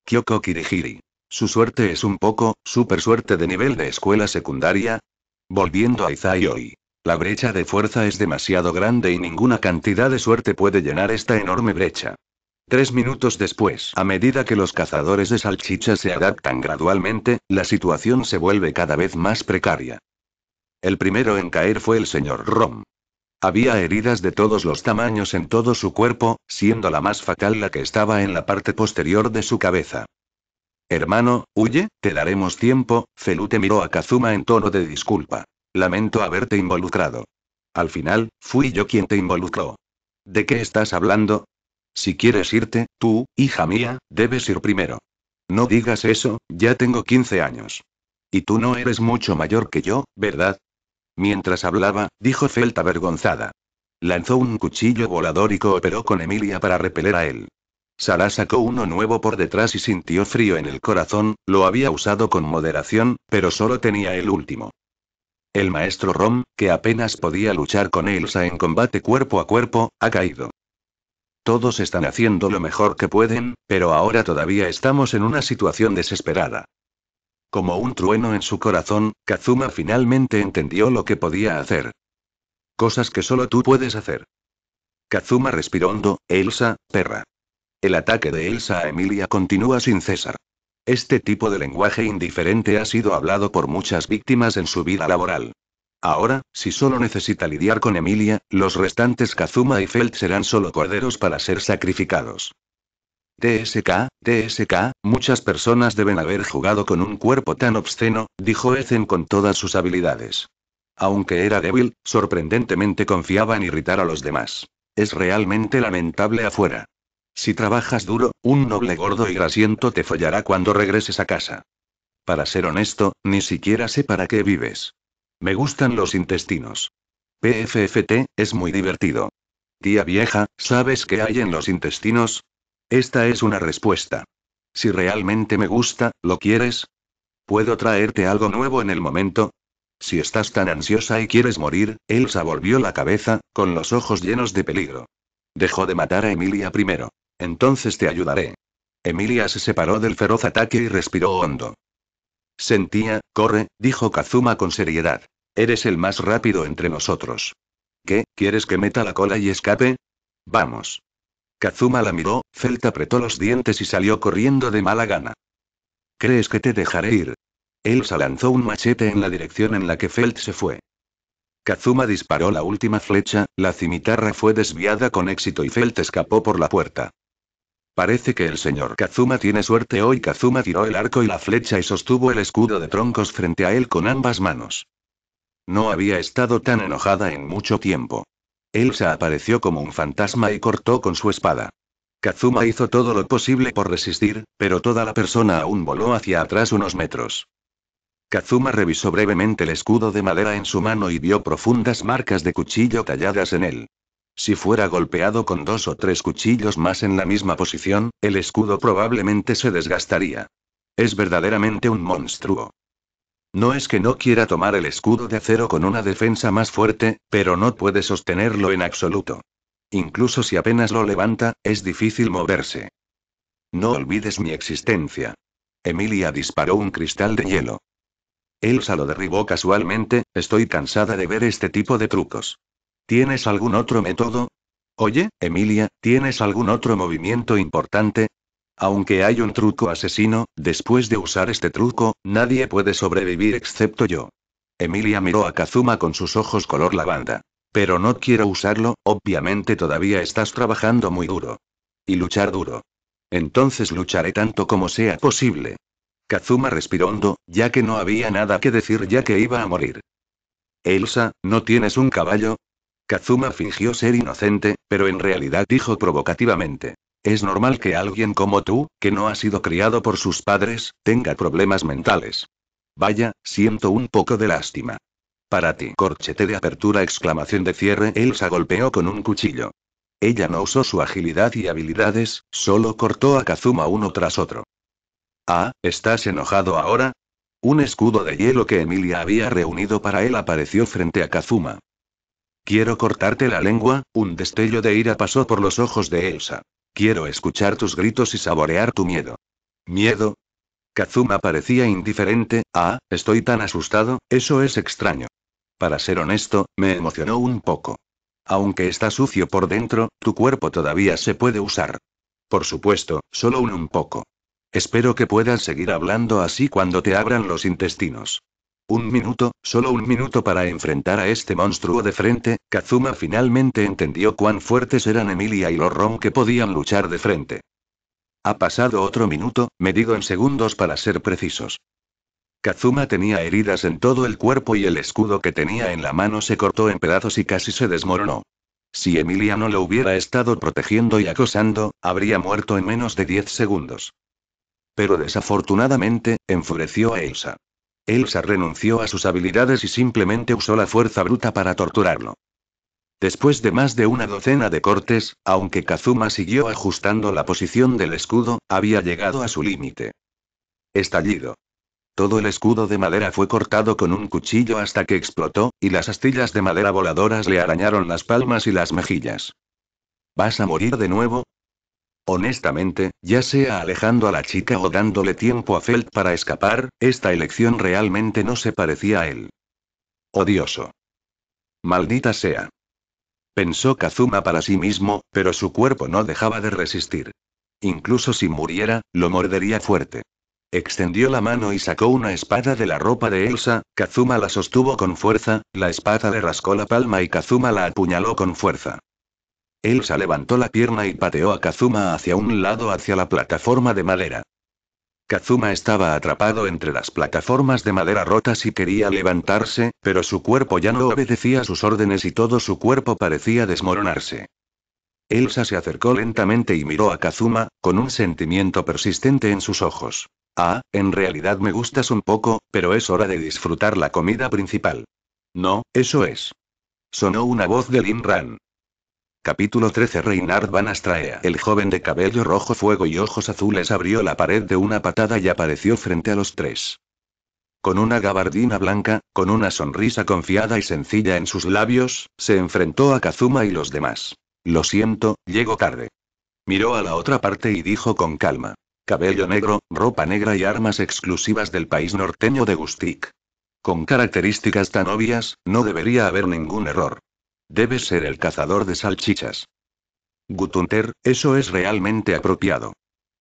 [SPEAKER 1] Kyoko Kirihiri. Su suerte es un poco, super suerte de nivel de escuela secundaria. Volviendo a Izai hoy. La brecha de fuerza es demasiado grande y ninguna cantidad de suerte puede llenar esta enorme brecha. Tres minutos después, a medida que los cazadores de salchichas se adaptan gradualmente, la situación se vuelve cada vez más precaria. El primero en caer fue el señor Rom. Había heridas de todos los tamaños en todo su cuerpo, siendo la más fatal la que estaba en la parte posterior de su cabeza. Hermano, huye, te daremos tiempo. Felute miró a Kazuma en tono de disculpa. Lamento haberte involucrado. Al final, fui yo quien te involucró. ¿De qué estás hablando? Si quieres irte, tú, hija mía, debes ir primero. No digas eso, ya tengo 15 años. Y tú no eres mucho mayor que yo, ¿verdad? Mientras hablaba, dijo Felt avergonzada. Lanzó un cuchillo volador y cooperó con Emilia para repeler a él. Sara sacó uno nuevo por detrás y sintió frío en el corazón, lo había usado con moderación, pero solo tenía el último. El maestro Rom, que apenas podía luchar con Elsa en combate cuerpo a cuerpo, ha caído. Todos están haciendo lo mejor que pueden, pero ahora todavía estamos en una situación desesperada. Como un trueno en su corazón, Kazuma finalmente entendió lo que podía hacer. Cosas que solo tú puedes hacer. Kazuma respiró hondo, Elsa, perra. El ataque de Elsa a Emilia continúa sin cesar. Este tipo de lenguaje indiferente ha sido hablado por muchas víctimas en su vida laboral. Ahora, si solo necesita lidiar con Emilia, los restantes Kazuma y felt serán solo corderos para ser sacrificados. TSK, TSK, muchas personas deben haber jugado con un cuerpo tan obsceno, dijo Ezen con todas sus habilidades. Aunque era débil, sorprendentemente confiaba en irritar a los demás. Es realmente lamentable afuera. Si trabajas duro, un noble gordo y grasiento te follará cuando regreses a casa. Para ser honesto, ni siquiera sé para qué vives. Me gustan los intestinos. PFFT, es muy divertido. Tía vieja, ¿sabes qué hay en los intestinos? Esta es una respuesta. Si realmente me gusta, ¿lo quieres? ¿Puedo traerte algo nuevo en el momento? Si estás tan ansiosa y quieres morir, Elsa volvió la cabeza, con los ojos llenos de peligro. Dejó de matar a Emilia primero. Entonces te ayudaré. Emilia se separó del feroz ataque y respiró hondo. Sentía, corre, dijo Kazuma con seriedad. Eres el más rápido entre nosotros. ¿Qué, quieres que meta la cola y escape? Vamos. Kazuma la miró, Felt apretó los dientes y salió corriendo de mala gana. ¿Crees que te dejaré ir? Elsa lanzó un machete en la dirección en la que Felt se fue. Kazuma disparó la última flecha, la cimitarra fue desviada con éxito y Felt escapó por la puerta. Parece que el señor Kazuma tiene suerte hoy. Kazuma tiró el arco y la flecha y sostuvo el escudo de troncos frente a él con ambas manos. No había estado tan enojada en mucho tiempo. Elsa apareció como un fantasma y cortó con su espada. Kazuma hizo todo lo posible por resistir, pero toda la persona aún voló hacia atrás unos metros. Kazuma revisó brevemente el escudo de madera en su mano y vio profundas marcas de cuchillo talladas en él. Si fuera golpeado con dos o tres cuchillos más en la misma posición, el escudo probablemente se desgastaría. Es verdaderamente un monstruo. No es que no quiera tomar el escudo de acero con una defensa más fuerte, pero no puede sostenerlo en absoluto. Incluso si apenas lo levanta, es difícil moverse. No olvides mi existencia. Emilia disparó un cristal de hielo. Elsa lo derribó casualmente, estoy cansada de ver este tipo de trucos. ¿Tienes algún otro método? Oye, Emilia, ¿tienes algún otro movimiento importante? Aunque hay un truco asesino, después de usar este truco, nadie puede sobrevivir excepto yo. Emilia miró a Kazuma con sus ojos color lavanda. Pero no quiero usarlo, obviamente todavía estás trabajando muy duro. Y luchar duro. Entonces lucharé tanto como sea posible. Kazuma respiró hondo, ya que no había nada que decir ya que iba a morir. Elsa, ¿no tienes un caballo? Kazuma fingió ser inocente, pero en realidad dijo provocativamente. Es normal que alguien como tú, que no ha sido criado por sus padres, tenga problemas mentales. Vaya, siento un poco de lástima. Para ti, corchete de apertura, exclamación de cierre, Elsa golpeó con un cuchillo. Ella no usó su agilidad y habilidades, solo cortó a Kazuma uno tras otro. Ah, ¿estás enojado ahora? Un escudo de hielo que Emilia había reunido para él apareció frente a Kazuma. Quiero cortarte la lengua, un destello de ira pasó por los ojos de Elsa. Quiero escuchar tus gritos y saborear tu miedo. ¿Miedo? Kazuma parecía indiferente, ah, estoy tan asustado, eso es extraño. Para ser honesto, me emocionó un poco. Aunque está sucio por dentro, tu cuerpo todavía se puede usar. Por supuesto, solo un un poco. Espero que puedas seguir hablando así cuando te abran los intestinos. Un minuto, solo un minuto para enfrentar a este monstruo de frente, Kazuma finalmente entendió cuán fuertes eran Emilia y los que podían luchar de frente. Ha pasado otro minuto, medido en segundos para ser precisos. Kazuma tenía heridas en todo el cuerpo y el escudo que tenía en la mano se cortó en pedazos y casi se desmoronó. Si Emilia no lo hubiera estado protegiendo y acosando, habría muerto en menos de 10 segundos. Pero desafortunadamente, enfureció a Elsa. Elsa renunció a sus habilidades y simplemente usó la fuerza bruta para torturarlo. Después de más de una docena de cortes, aunque Kazuma siguió ajustando la posición del escudo, había llegado a su límite. Estallido. Todo el escudo de madera fue cortado con un cuchillo hasta que explotó, y las astillas de madera voladoras le arañaron las palmas y las mejillas. Vas a morir de nuevo, Honestamente, ya sea alejando a la chica o dándole tiempo a Felt para escapar, esta elección realmente no se parecía a él. Odioso. Maldita sea. Pensó Kazuma para sí mismo, pero su cuerpo no dejaba de resistir. Incluso si muriera, lo mordería fuerte. Extendió la mano y sacó una espada de la ropa de Elsa, Kazuma la sostuvo con fuerza, la espada le rascó la palma y Kazuma la apuñaló con fuerza. Elsa levantó la pierna y pateó a Kazuma hacia un lado hacia la plataforma de madera. Kazuma estaba atrapado entre las plataformas de madera rotas y quería levantarse, pero su cuerpo ya no obedecía sus órdenes y todo su cuerpo parecía desmoronarse. Elsa se acercó lentamente y miró a Kazuma, con un sentimiento persistente en sus ojos. Ah, en realidad me gustas un poco, pero es hora de disfrutar la comida principal. No, eso es. Sonó una voz de Lin Ran. Capítulo 13 Reinhard Van Astraea. El joven de cabello rojo fuego y ojos azules abrió la pared de una patada y apareció frente a los tres. Con una gabardina blanca, con una sonrisa confiada y sencilla en sus labios, se enfrentó a Kazuma y los demás. Lo siento, llego tarde. Miró a la otra parte y dijo con calma. Cabello negro, ropa negra y armas exclusivas del país norteño de Gustik. Con características tan obvias, no debería haber ningún error. Debes ser el cazador de salchichas. Gutunter, eso es realmente apropiado.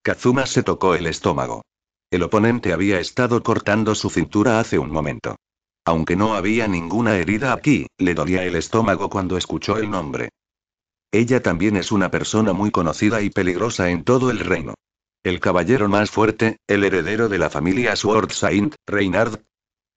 [SPEAKER 1] Kazuma se tocó el estómago. El oponente había estado cortando su cintura hace un momento. Aunque no había ninguna herida aquí, le dolía el estómago cuando escuchó el nombre. Ella también es una persona muy conocida y peligrosa en todo el reino. El caballero más fuerte, el heredero de la familia Sword Saint, Reinhard.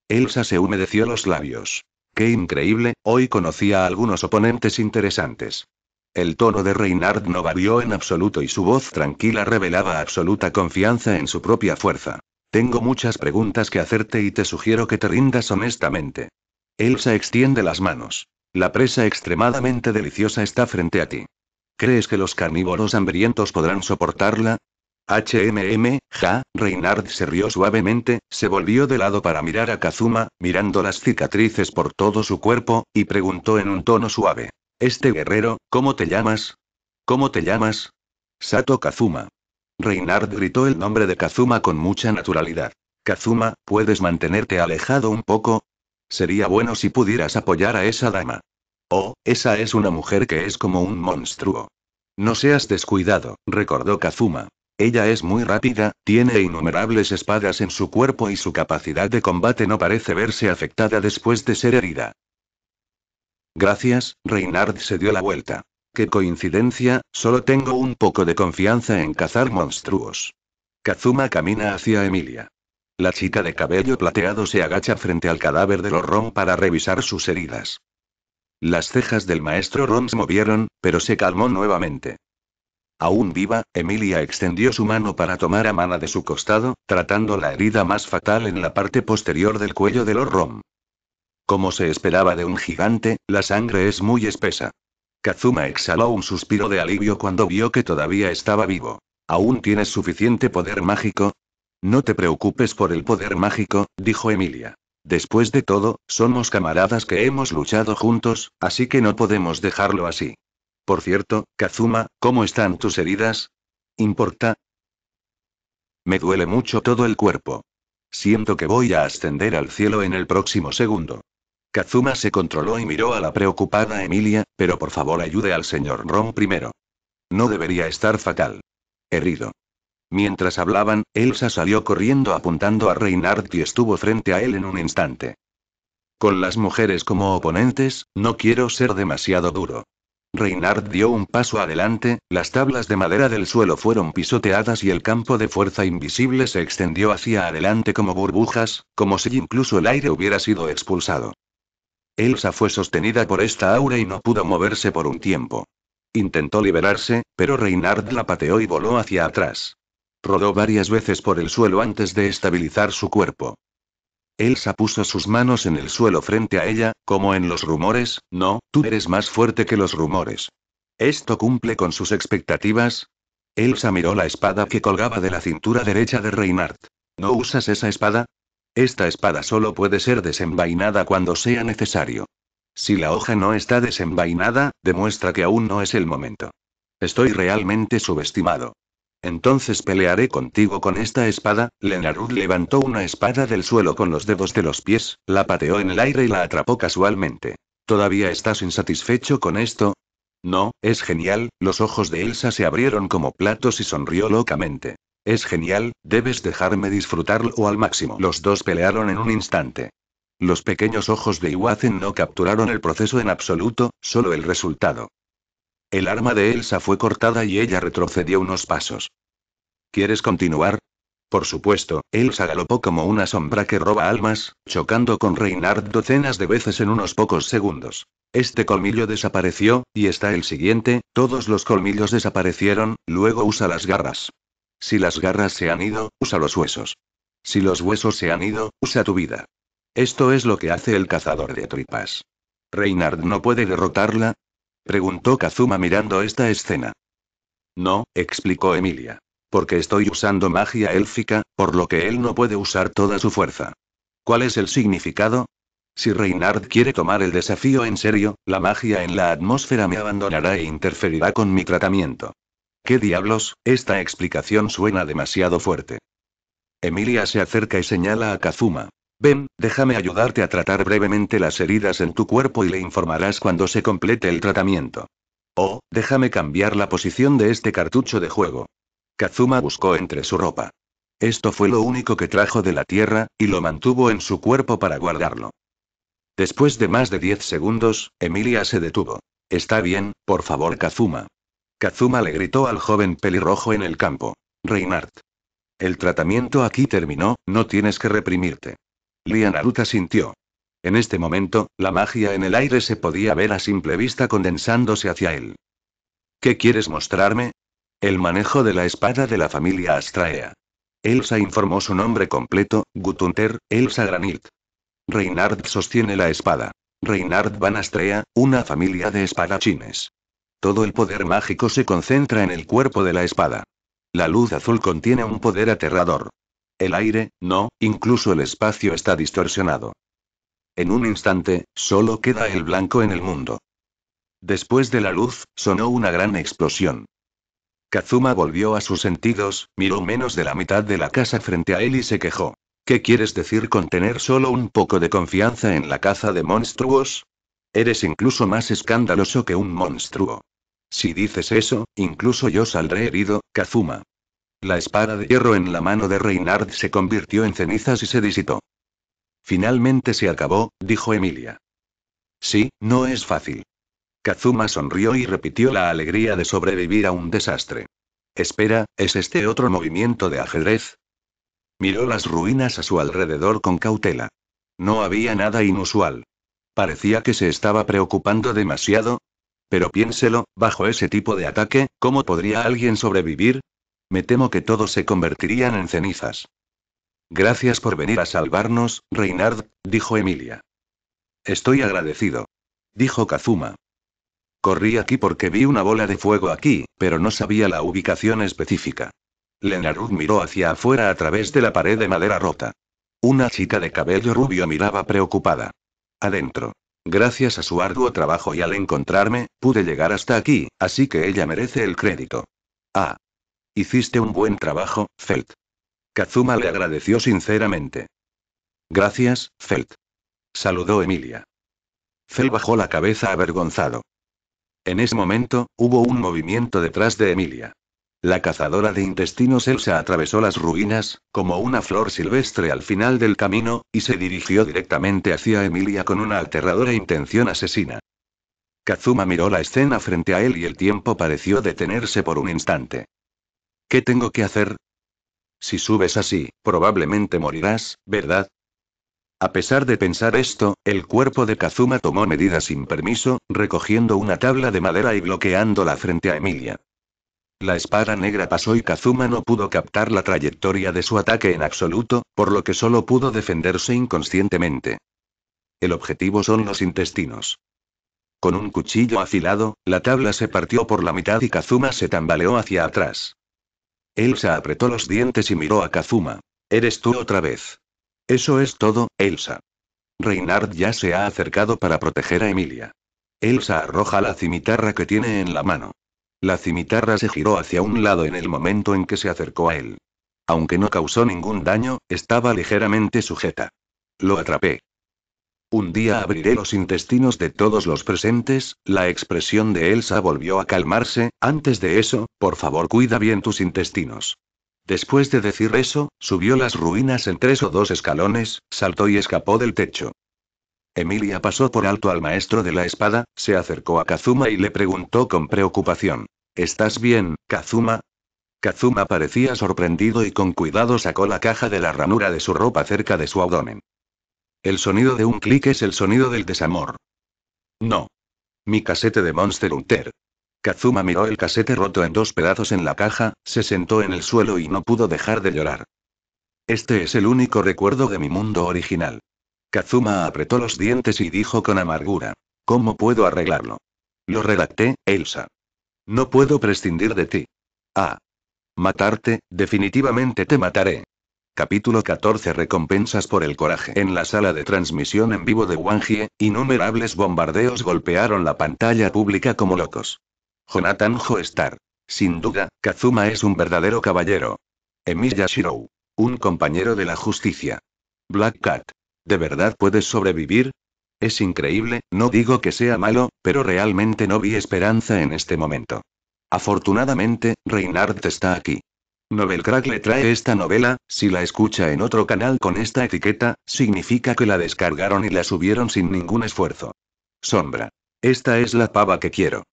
[SPEAKER 1] Elsa se humedeció los labios. Qué increíble, hoy conocí a algunos oponentes interesantes. El tono de Reynard no varió en absoluto y su voz tranquila revelaba absoluta confianza en su propia fuerza. Tengo muchas preguntas que hacerte y te sugiero que te rindas honestamente. Elsa extiende las manos. La presa extremadamente deliciosa está frente a ti. ¿Crees que los carnívoros hambrientos podrán soportarla? HMM, ja, Reynard se rió suavemente, se volvió de lado para mirar a Kazuma, mirando las cicatrices por todo su cuerpo, y preguntó en un tono suave. Este guerrero, ¿cómo te llamas? ¿Cómo te llamas? Sato Kazuma. Reinhard gritó el nombre de Kazuma con mucha naturalidad. Kazuma, ¿puedes mantenerte alejado un poco? Sería bueno si pudieras apoyar a esa dama. Oh, esa es una mujer que es como un monstruo. No seas descuidado, recordó Kazuma. Ella es muy rápida, tiene innumerables espadas en su cuerpo y su capacidad de combate no parece verse afectada después de ser herida. Gracias, Reynard se dio la vuelta. Qué coincidencia, solo tengo un poco de confianza en cazar monstruos. Kazuma camina hacia Emilia. La chica de cabello plateado se agacha frente al cadáver de Ron para revisar sus heridas. Las cejas del maestro Ron se movieron, pero se calmó nuevamente. Aún viva, Emilia extendió su mano para tomar a Mana de su costado, tratando la herida más fatal en la parte posterior del cuello de los Rom. Como se esperaba de un gigante, la sangre es muy espesa. Kazuma exhaló un suspiro de alivio cuando vio que todavía estaba vivo. ¿Aún tienes suficiente poder mágico? No te preocupes por el poder mágico, dijo Emilia. Después de todo, somos camaradas que hemos luchado juntos, así que no podemos dejarlo así. Por cierto, Kazuma, ¿cómo están tus heridas? ¿Importa? Me duele mucho todo el cuerpo. Siento que voy a ascender al cielo en el próximo segundo. Kazuma se controló y miró a la preocupada Emilia, pero por favor ayude al señor Ron primero. No debería estar fatal. Herido. Mientras hablaban, Elsa salió corriendo apuntando a Reinhardt y estuvo frente a él en un instante. Con las mujeres como oponentes, no quiero ser demasiado duro. Reinhard dio un paso adelante, las tablas de madera del suelo fueron pisoteadas y el campo de fuerza invisible se extendió hacia adelante como burbujas, como si incluso el aire hubiera sido expulsado. Elsa fue sostenida por esta aura y no pudo moverse por un tiempo. Intentó liberarse, pero Reinhard la pateó y voló hacia atrás. Rodó varias veces por el suelo antes de estabilizar su cuerpo. Elsa puso sus manos en el suelo frente a ella, como en los rumores, no, tú eres más fuerte que los rumores. ¿Esto cumple con sus expectativas? Elsa miró la espada que colgaba de la cintura derecha de Reinhardt. ¿No usas esa espada? Esta espada solo puede ser desenvainada cuando sea necesario. Si la hoja no está desenvainada, demuestra que aún no es el momento. Estoy realmente subestimado. Entonces pelearé contigo con esta espada. Lenarud levantó una espada del suelo con los dedos de los pies, la pateó en el aire y la atrapó casualmente. ¿Todavía estás insatisfecho con esto? No, es genial, los ojos de Elsa se abrieron como platos y sonrió locamente. Es genial, debes dejarme disfrutarlo al máximo. Los dos pelearon en un instante. Los pequeños ojos de Iwazen no capturaron el proceso en absoluto, solo el resultado. El arma de Elsa fue cortada y ella retrocedió unos pasos. ¿Quieres continuar? Por supuesto, Elsa galopó como una sombra que roba almas, chocando con reynard docenas de veces en unos pocos segundos. Este colmillo desapareció, y está el siguiente, todos los colmillos desaparecieron, luego usa las garras. Si las garras se han ido, usa los huesos. Si los huesos se han ido, usa tu vida. Esto es lo que hace el cazador de tripas. reynard no puede derrotarla, Preguntó Kazuma mirando esta escena. No, explicó Emilia. Porque estoy usando magia élfica, por lo que él no puede usar toda su fuerza. ¿Cuál es el significado? Si Reynard quiere tomar el desafío en serio, la magia en la atmósfera me abandonará e interferirá con mi tratamiento. ¿Qué diablos? Esta explicación suena demasiado fuerte. Emilia se acerca y señala a Kazuma. Ven, déjame ayudarte a tratar brevemente las heridas en tu cuerpo y le informarás cuando se complete el tratamiento. Oh, déjame cambiar la posición de este cartucho de juego. Kazuma buscó entre su ropa. Esto fue lo único que trajo de la tierra, y lo mantuvo en su cuerpo para guardarlo. Después de más de 10 segundos, Emilia se detuvo. Está bien, por favor, Kazuma. Kazuma le gritó al joven pelirrojo en el campo. Reinhardt. El tratamiento aquí terminó, no tienes que reprimirte. Lianaruta sintió. En este momento, la magia en el aire se podía ver a simple vista condensándose hacia él. ¿Qué quieres mostrarme? El manejo de la espada de la familia Astraea. Elsa informó su nombre completo, Gutunter, Elsa Granit. Reinhard sostiene la espada. Reinhard Van Astrea, una familia de espadachines. Todo el poder mágico se concentra en el cuerpo de la espada. La luz azul contiene un poder aterrador. El aire, no, incluso el espacio está distorsionado. En un instante, solo queda el blanco en el mundo. Después de la luz, sonó una gran explosión. Kazuma volvió a sus sentidos, miró menos de la mitad de la casa frente a él y se quejó. ¿Qué quieres decir con tener solo un poco de confianza en la caza de monstruos? Eres incluso más escandaloso que un monstruo. Si dices eso, incluso yo saldré herido, Kazuma. La espada de hierro en la mano de Reynard se convirtió en cenizas y se disitó. Finalmente se acabó, dijo Emilia. Sí, no es fácil. Kazuma sonrió y repitió la alegría de sobrevivir a un desastre. Espera, ¿es este otro movimiento de ajedrez? Miró las ruinas a su alrededor con cautela. No había nada inusual. Parecía que se estaba preocupando demasiado. Pero piénselo, bajo ese tipo de ataque, ¿cómo podría alguien sobrevivir? me temo que todos se convertirían en cenizas. Gracias por venir a salvarnos, Reinhard, dijo Emilia. Estoy agradecido. Dijo Kazuma. Corrí aquí porque vi una bola de fuego aquí, pero no sabía la ubicación específica. Lenarud miró hacia afuera a través de la pared de madera rota. Una chica de cabello rubio miraba preocupada. Adentro. Gracias a su arduo trabajo y al encontrarme, pude llegar hasta aquí, así que ella merece el crédito. Ah, Hiciste un buen trabajo, Felt. Kazuma le agradeció sinceramente. Gracias, Felt. Saludó Emilia. Felt bajó la cabeza avergonzado. En ese momento, hubo un movimiento detrás de Emilia. La cazadora de intestinos Elsa atravesó las ruinas, como una flor silvestre al final del camino, y se dirigió directamente hacia Emilia con una aterradora intención asesina. Kazuma miró la escena frente a él y el tiempo pareció detenerse por un instante. ¿Qué tengo que hacer? Si subes así, probablemente morirás, ¿verdad? A pesar de pensar esto, el cuerpo de Kazuma tomó medidas sin permiso, recogiendo una tabla de madera y bloqueándola frente a Emilia. La espada negra pasó y Kazuma no pudo captar la trayectoria de su ataque en absoluto, por lo que solo pudo defenderse inconscientemente. El objetivo son los intestinos. Con un cuchillo afilado, la tabla se partió por la mitad y Kazuma se tambaleó hacia atrás. Elsa apretó los dientes y miró a Kazuma. Eres tú otra vez. Eso es todo, Elsa. Reinhard ya se ha acercado para proteger a Emilia. Elsa arroja la cimitarra que tiene en la mano. La cimitarra se giró hacia un lado en el momento en que se acercó a él. Aunque no causó ningún daño, estaba ligeramente sujeta. Lo atrapé. Un día abriré los intestinos de todos los presentes, la expresión de Elsa volvió a calmarse, antes de eso, por favor cuida bien tus intestinos. Después de decir eso, subió las ruinas en tres o dos escalones, saltó y escapó del techo. Emilia pasó por alto al maestro de la espada, se acercó a Kazuma y le preguntó con preocupación. ¿Estás bien, Kazuma? Kazuma parecía sorprendido y con cuidado sacó la caja de la ranura de su ropa cerca de su abdomen. El sonido de un clic es el sonido del desamor. No. Mi casete de Monster Hunter. Kazuma miró el casete roto en dos pedazos en la caja, se sentó en el suelo y no pudo dejar de llorar. Este es el único recuerdo de mi mundo original. Kazuma apretó los dientes y dijo con amargura. ¿Cómo puedo arreglarlo? Lo redacté, Elsa. No puedo prescindir de ti. Ah. Matarte, definitivamente te mataré. Capítulo 14 Recompensas por el coraje. En la sala de transmisión en vivo de Wangie, innumerables bombardeos golpearon la pantalla pública como locos. Jonathan Joestar. Sin duda, Kazuma es un verdadero caballero. Emilia Shirou. Un compañero de la justicia. Black Cat. ¿De verdad puedes sobrevivir? Es increíble, no digo que sea malo, pero realmente no vi esperanza en este momento. Afortunadamente, Reinhardt está aquí. Novelcrack le trae esta novela, si la escucha en otro canal con esta etiqueta, significa que la descargaron y la subieron sin ningún esfuerzo. Sombra. Esta es la pava que quiero.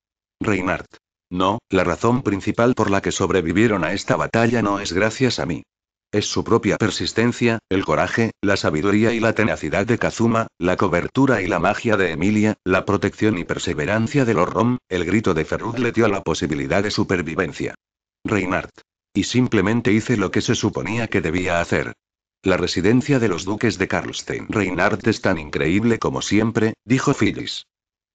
[SPEAKER 1] Reinhardt. No, la razón principal por la que sobrevivieron a esta batalla no es gracias a mí. Es su propia persistencia, el coraje, la sabiduría y la tenacidad de Kazuma, la cobertura y la magia de Emilia, la protección y perseverancia de los Rom, el grito de Ferrud le dio la posibilidad de supervivencia. Reinhardt. Y simplemente hice lo que se suponía que debía hacer. La residencia de los duques de Karlstein Reinhardt es tan increíble como siempre, dijo Phyllis.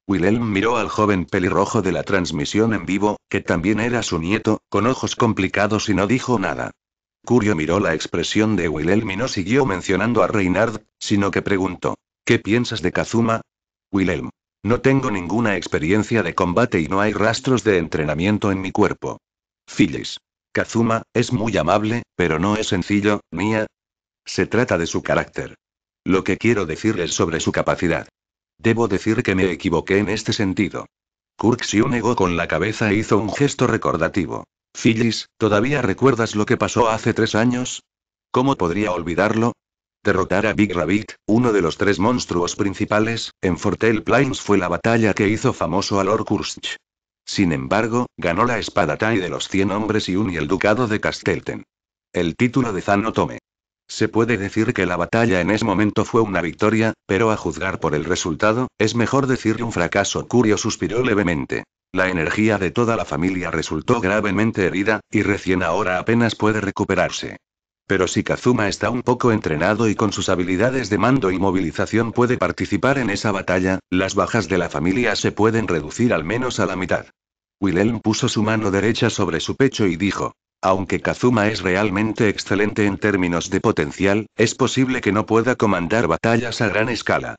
[SPEAKER 1] Wilhelm miró al joven pelirrojo de la transmisión en vivo, que también era su nieto, con ojos complicados y no dijo nada. Curio miró la expresión de Wilhelm y no siguió mencionando a Reinhard, sino que preguntó: ¿Qué piensas de Kazuma? Wilhelm. No tengo ninguna experiencia de combate y no hay rastros de entrenamiento en mi cuerpo. Phyllis. Kazuma, es muy amable, pero no es sencillo, Mía. Se trata de su carácter. Lo que quiero decir es sobre su capacidad. Debo decir que me equivoqué en este sentido. se negó con la cabeza e hizo un gesto recordativo. Phyllis, ¿todavía recuerdas lo que pasó hace tres años? ¿Cómo podría olvidarlo? Derrotar a Big Rabbit, uno de los tres monstruos principales, en Fortel Plains fue la batalla que hizo famoso a Lord Kursch. Sin embargo, ganó la espada Tai de los 100 hombres y un y el ducado de Castelten. El título de Zano Tome. Se puede decir que la batalla en ese momento fue una victoria, pero a juzgar por el resultado, es mejor decir un fracaso. Curio suspiró levemente. La energía de toda la familia resultó gravemente herida, y recién ahora apenas puede recuperarse. Pero si Kazuma está un poco entrenado y con sus habilidades de mando y movilización puede participar en esa batalla, las bajas de la familia se pueden reducir al menos a la mitad. Wilhelm puso su mano derecha sobre su pecho y dijo, aunque Kazuma es realmente excelente en términos de potencial, es posible que no pueda comandar batallas a gran escala.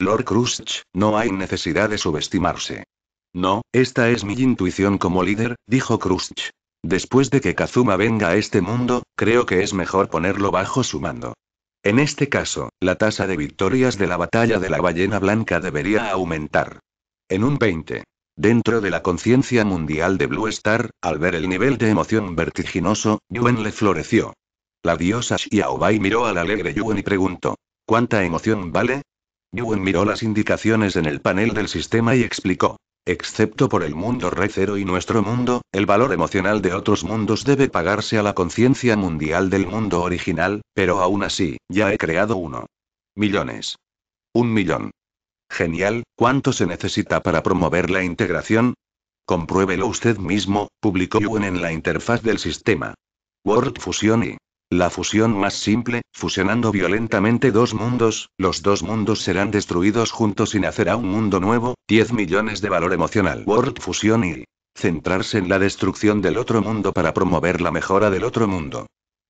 [SPEAKER 1] Lord Krusch, no hay necesidad de subestimarse. No, esta es mi intuición como líder, dijo Krusch. Después de que Kazuma venga a este mundo, creo que es mejor ponerlo bajo su mando. En este caso, la tasa de victorias de la batalla de la ballena blanca debería aumentar. En un 20. Dentro de la conciencia mundial de Blue Star, al ver el nivel de emoción vertiginoso, Yuen le floreció. La diosa Xiaobai miró al alegre Yuen y preguntó: ¿Cuánta emoción vale? Yuen miró las indicaciones en el panel del sistema y explicó: Excepto por el mundo cero y nuestro mundo, el valor emocional de otros mundos debe pagarse a la conciencia mundial del mundo original, pero aún así, ya he creado uno. Millones. Un millón. Genial, ¿cuánto se necesita para promover la integración? Compruébelo usted mismo, publicó Yuen en la interfaz del sistema. Word Fusion y la fusión más simple, fusionando violentamente dos mundos, los dos mundos serán destruidos juntos y nacerá un mundo nuevo, 10 millones de valor emocional. World Fusion y centrarse en la destrucción del otro mundo para promover la mejora del otro mundo.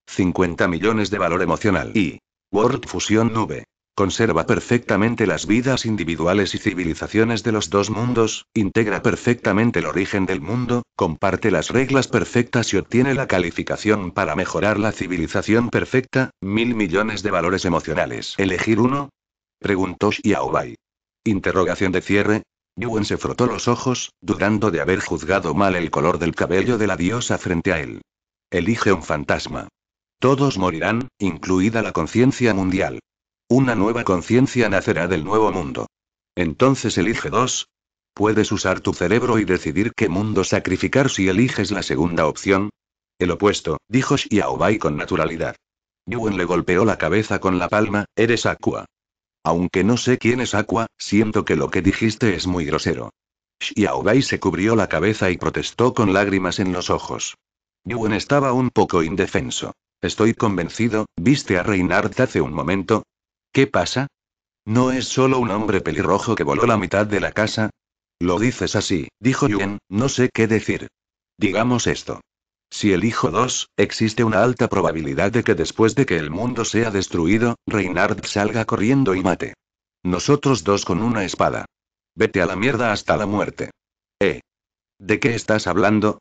[SPEAKER 1] 50 millones de valor emocional y World Fusion Nube. Conserva perfectamente las vidas individuales y civilizaciones de los dos mundos, integra perfectamente el origen del mundo, comparte las reglas perfectas y obtiene la calificación para mejorar la civilización perfecta, mil millones de valores emocionales. ¿Elegir uno? Preguntó Xiaobai. Interrogación de cierre, Yuan se frotó los ojos, dudando de haber juzgado mal el color del cabello de la diosa frente a él. Elige un fantasma. Todos morirán, incluida la conciencia mundial. Una nueva conciencia nacerá del nuevo mundo. Entonces elige dos. Puedes usar tu cerebro y decidir qué mundo sacrificar si eliges la segunda opción. El opuesto, dijo Xiaobai con naturalidad. Yuan le golpeó la cabeza con la palma, eres Aqua. Aunque no sé quién es Aqua, siento que lo que dijiste es muy grosero. Xiaobai se cubrió la cabeza y protestó con lágrimas en los ojos. Yuan estaba un poco indefenso. Estoy convencido, viste a Reinhardt hace un momento, ¿Qué pasa? ¿No es solo un hombre pelirrojo que voló la mitad de la casa? Lo dices así, dijo Yuen, no sé qué decir. Digamos esto. Si elijo dos, existe una alta probabilidad de que después de que el mundo sea destruido, Reinhard salga corriendo y mate. Nosotros dos con una espada. Vete a la mierda hasta la muerte. ¿Eh? ¿De qué estás hablando?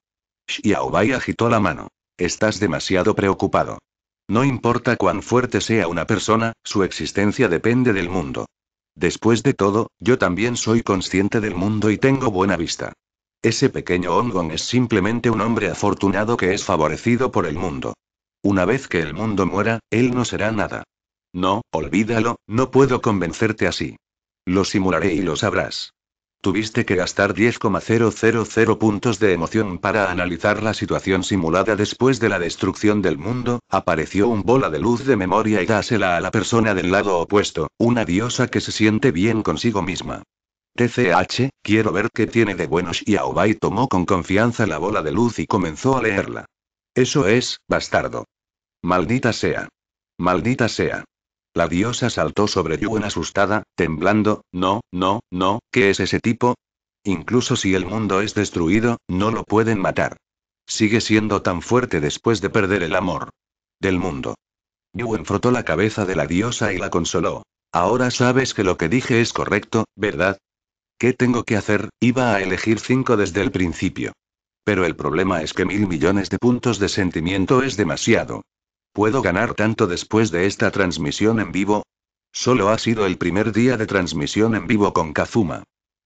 [SPEAKER 1] Xiaobai agitó la mano. Estás demasiado preocupado. No importa cuán fuerte sea una persona, su existencia depende del mundo. Después de todo, yo también soy consciente del mundo y tengo buena vista. Ese pequeño Ongon es simplemente un hombre afortunado que es favorecido por el mundo. Una vez que el mundo muera, él no será nada. No, olvídalo, no puedo convencerte así. Lo simularé y lo sabrás. Tuviste que gastar 10,000 puntos de emoción para analizar la situación simulada después de la destrucción del mundo, apareció un bola de luz de memoria y dásela a la persona del lado opuesto, una diosa que se siente bien consigo misma. TCH, quiero ver qué tiene de buenos y Aobai tomó con confianza la bola de luz y comenzó a leerla. Eso es, bastardo. Maldita sea. Maldita sea. La diosa saltó sobre Yuwen asustada, temblando, no, no, no, ¿qué es ese tipo? Incluso si el mundo es destruido, no lo pueden matar. Sigue siendo tan fuerte después de perder el amor. Del mundo. Yuwen frotó la cabeza de la diosa y la consoló. Ahora sabes que lo que dije es correcto, ¿verdad? ¿Qué tengo que hacer? Iba a elegir cinco desde el principio. Pero el problema es que mil millones de puntos de sentimiento es demasiado. ¿Puedo ganar tanto después de esta transmisión en vivo? Solo ha sido el primer día de transmisión en vivo con Kazuma.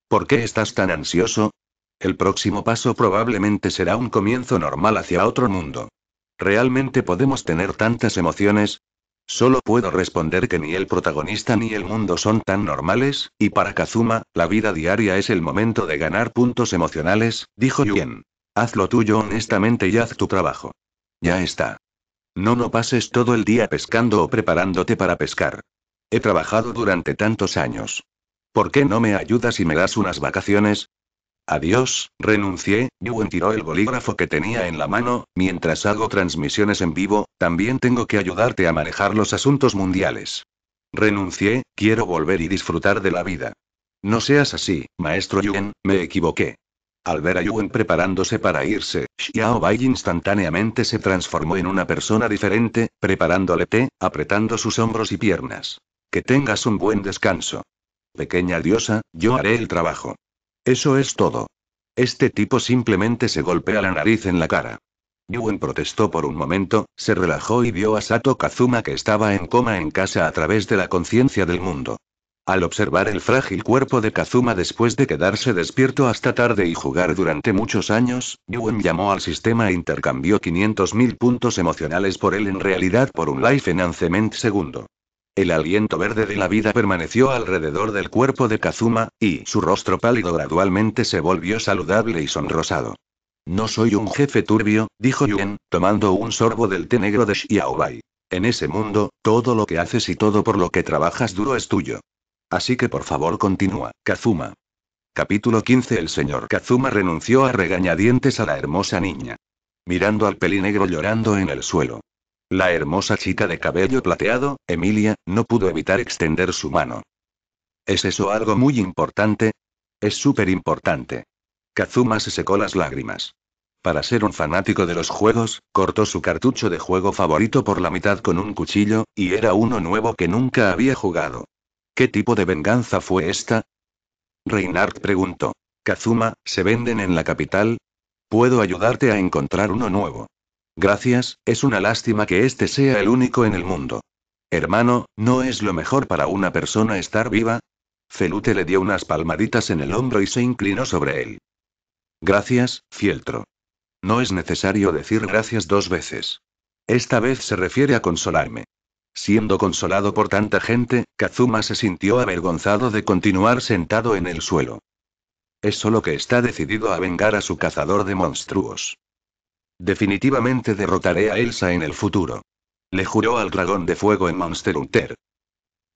[SPEAKER 1] ¿Por qué estás tan ansioso? El próximo paso probablemente será un comienzo normal hacia otro mundo. ¿Realmente podemos tener tantas emociones? Solo puedo responder que ni el protagonista ni el mundo son tan normales, y para Kazuma, la vida diaria es el momento de ganar puntos emocionales, dijo Yuen. Haz lo tuyo honestamente y haz tu trabajo. Ya está. No no pases todo el día pescando o preparándote para pescar. He trabajado durante tantos años. ¿Por qué no me ayudas y me das unas vacaciones? Adiós, renuncié, Yuen tiró el bolígrafo que tenía en la mano, mientras hago transmisiones en vivo, también tengo que ayudarte a manejar los asuntos mundiales. Renuncié, quiero volver y disfrutar de la vida. No seas así, maestro Yuen, me equivoqué. Al ver a Yuen preparándose para irse, Xiao Bai instantáneamente se transformó en una persona diferente, preparándole té, apretando sus hombros y piernas. Que tengas un buen descanso. Pequeña diosa, yo haré el trabajo. Eso es todo. Este tipo simplemente se golpea la nariz en la cara. Yuen protestó por un momento, se relajó y vio a Sato Kazuma que estaba en coma en casa a través de la conciencia del mundo. Al observar el frágil cuerpo de Kazuma después de quedarse despierto hasta tarde y jugar durante muchos años, Yuen llamó al sistema e intercambió 500.000 puntos emocionales por él en realidad por un Life Enhancement segundo. El aliento verde de la vida permaneció alrededor del cuerpo de Kazuma, y su rostro pálido gradualmente se volvió saludable y sonrosado. No soy un jefe turbio, dijo Yuen, tomando un sorbo del té negro de Xiaobai. En ese mundo, todo lo que haces y todo por lo que trabajas duro es tuyo. Así que por favor continúa, Kazuma. Capítulo 15 El señor Kazuma renunció a regañadientes a la hermosa niña. Mirando al pelinegro llorando en el suelo. La hermosa chica de cabello plateado, Emilia, no pudo evitar extender su mano. ¿Es eso algo muy importante? Es súper importante. Kazuma se secó las lágrimas. Para ser un fanático de los juegos, cortó su cartucho de juego favorito por la mitad con un cuchillo, y era uno nuevo que nunca había jugado. ¿Qué tipo de venganza fue esta? Reinhardt preguntó. Kazuma, ¿se venden en la capital? Puedo ayudarte a encontrar uno nuevo. Gracias, es una lástima que este sea el único en el mundo. Hermano, ¿no es lo mejor para una persona estar viva? Celute le dio unas palmaditas en el hombro y se inclinó sobre él. Gracias, fieltro. No es necesario decir gracias dos veces. Esta vez se refiere a consolarme. Siendo consolado por tanta gente, Kazuma se sintió avergonzado de continuar sentado en el suelo. Es solo que está decidido a vengar a su cazador de monstruos. Definitivamente derrotaré a Elsa en el futuro. Le juró al dragón de fuego en Monster Hunter.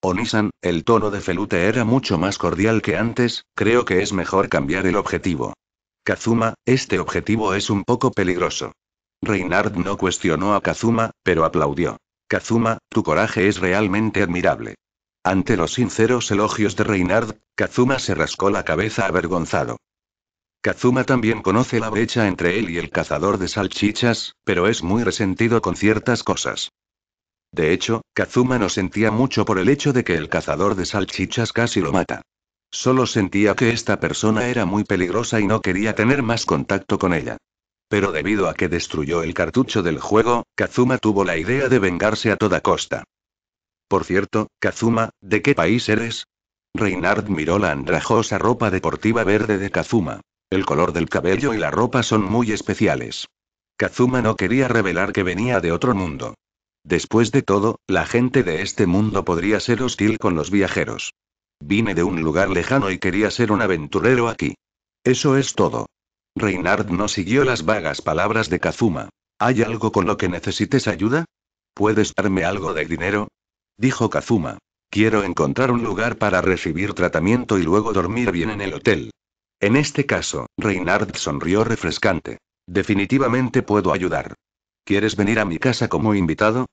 [SPEAKER 1] Onisan, el tono de Felute era mucho más cordial que antes, creo que es mejor cambiar el objetivo. Kazuma, este objetivo es un poco peligroso. Reinhard no cuestionó a Kazuma, pero aplaudió. Kazuma, tu coraje es realmente admirable. Ante los sinceros elogios de Reinhard, Kazuma se rascó la cabeza avergonzado. Kazuma también conoce la brecha entre él y el cazador de salchichas, pero es muy resentido con ciertas cosas. De hecho, Kazuma no sentía mucho por el hecho de que el cazador de salchichas casi lo mata. Solo sentía que esta persona era muy peligrosa y no quería tener más contacto con ella. Pero debido a que destruyó el cartucho del juego, Kazuma tuvo la idea de vengarse a toda costa. Por cierto, Kazuma, ¿de qué país eres? Reinhard miró la andrajosa ropa deportiva verde de Kazuma. El color del cabello y la ropa son muy especiales. Kazuma no quería revelar que venía de otro mundo. Después de todo, la gente de este mundo podría ser hostil con los viajeros. Vine de un lugar lejano y quería ser un aventurero aquí. Eso es todo. Reinhard no siguió las vagas palabras de Kazuma. ¿Hay algo con lo que necesites ayuda? ¿Puedes darme algo de dinero? Dijo Kazuma. Quiero encontrar un lugar para recibir tratamiento y luego dormir bien en el hotel. En este caso, Reinhard sonrió refrescante. Definitivamente puedo ayudar. ¿Quieres venir a mi casa como invitado?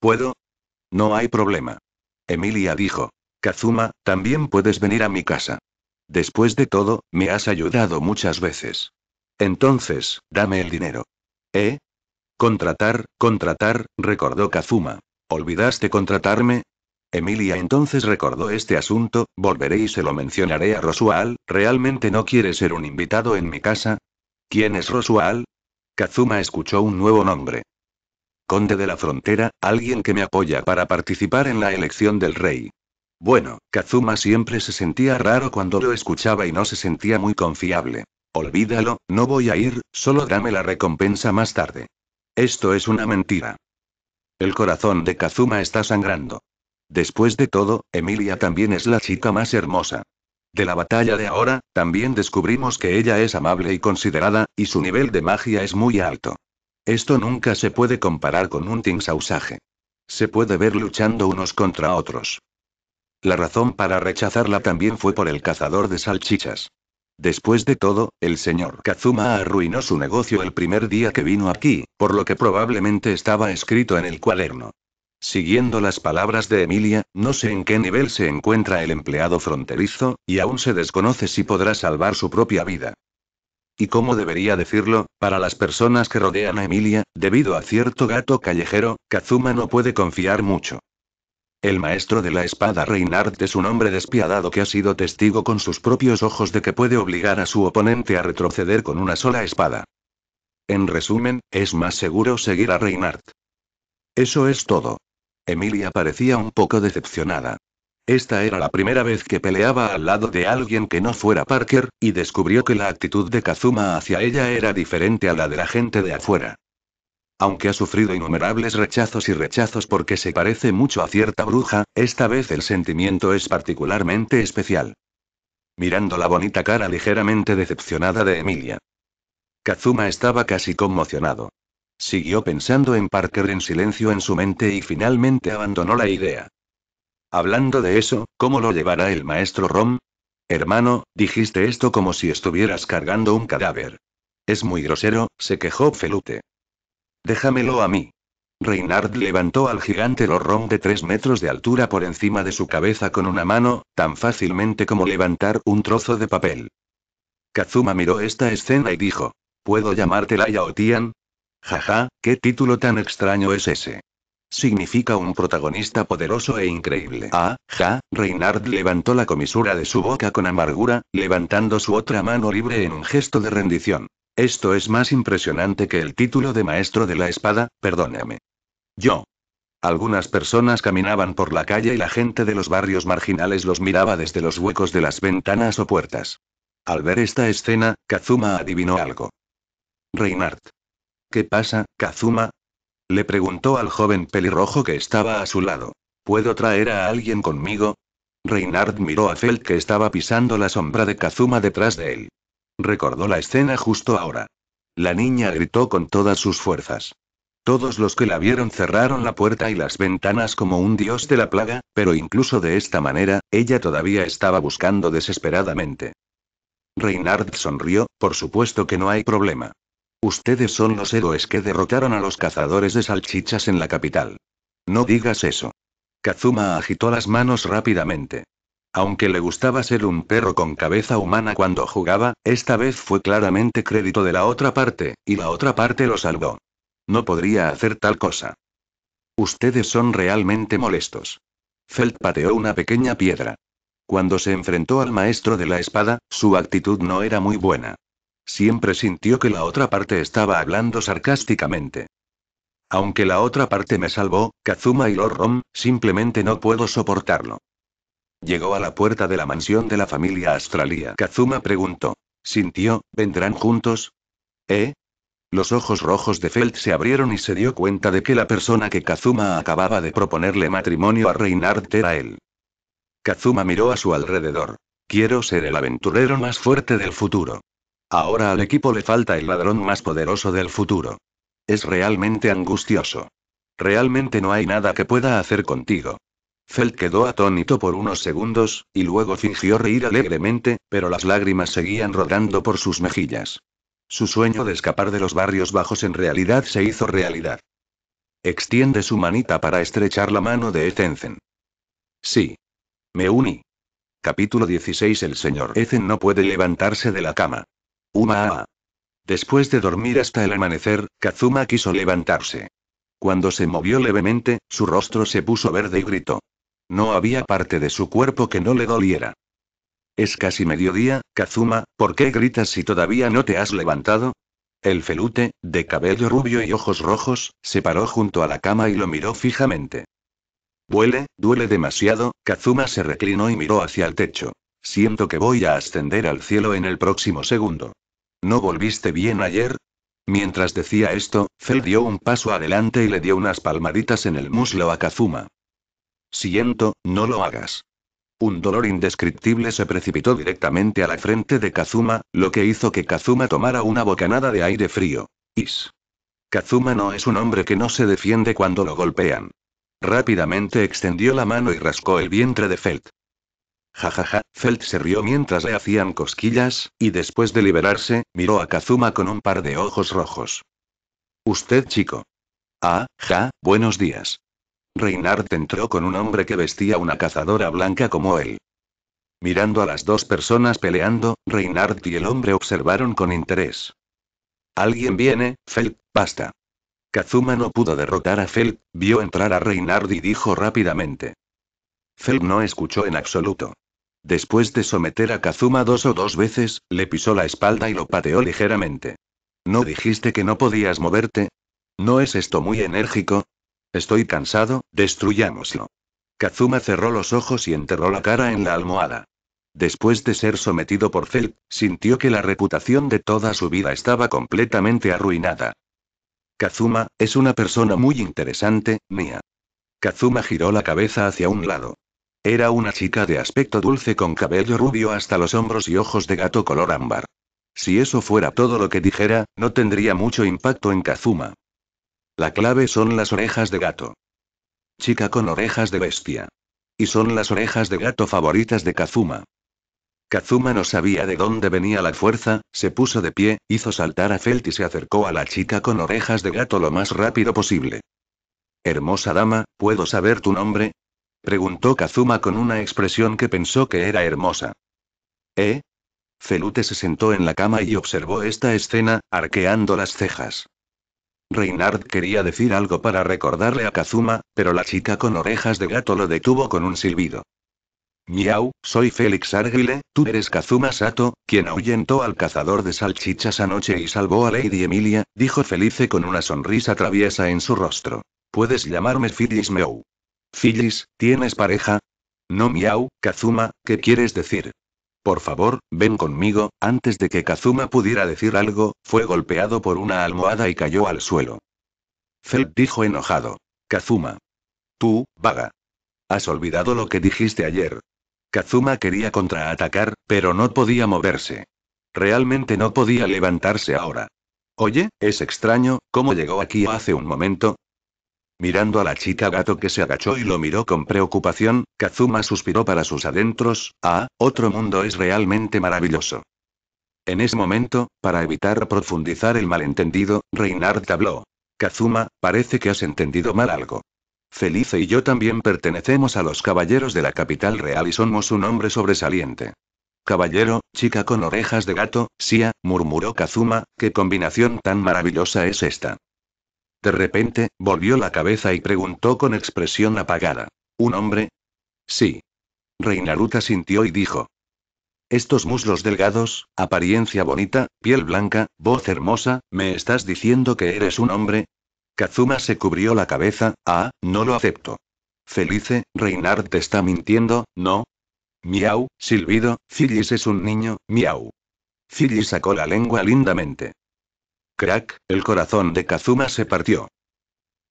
[SPEAKER 1] ¿Puedo? No hay problema. Emilia dijo. Kazuma, también puedes venir a mi casa. Después de todo, me has ayudado muchas veces. Entonces, dame el dinero. ¿Eh? Contratar, contratar, recordó Kazuma. ¿Olvidaste contratarme? Emilia entonces recordó este asunto, volveré y se lo mencionaré a Rosual, ¿realmente no quiere ser un invitado en mi casa? ¿Quién es Rosual? Kazuma escuchó un nuevo nombre. Conde de la Frontera, alguien que me apoya para participar en la elección del rey. Bueno, Kazuma siempre se sentía raro cuando lo escuchaba y no se sentía muy confiable. Olvídalo, no voy a ir, solo dame la recompensa más tarde. Esto es una mentira. El corazón de Kazuma está sangrando. Después de todo, Emilia también es la chica más hermosa. De la batalla de ahora, también descubrimos que ella es amable y considerada, y su nivel de magia es muy alto. Esto nunca se puede comparar con un Tingsausaje. Se puede ver luchando unos contra otros. La razón para rechazarla también fue por el cazador de salchichas. Después de todo, el señor Kazuma arruinó su negocio el primer día que vino aquí, por lo que probablemente estaba escrito en el cuaderno. Siguiendo las palabras de Emilia, no sé en qué nivel se encuentra el empleado fronterizo, y aún se desconoce si podrá salvar su propia vida. Y como debería decirlo, para las personas que rodean a Emilia, debido a cierto gato callejero, Kazuma no puede confiar mucho. El maestro de la espada Reinhardt es un hombre despiadado que ha sido testigo con sus propios ojos de que puede obligar a su oponente a retroceder con una sola espada. En resumen, es más seguro seguir a Reinhardt. Eso es todo. Emilia parecía un poco decepcionada. Esta era la primera vez que peleaba al lado de alguien que no fuera Parker, y descubrió que la actitud de Kazuma hacia ella era diferente a la de la gente de afuera. Aunque ha sufrido innumerables rechazos y rechazos porque se parece mucho a cierta bruja, esta vez el sentimiento es particularmente especial. Mirando la bonita cara ligeramente decepcionada de Emilia. Kazuma estaba casi conmocionado. Siguió pensando en Parker en silencio en su mente y finalmente abandonó la idea. Hablando de eso, ¿cómo lo llevará el maestro Rom? Hermano, dijiste esto como si estuvieras cargando un cadáver. Es muy grosero, se quejó Felute. Déjamelo a mí. Reynard levantó al gigante Lorrón de tres metros de altura por encima de su cabeza con una mano, tan fácilmente como levantar un trozo de papel. Kazuma miró esta escena y dijo: ¿Puedo llamarte la Yaotian? Jaja, qué título tan extraño es ese. Significa un protagonista poderoso e increíble. Ah, ja, Reynard levantó la comisura de su boca con amargura, levantando su otra mano libre en un gesto de rendición. Esto es más impresionante que el título de maestro de la espada, perdóname. Yo. Algunas personas caminaban por la calle y la gente de los barrios marginales los miraba desde los huecos de las ventanas o puertas. Al ver esta escena, Kazuma adivinó algo. Reinhardt. ¿Qué pasa, Kazuma? Le preguntó al joven pelirrojo que estaba a su lado. ¿Puedo traer a alguien conmigo? Reinhardt miró a Felt que estaba pisando la sombra de Kazuma detrás de él. Recordó la escena justo ahora. La niña gritó con todas sus fuerzas. Todos los que la vieron cerraron la puerta y las ventanas como un dios de la plaga, pero incluso de esta manera, ella todavía estaba buscando desesperadamente. Reinhard sonrió, por supuesto que no hay problema. Ustedes son los héroes que derrotaron a los cazadores de salchichas en la capital. No digas eso. Kazuma agitó las manos rápidamente. Aunque le gustaba ser un perro con cabeza humana cuando jugaba, esta vez fue claramente crédito de la otra parte, y la otra parte lo salvó. No podría hacer tal cosa. Ustedes son realmente molestos. Felt pateó una pequeña piedra. Cuando se enfrentó al maestro de la espada, su actitud no era muy buena. Siempre sintió que la otra parte estaba hablando sarcásticamente. Aunque la otra parte me salvó, Kazuma y Lorrom, simplemente no puedo soportarlo. Llegó a la puerta de la mansión de la familia Astralia. Kazuma preguntó. ¿Sintió, vendrán juntos? ¿Eh? Los ojos rojos de Feld se abrieron y se dio cuenta de que la persona que Kazuma acababa de proponerle matrimonio a Reinhardt era él. Kazuma miró a su alrededor. Quiero ser el aventurero más fuerte del futuro. Ahora al equipo le falta el ladrón más poderoso del futuro. Es realmente angustioso. Realmente no hay nada que pueda hacer contigo. Felt quedó atónito por unos segundos, y luego fingió reír alegremente, pero las lágrimas seguían rodando por sus mejillas. Su sueño de escapar de los barrios bajos en realidad se hizo realidad. Extiende su manita para estrechar la mano de Etenzen. Sí. Me uní. Capítulo 16 El señor Ezen no puede levantarse de la cama. Uma. Después de dormir hasta el amanecer, Kazuma quiso levantarse. Cuando se movió levemente, su rostro se puso verde y gritó. No había parte de su cuerpo que no le doliera. Es casi mediodía, Kazuma, ¿por qué gritas si todavía no te has levantado? El felute, de cabello rubio y ojos rojos, se paró junto a la cama y lo miró fijamente. Duele, duele demasiado, Kazuma se reclinó y miró hacia el techo. Siento que voy a ascender al cielo en el próximo segundo. ¿No volviste bien ayer? Mientras decía esto, Fel dio un paso adelante y le dio unas palmaditas en el muslo a Kazuma. Siento, no lo hagas. Un dolor indescriptible se precipitó directamente a la frente de Kazuma, lo que hizo que Kazuma tomara una bocanada de aire frío. Is. Kazuma no es un hombre que no se defiende cuando lo golpean. Rápidamente extendió la mano y rascó el vientre de Felt. Jajaja, ja, ja. Felt se rió mientras le hacían cosquillas, y después de liberarse, miró a Kazuma con un par de ojos rojos. Usted chico. Ah, ja, buenos días. Reinhard entró con un hombre que vestía una cazadora blanca como él. Mirando a las dos personas peleando, Reinhard y el hombre observaron con interés. Alguien viene, Feld? basta. Kazuma no pudo derrotar a Felp, vio entrar a Reinhard y dijo rápidamente. Felp no escuchó en absoluto. Después de someter a Kazuma dos o dos veces, le pisó la espalda y lo pateó ligeramente. ¿No dijiste que no podías moverte? ¿No es esto muy enérgico? Estoy cansado, destruyámoslo. Kazuma cerró los ojos y enterró la cara en la almohada. Después de ser sometido por Cell, sintió que la reputación de toda su vida estaba completamente arruinada. Kazuma, es una persona muy interesante, mía. Kazuma giró la cabeza hacia un lado. Era una chica de aspecto dulce con cabello rubio hasta los hombros y ojos de gato color ámbar. Si eso fuera todo lo que dijera, no tendría mucho impacto en Kazuma. La clave son las orejas de gato. Chica con orejas de bestia. Y son las orejas de gato favoritas de Kazuma. Kazuma no sabía de dónde venía la fuerza, se puso de pie, hizo saltar a Felt y se acercó a la chica con orejas de gato lo más rápido posible. Hermosa dama, ¿puedo saber tu nombre? preguntó Kazuma con una expresión que pensó que era hermosa. ¿Eh? Felute se sentó en la cama y observó esta escena, arqueando las cejas. Reinhard quería decir algo para recordarle a Kazuma, pero la chica con orejas de gato lo detuvo con un silbido. Miau, soy Félix Argyle, tú eres Kazuma Sato, quien ahuyentó al cazador de salchichas anoche y salvó a Lady Emilia, dijo Felice con una sonrisa traviesa en su rostro. Puedes llamarme Phyllis Miau. Phyllis, ¿tienes pareja? No Miau, Kazuma, ¿qué quieres decir? Por favor, ven conmigo, antes de que Kazuma pudiera decir algo, fue golpeado por una almohada y cayó al suelo. Felt dijo enojado. Kazuma. Tú, vaga. Has olvidado lo que dijiste ayer. Kazuma quería contraatacar, pero no podía moverse. Realmente no podía levantarse ahora. Oye, es extraño, ¿cómo llegó aquí hace un momento? Mirando a la chica gato que se agachó y lo miró con preocupación, Kazuma suspiró para sus adentros, ah, otro mundo es realmente maravilloso. En ese momento, para evitar profundizar el malentendido, Reinhardt habló. Kazuma, parece que has entendido mal algo. Felice y yo también pertenecemos a los caballeros de la capital real y somos un hombre sobresaliente. Caballero, chica con orejas de gato, Sia, murmuró Kazuma, ¿qué combinación tan maravillosa es esta? De repente, volvió la cabeza y preguntó con expresión apagada. ¿Un hombre? Sí. Reinaruta sintió y dijo. Estos muslos delgados, apariencia bonita, piel blanca, voz hermosa, ¿me estás diciendo que eres un hombre? Kazuma se cubrió la cabeza, ah, no lo acepto. Felice, Reinar te está mintiendo, ¿no? Miau, silbido, Phyllis es un niño, miau. Fili sacó la lengua lindamente. Crack, el corazón de Kazuma se partió.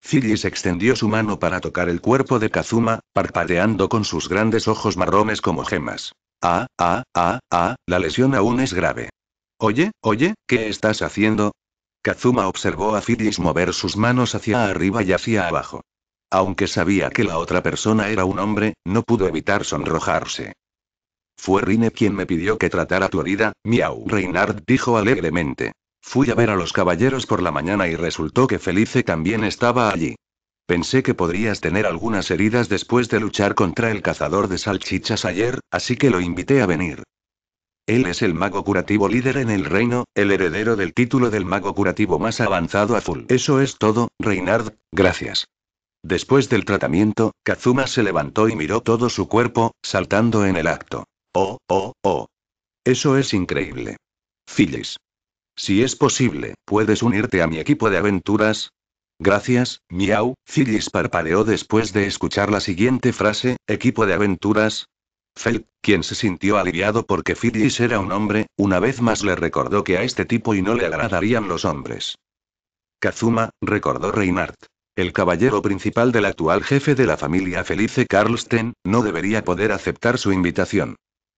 [SPEAKER 1] Phyllis extendió su mano para tocar el cuerpo de Kazuma, parpadeando con sus grandes ojos marrones como gemas. Ah, ah, ah, ah, la lesión aún es grave. Oye, oye, ¿qué estás haciendo? Kazuma observó a Phyllis mover sus manos hacia arriba y hacia abajo. Aunque sabía que la otra persona era un hombre, no pudo evitar sonrojarse. Fue Rine quien me pidió que tratara tu herida, Miau. Reinhard dijo alegremente. Fui a ver a los caballeros por la mañana y resultó que Felice también estaba allí. Pensé que podrías tener algunas heridas después de luchar contra el cazador de salchichas ayer, así que lo invité a venir. Él es el mago curativo líder en el reino, el heredero del título del mago curativo más avanzado azul. Eso es todo, Reinhard, gracias. Después del tratamiento, Kazuma se levantó y miró todo su cuerpo, saltando en el acto. Oh, oh, oh. Eso es increíble. Filles. Si es posible, ¿puedes unirte a mi equipo de aventuras? Gracias, miau, Cillis parpadeó después de escuchar la siguiente frase, equipo de aventuras. Felt, quien se sintió aliviado porque Phyllis era un hombre, una vez más le recordó que a este tipo y no le agradarían los hombres. Kazuma, recordó Reinhardt. El caballero principal del actual jefe de la familia Felice Carlsten, no debería poder aceptar su invitación.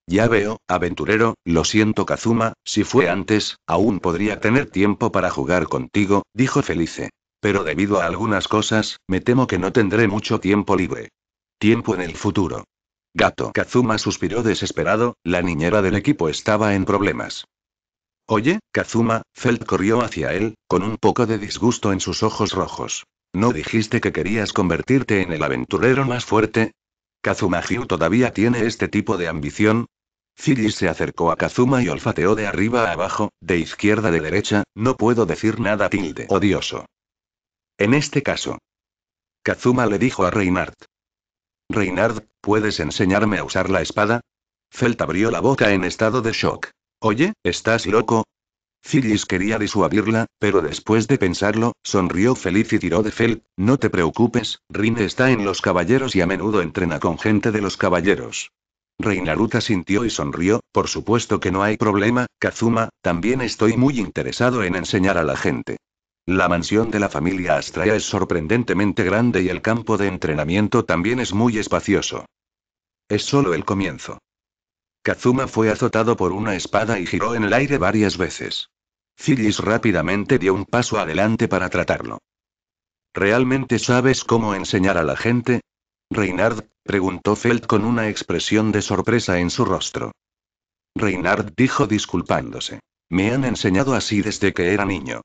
[SPEAKER 1] Ya veo, aventurero, lo siento Kazuma, si fue antes, aún podría tener tiempo para jugar contigo, dijo Felice. Pero debido a algunas cosas, me temo que no tendré mucho tiempo libre. Tiempo en el futuro. Gato Kazuma suspiró desesperado, la niñera del equipo estaba en problemas. Oye, Kazuma, felt corrió hacia él, con un poco de disgusto en sus ojos rojos. ¿No dijiste que querías convertirte en el aventurero más fuerte? ¿Kazuma todavía tiene este tipo de ambición? Phyllis se acercó a Kazuma y olfateó de arriba a abajo, de izquierda a derecha, no puedo decir nada tilde odioso. En este caso. Kazuma le dijo a Reinhardt. Reinhardt, ¿puedes enseñarme a usar la espada? Felt abrió la boca en estado de shock. Oye, ¿estás loco? Phyllis quería disuadirla, pero después de pensarlo, sonrió feliz y tiró de fel, No te preocupes, Rin está en los caballeros y a menudo entrena con gente de los caballeros. Reinaruta sintió y sonrió, por supuesto que no hay problema, Kazuma, también estoy muy interesado en enseñar a la gente. La mansión de la familia Astraya es sorprendentemente grande y el campo de entrenamiento también es muy espacioso. Es solo el comienzo. Kazuma fue azotado por una espada y giró en el aire varias veces. Phyllis rápidamente dio un paso adelante para tratarlo. ¿Realmente sabes cómo enseñar a la gente? Reynard, preguntó felt con una expresión de sorpresa en su rostro. Reynard dijo disculpándose. Me han enseñado así desde que era niño.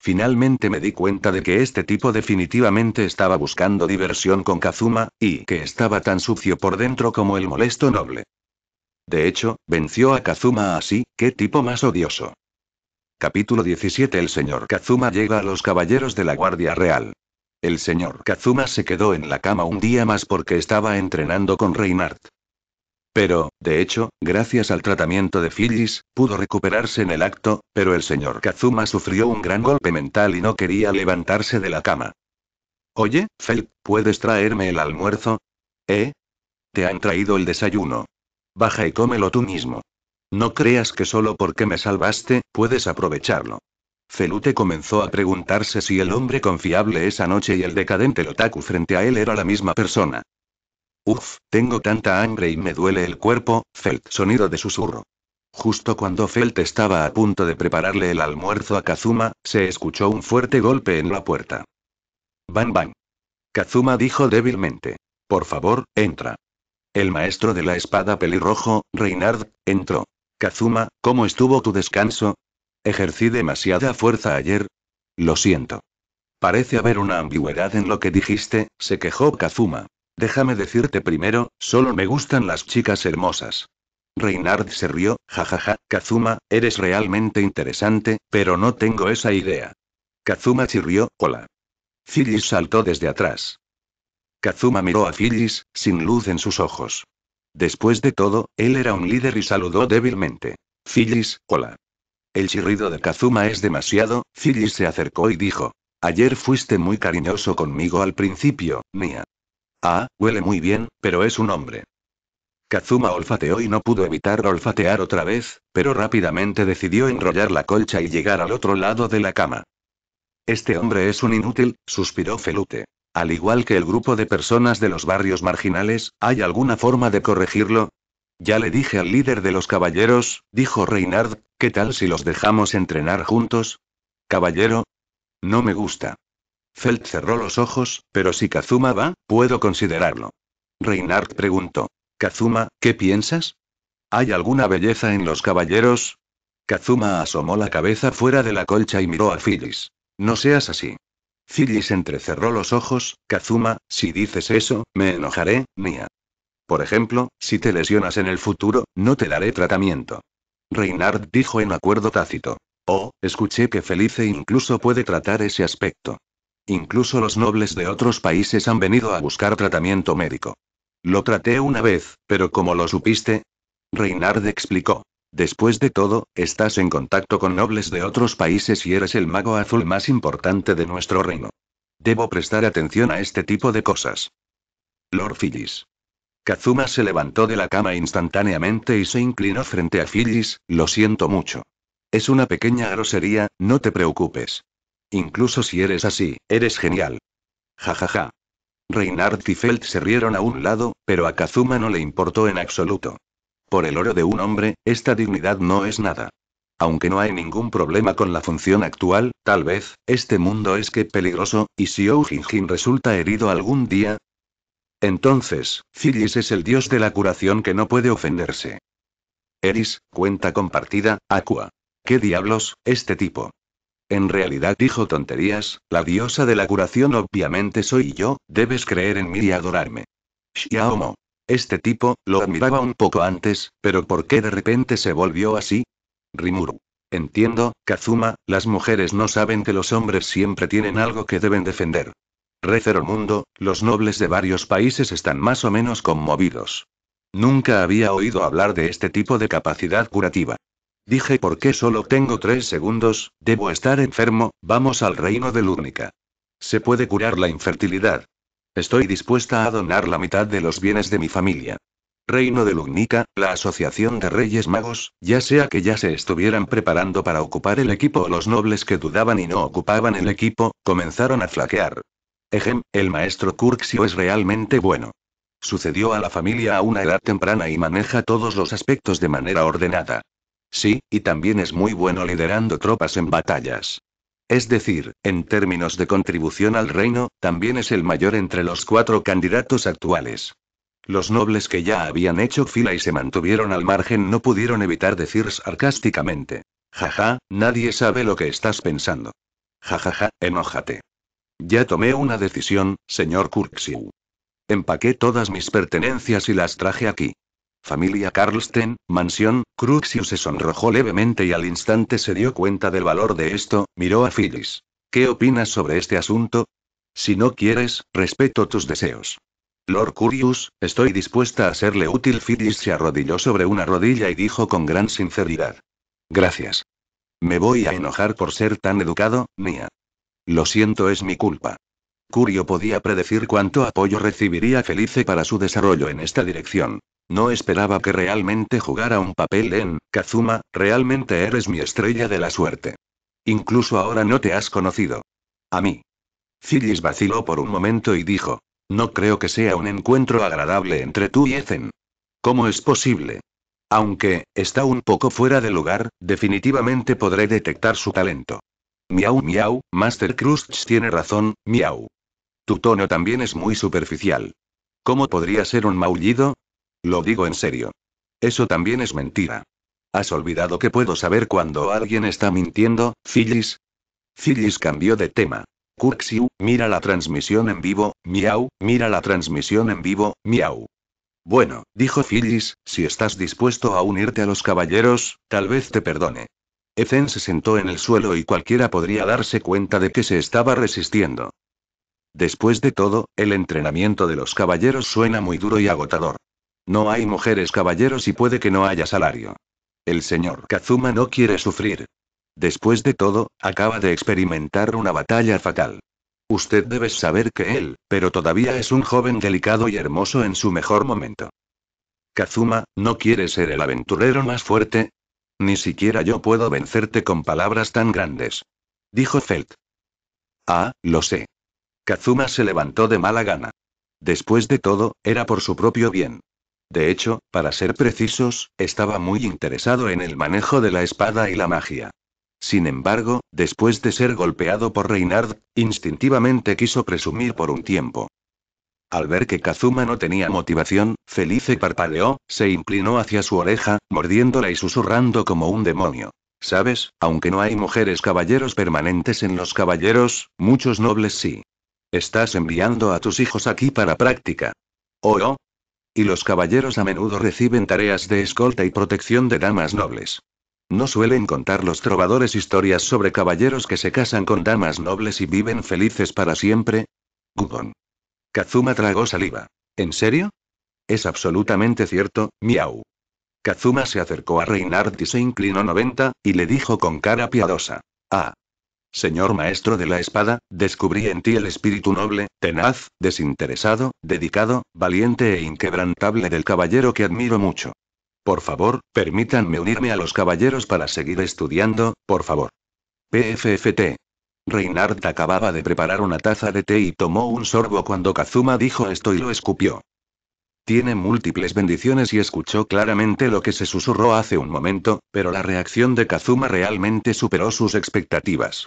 [SPEAKER 1] Finalmente me di cuenta de que este tipo definitivamente estaba buscando diversión con Kazuma, y que estaba tan sucio por dentro como el molesto noble. De hecho, venció a Kazuma así, qué tipo más odioso. Capítulo 17 El señor Kazuma llega a los caballeros de la Guardia Real. El señor Kazuma se quedó en la cama un día más porque estaba entrenando con Reinhardt. Pero, de hecho, gracias al tratamiento de Phyllis, pudo recuperarse en el acto, pero el señor Kazuma sufrió un gran golpe mental y no quería levantarse de la cama. Oye, Fel, ¿puedes traerme el almuerzo? ¿Eh? Te han traído el desayuno. Baja y cómelo tú mismo. No creas que solo porque me salvaste, puedes aprovecharlo. Felute comenzó a preguntarse si el hombre confiable esa noche y el decadente Lotaku frente a él era la misma persona. Uf, tengo tanta hambre y me duele el cuerpo, Felt sonido de susurro. Justo cuando Felt estaba a punto de prepararle el almuerzo a Kazuma, se escuchó un fuerte golpe en la puerta. Bang bang. Kazuma dijo débilmente. Por favor, entra. El maestro de la espada pelirrojo, Reynard, entró. Kazuma, ¿cómo estuvo tu descanso? Ejercí demasiada fuerza ayer. Lo siento. Parece haber una ambigüedad en lo que dijiste, se quejó Kazuma. Déjame decirte primero, solo me gustan las chicas hermosas. Reynard se rió, jajaja, Kazuma, eres realmente interesante, pero no tengo esa idea. Kazuma chirrió, hola. Phyllis saltó desde atrás. Kazuma miró a Phyllis, sin luz en sus ojos. Después de todo, él era un líder y saludó débilmente. Phyllis, hola. El chirrido de Kazuma es demasiado, Phyllis se acercó y dijo. Ayer fuiste muy cariñoso conmigo al principio, mía. Ah, huele muy bien, pero es un hombre. Kazuma olfateó y no pudo evitar olfatear otra vez, pero rápidamente decidió enrollar la colcha y llegar al otro lado de la cama. Este hombre es un inútil, suspiró Felute. Al igual que el grupo de personas de los barrios marginales, ¿hay alguna forma de corregirlo? Ya le dije al líder de los caballeros, dijo Reynard, ¿qué tal si los dejamos entrenar juntos? Caballero. No me gusta. Felt cerró los ojos, pero si Kazuma va, puedo considerarlo. Reynard preguntó. Kazuma, ¿qué piensas? ¿Hay alguna belleza en los caballeros? Kazuma asomó la cabeza fuera de la colcha y miró a Phyllis. No seas así. Cillis entrecerró los ojos, Kazuma, si dices eso, me enojaré, Mía. Por ejemplo, si te lesionas en el futuro, no te daré tratamiento. Reinard dijo en acuerdo tácito. Oh, escuché que Felice incluso puede tratar ese aspecto. Incluso los nobles de otros países han venido a buscar tratamiento médico. Lo traté una vez, pero como lo supiste? Reinard explicó. Después de todo, estás en contacto con nobles de otros países y eres el mago azul más importante de nuestro reino. Debo prestar atención a este tipo de cosas. Lord Phyllis. Kazuma se levantó de la cama instantáneamente y se inclinó frente a Phyllis, lo siento mucho. Es una pequeña grosería, no te preocupes. Incluso si eres así, eres genial. Ja ja ja. Reinhardt y Feld se rieron a un lado, pero a Kazuma no le importó en absoluto. Por el oro de un hombre, esta dignidad no es nada. Aunque no hay ningún problema con la función actual, tal vez, este mundo es que peligroso, y si Jin resulta herido algún día. Entonces, Cilis es el dios de la curación que no puede ofenderse. Eris, cuenta compartida, Aqua. ¿Qué diablos, este tipo? En realidad dijo tonterías, la diosa de la curación obviamente soy yo, debes creer en mí y adorarme. Xiaomo. Este tipo, lo admiraba un poco antes, pero ¿por qué de repente se volvió así? Rimuru. Entiendo, Kazuma, las mujeres no saben que los hombres siempre tienen algo que deben defender. Recero mundo, los nobles de varios países están más o menos conmovidos. Nunca había oído hablar de este tipo de capacidad curativa. Dije por qué solo tengo tres segundos, debo estar enfermo, vamos al reino de Lúnica. Se puede curar la infertilidad, Estoy dispuesta a donar la mitad de los bienes de mi familia. Reino de Lugnica, la Asociación de Reyes Magos, ya sea que ya se estuvieran preparando para ocupar el equipo o los nobles que dudaban y no ocupaban el equipo, comenzaron a flaquear. Ejem, el maestro Curxio es realmente bueno. Sucedió a la familia a una edad temprana y maneja todos los aspectos de manera ordenada. Sí, y también es muy bueno liderando tropas en batallas. Es decir, en términos de contribución al reino, también es el mayor entre los cuatro candidatos actuales. Los nobles que ya habían hecho fila y se mantuvieron al margen no pudieron evitar decir sarcásticamente. Jaja, nadie sabe lo que estás pensando. Jajaja, enójate. Ya tomé una decisión, señor Curxiu. Empaqué todas mis pertenencias y las traje aquí. Familia Carlsten, mansión, Cruxius se sonrojó levemente y al instante se dio cuenta del valor de esto, miró a Phyllis. ¿Qué opinas sobre este asunto? Si no quieres, respeto tus deseos. Lord Curious, estoy dispuesta a serle útil. Phyllis se arrodilló sobre una rodilla y dijo con gran sinceridad. Gracias. Me voy a enojar por ser tan educado, mía. Lo siento, es mi culpa. Curio podía predecir cuánto apoyo recibiría Felice para su desarrollo en esta dirección. No esperaba que realmente jugara un papel en, Kazuma, realmente eres mi estrella de la suerte. Incluso ahora no te has conocido. A mí. Phyllis vaciló por un momento y dijo, no creo que sea un encuentro agradable entre tú y Ezen. ¿Cómo es posible? Aunque, está un poco fuera de lugar, definitivamente podré detectar su talento. Miau miau, Master Krusts tiene razón, miau. Tu tono también es muy superficial. ¿Cómo podría ser un maullido? Lo digo en serio. Eso también es mentira. ¿Has olvidado que puedo saber cuando alguien está mintiendo, Phyllis? Phyllis cambió de tema. Kuxiu, mira la transmisión en vivo, miau, mira la transmisión en vivo, miau. Bueno, dijo Phyllis, si estás dispuesto a unirte a los caballeros, tal vez te perdone. Ezen se sentó en el suelo y cualquiera podría darse cuenta de que se estaba resistiendo. Después de todo, el entrenamiento de los caballeros suena muy duro y agotador. No hay mujeres caballeros y puede que no haya salario. El señor Kazuma no quiere sufrir. Después de todo, acaba de experimentar una batalla fatal. Usted debe saber que él, pero todavía es un joven delicado y hermoso en su mejor momento. Kazuma, ¿no quiere ser el aventurero más fuerte? Ni siquiera yo puedo vencerte con palabras tan grandes. Dijo Felt. Ah, lo sé. Kazuma se levantó de mala gana. Después de todo, era por su propio bien. De hecho, para ser precisos, estaba muy interesado en el manejo de la espada y la magia. Sin embargo, después de ser golpeado por Reynard, instintivamente quiso presumir por un tiempo. Al ver que Kazuma no tenía motivación, Felice parpadeó, se inclinó hacia su oreja, mordiéndola y susurrando como un demonio. Sabes, aunque no hay mujeres caballeros permanentes en los caballeros, muchos nobles sí. Estás enviando a tus hijos aquí para práctica. Oh, oh, y los caballeros a menudo reciben tareas de escolta y protección de damas nobles. No suelen contar los trovadores historias sobre caballeros que se casan con damas nobles y viven felices para siempre. Gudon. Kazuma tragó saliva. ¿En serio? Es absolutamente cierto, miau. Kazuma se acercó a Reinhardt y se inclinó 90, y le dijo con cara piadosa. Ah. Señor maestro de la espada, descubrí en ti el espíritu noble, tenaz, desinteresado, dedicado, valiente e inquebrantable del caballero que admiro mucho. Por favor, permítanme unirme a los caballeros para seguir estudiando, por favor. PFFT. Reinhardt acababa de preparar una taza de té y tomó un sorbo cuando Kazuma dijo esto y lo escupió. Tiene múltiples bendiciones y escuchó claramente lo que se susurró hace un momento, pero la reacción de Kazuma realmente superó sus expectativas.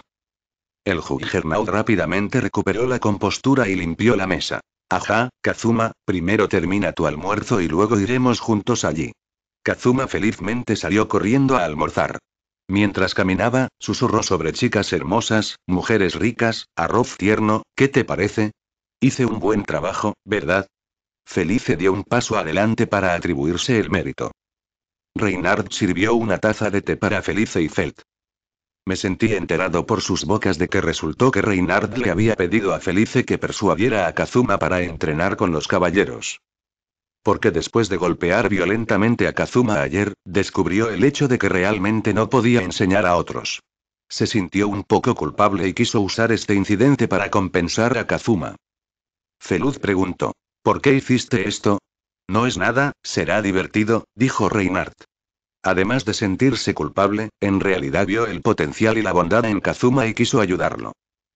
[SPEAKER 1] El Juggernaut rápidamente recuperó la compostura y limpió la mesa. Ajá, Kazuma, primero termina tu almuerzo y luego iremos juntos allí. Kazuma felizmente salió corriendo a almorzar. Mientras caminaba, susurró sobre chicas hermosas, mujeres ricas, arroz tierno, ¿qué te parece? Hice un buen trabajo, ¿verdad? Felice dio un paso adelante para atribuirse el mérito. Reinhard sirvió una taza de té para Felice y Felt. Me sentí enterado por sus bocas de que resultó que Reynard le había pedido a Felice que persuadiera a Kazuma para entrenar con los caballeros. Porque después de golpear violentamente a Kazuma ayer, descubrió el hecho de que realmente no podía enseñar a otros. Se sintió un poco culpable y quiso usar este incidente para compensar a Kazuma. Feluz preguntó, ¿por qué hiciste esto? No es nada, será divertido, dijo Reinhardt. Además de sentirse culpable, en realidad vio el potencial y la bondad en Kazuma y quiso ayudarlo.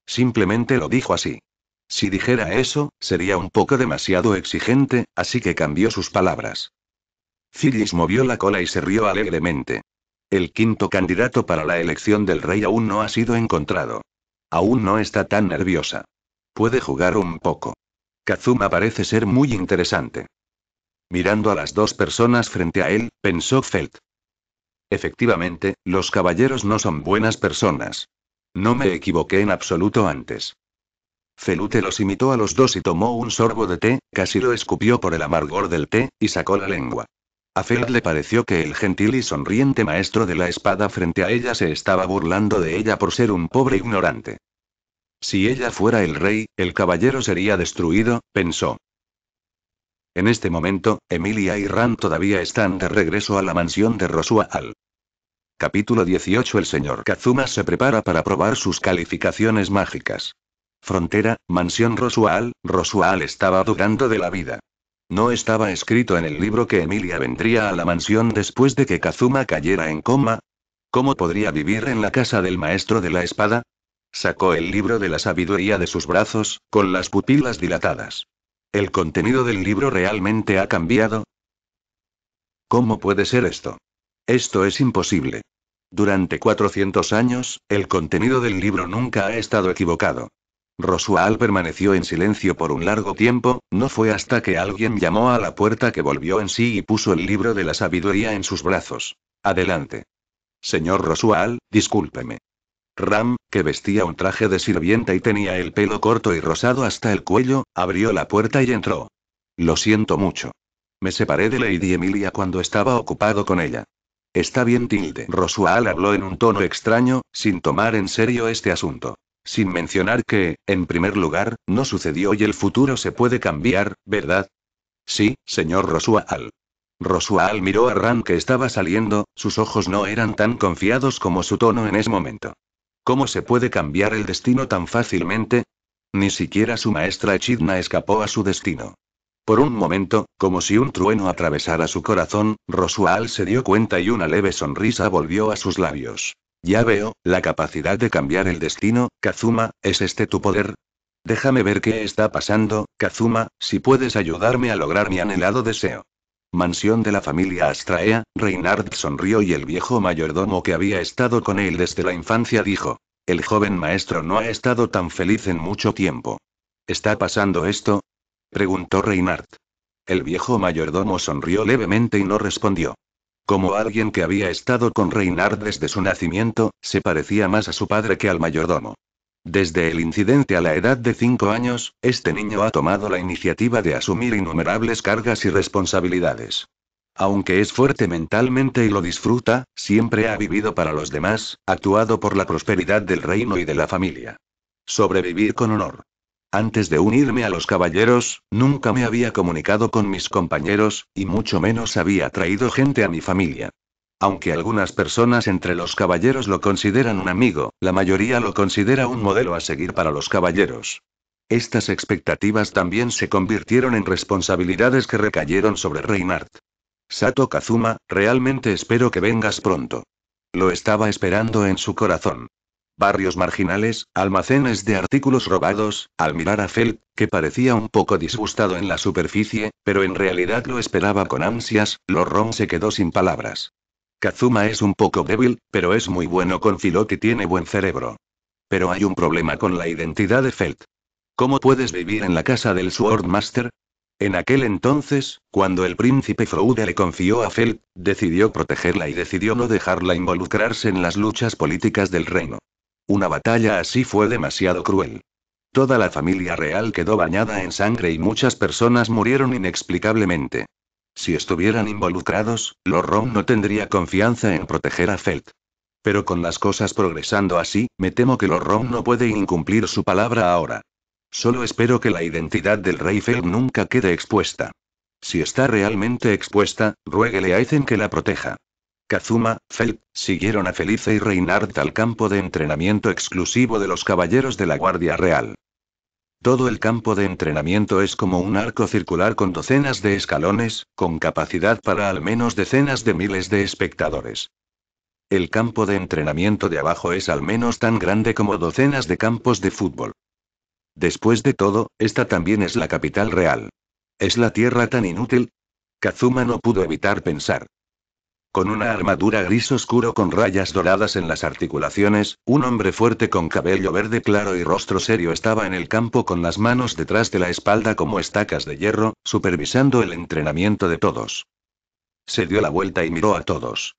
[SPEAKER 1] Simplemente lo dijo así. Si dijera eso, sería un poco demasiado exigente, así que cambió sus palabras. Cillis movió la cola y se rió alegremente. El quinto candidato para la elección del rey aún no ha sido encontrado. Aún no está tan nerviosa. Puede jugar un poco. Kazuma parece ser muy interesante. Mirando a las dos personas frente a él, pensó Felt. Efectivamente, los caballeros no son buenas personas. No me equivoqué en absoluto antes. Felute los imitó a los dos y tomó un sorbo de té, casi lo escupió por el amargor del té, y sacó la lengua. A Feld le pareció que el gentil y sonriente maestro de la espada frente a ella se estaba burlando de ella por ser un pobre ignorante. Si ella fuera el rey, el caballero sería destruido, pensó. En este momento, Emilia y Ran todavía están de regreso a la mansión de Rosual. Capítulo 18 El señor Kazuma se prepara para probar sus calificaciones mágicas. Frontera, mansión Rosual, Rosual estaba durando de la vida. No estaba escrito en el libro que Emilia vendría a la mansión después de que Kazuma cayera en coma. ¿Cómo podría vivir en la casa del maestro de la espada? Sacó el libro de la sabiduría de sus brazos, con las pupilas dilatadas. ¿El contenido del libro realmente ha cambiado? ¿Cómo puede ser esto? Esto es imposible. Durante 400 años, el contenido del libro nunca ha estado equivocado. Rosual permaneció en silencio por un largo tiempo, no fue hasta que alguien llamó a la puerta que volvió en sí y puso el libro de la sabiduría en sus brazos. Adelante. Señor Rosual, discúlpeme. Ram, que vestía un traje de sirvienta y tenía el pelo corto y rosado hasta el cuello, abrió la puerta y entró. Lo siento mucho. Me separé de Lady Emilia cuando estaba ocupado con ella. Está bien Tilde. Rosual habló en un tono extraño, sin tomar en serio este asunto. Sin mencionar que, en primer lugar, no sucedió y el futuro se puede cambiar, ¿verdad? Sí, señor Rosual. Rosual miró a Ran que estaba saliendo, sus ojos no eran tan confiados como su tono en ese momento. ¿Cómo se puede cambiar el destino tan fácilmente? Ni siquiera su maestra Chidna escapó a su destino. Por un momento, como si un trueno atravesara su corazón, Rosual se dio cuenta y una leve sonrisa volvió a sus labios. Ya veo, la capacidad de cambiar el destino, Kazuma, ¿es este tu poder? Déjame ver qué está pasando, Kazuma, si puedes ayudarme a lograr mi anhelado deseo. Mansión de la familia Astraea, Reinhard sonrió y el viejo mayordomo que había estado con él desde la infancia dijo. El joven maestro no ha estado tan feliz en mucho tiempo. ¿Está pasando esto, preguntó Reinhardt. El viejo mayordomo sonrió levemente y no respondió. Como alguien que había estado con Reynard desde su nacimiento, se parecía más a su padre que al mayordomo. Desde el incidente a la edad de 5 años, este niño ha tomado la iniciativa de asumir innumerables cargas y responsabilidades. Aunque es fuerte mentalmente y lo disfruta, siempre ha vivido para los demás, actuado por la prosperidad del reino y de la familia. Sobrevivir con honor. Antes de unirme a los caballeros, nunca me había comunicado con mis compañeros, y mucho menos había traído gente a mi familia. Aunque algunas personas entre los caballeros lo consideran un amigo, la mayoría lo considera un modelo a seguir para los caballeros. Estas expectativas también se convirtieron en responsabilidades que recayeron sobre Reinhardt. Sato Kazuma, realmente espero que vengas pronto. Lo estaba esperando en su corazón barrios marginales, almacenes de artículos robados, al mirar a Felt, que parecía un poco disgustado en la superficie, pero en realidad lo esperaba con ansias, Lorron se quedó sin palabras. Kazuma es un poco débil, pero es muy bueno con Filot y tiene buen cerebro. Pero hay un problema con la identidad de Felt. ¿Cómo puedes vivir en la casa del Swordmaster? En aquel entonces, cuando el príncipe Froude le confió a Felt, decidió protegerla y decidió no dejarla involucrarse en las luchas políticas del reino. Una batalla así fue demasiado cruel. Toda la familia real quedó bañada en sangre y muchas personas murieron inexplicablemente. Si estuvieran involucrados, Lorron no tendría confianza en proteger a Felt. Pero con las cosas progresando así, me temo que Lorron no puede incumplir su palabra ahora. Solo espero que la identidad del rey Felt nunca quede expuesta. Si está realmente expuesta, rueguele a Ethan que la proteja. Kazuma, Felt, siguieron a Felice y Reinhardt al campo de entrenamiento exclusivo de los caballeros de la Guardia Real. Todo el campo de entrenamiento es como un arco circular con docenas de escalones, con capacidad para al menos decenas de miles de espectadores. El campo de entrenamiento de abajo es al menos tan grande como docenas de campos de fútbol. Después de todo, esta también es la capital real. ¿Es la tierra tan inútil? Kazuma no pudo evitar pensar. Con una armadura gris oscuro con rayas doradas en las articulaciones, un hombre fuerte con cabello verde claro y rostro serio estaba en el campo con las manos detrás de la espalda como estacas de hierro, supervisando el entrenamiento de todos. Se dio la vuelta y miró a todos.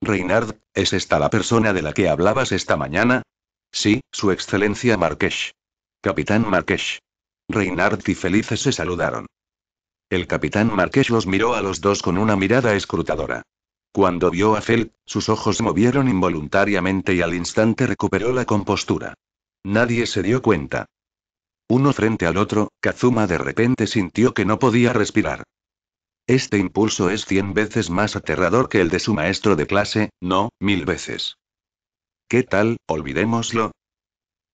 [SPEAKER 1] Reynard, ¿es esta la persona de la que hablabas esta mañana? Sí, Su Excelencia Marqués. Capitán Marqués. Reynard y Felices se saludaron. El capitán Marqués los miró a los dos con una mirada escrutadora. Cuando vio a Fel, sus ojos movieron involuntariamente y al instante recuperó la compostura. Nadie se dio cuenta. Uno frente al otro, Kazuma de repente sintió que no podía respirar. Este impulso es cien veces más aterrador que el de su maestro de clase, no, mil veces. ¿Qué tal, olvidémoslo?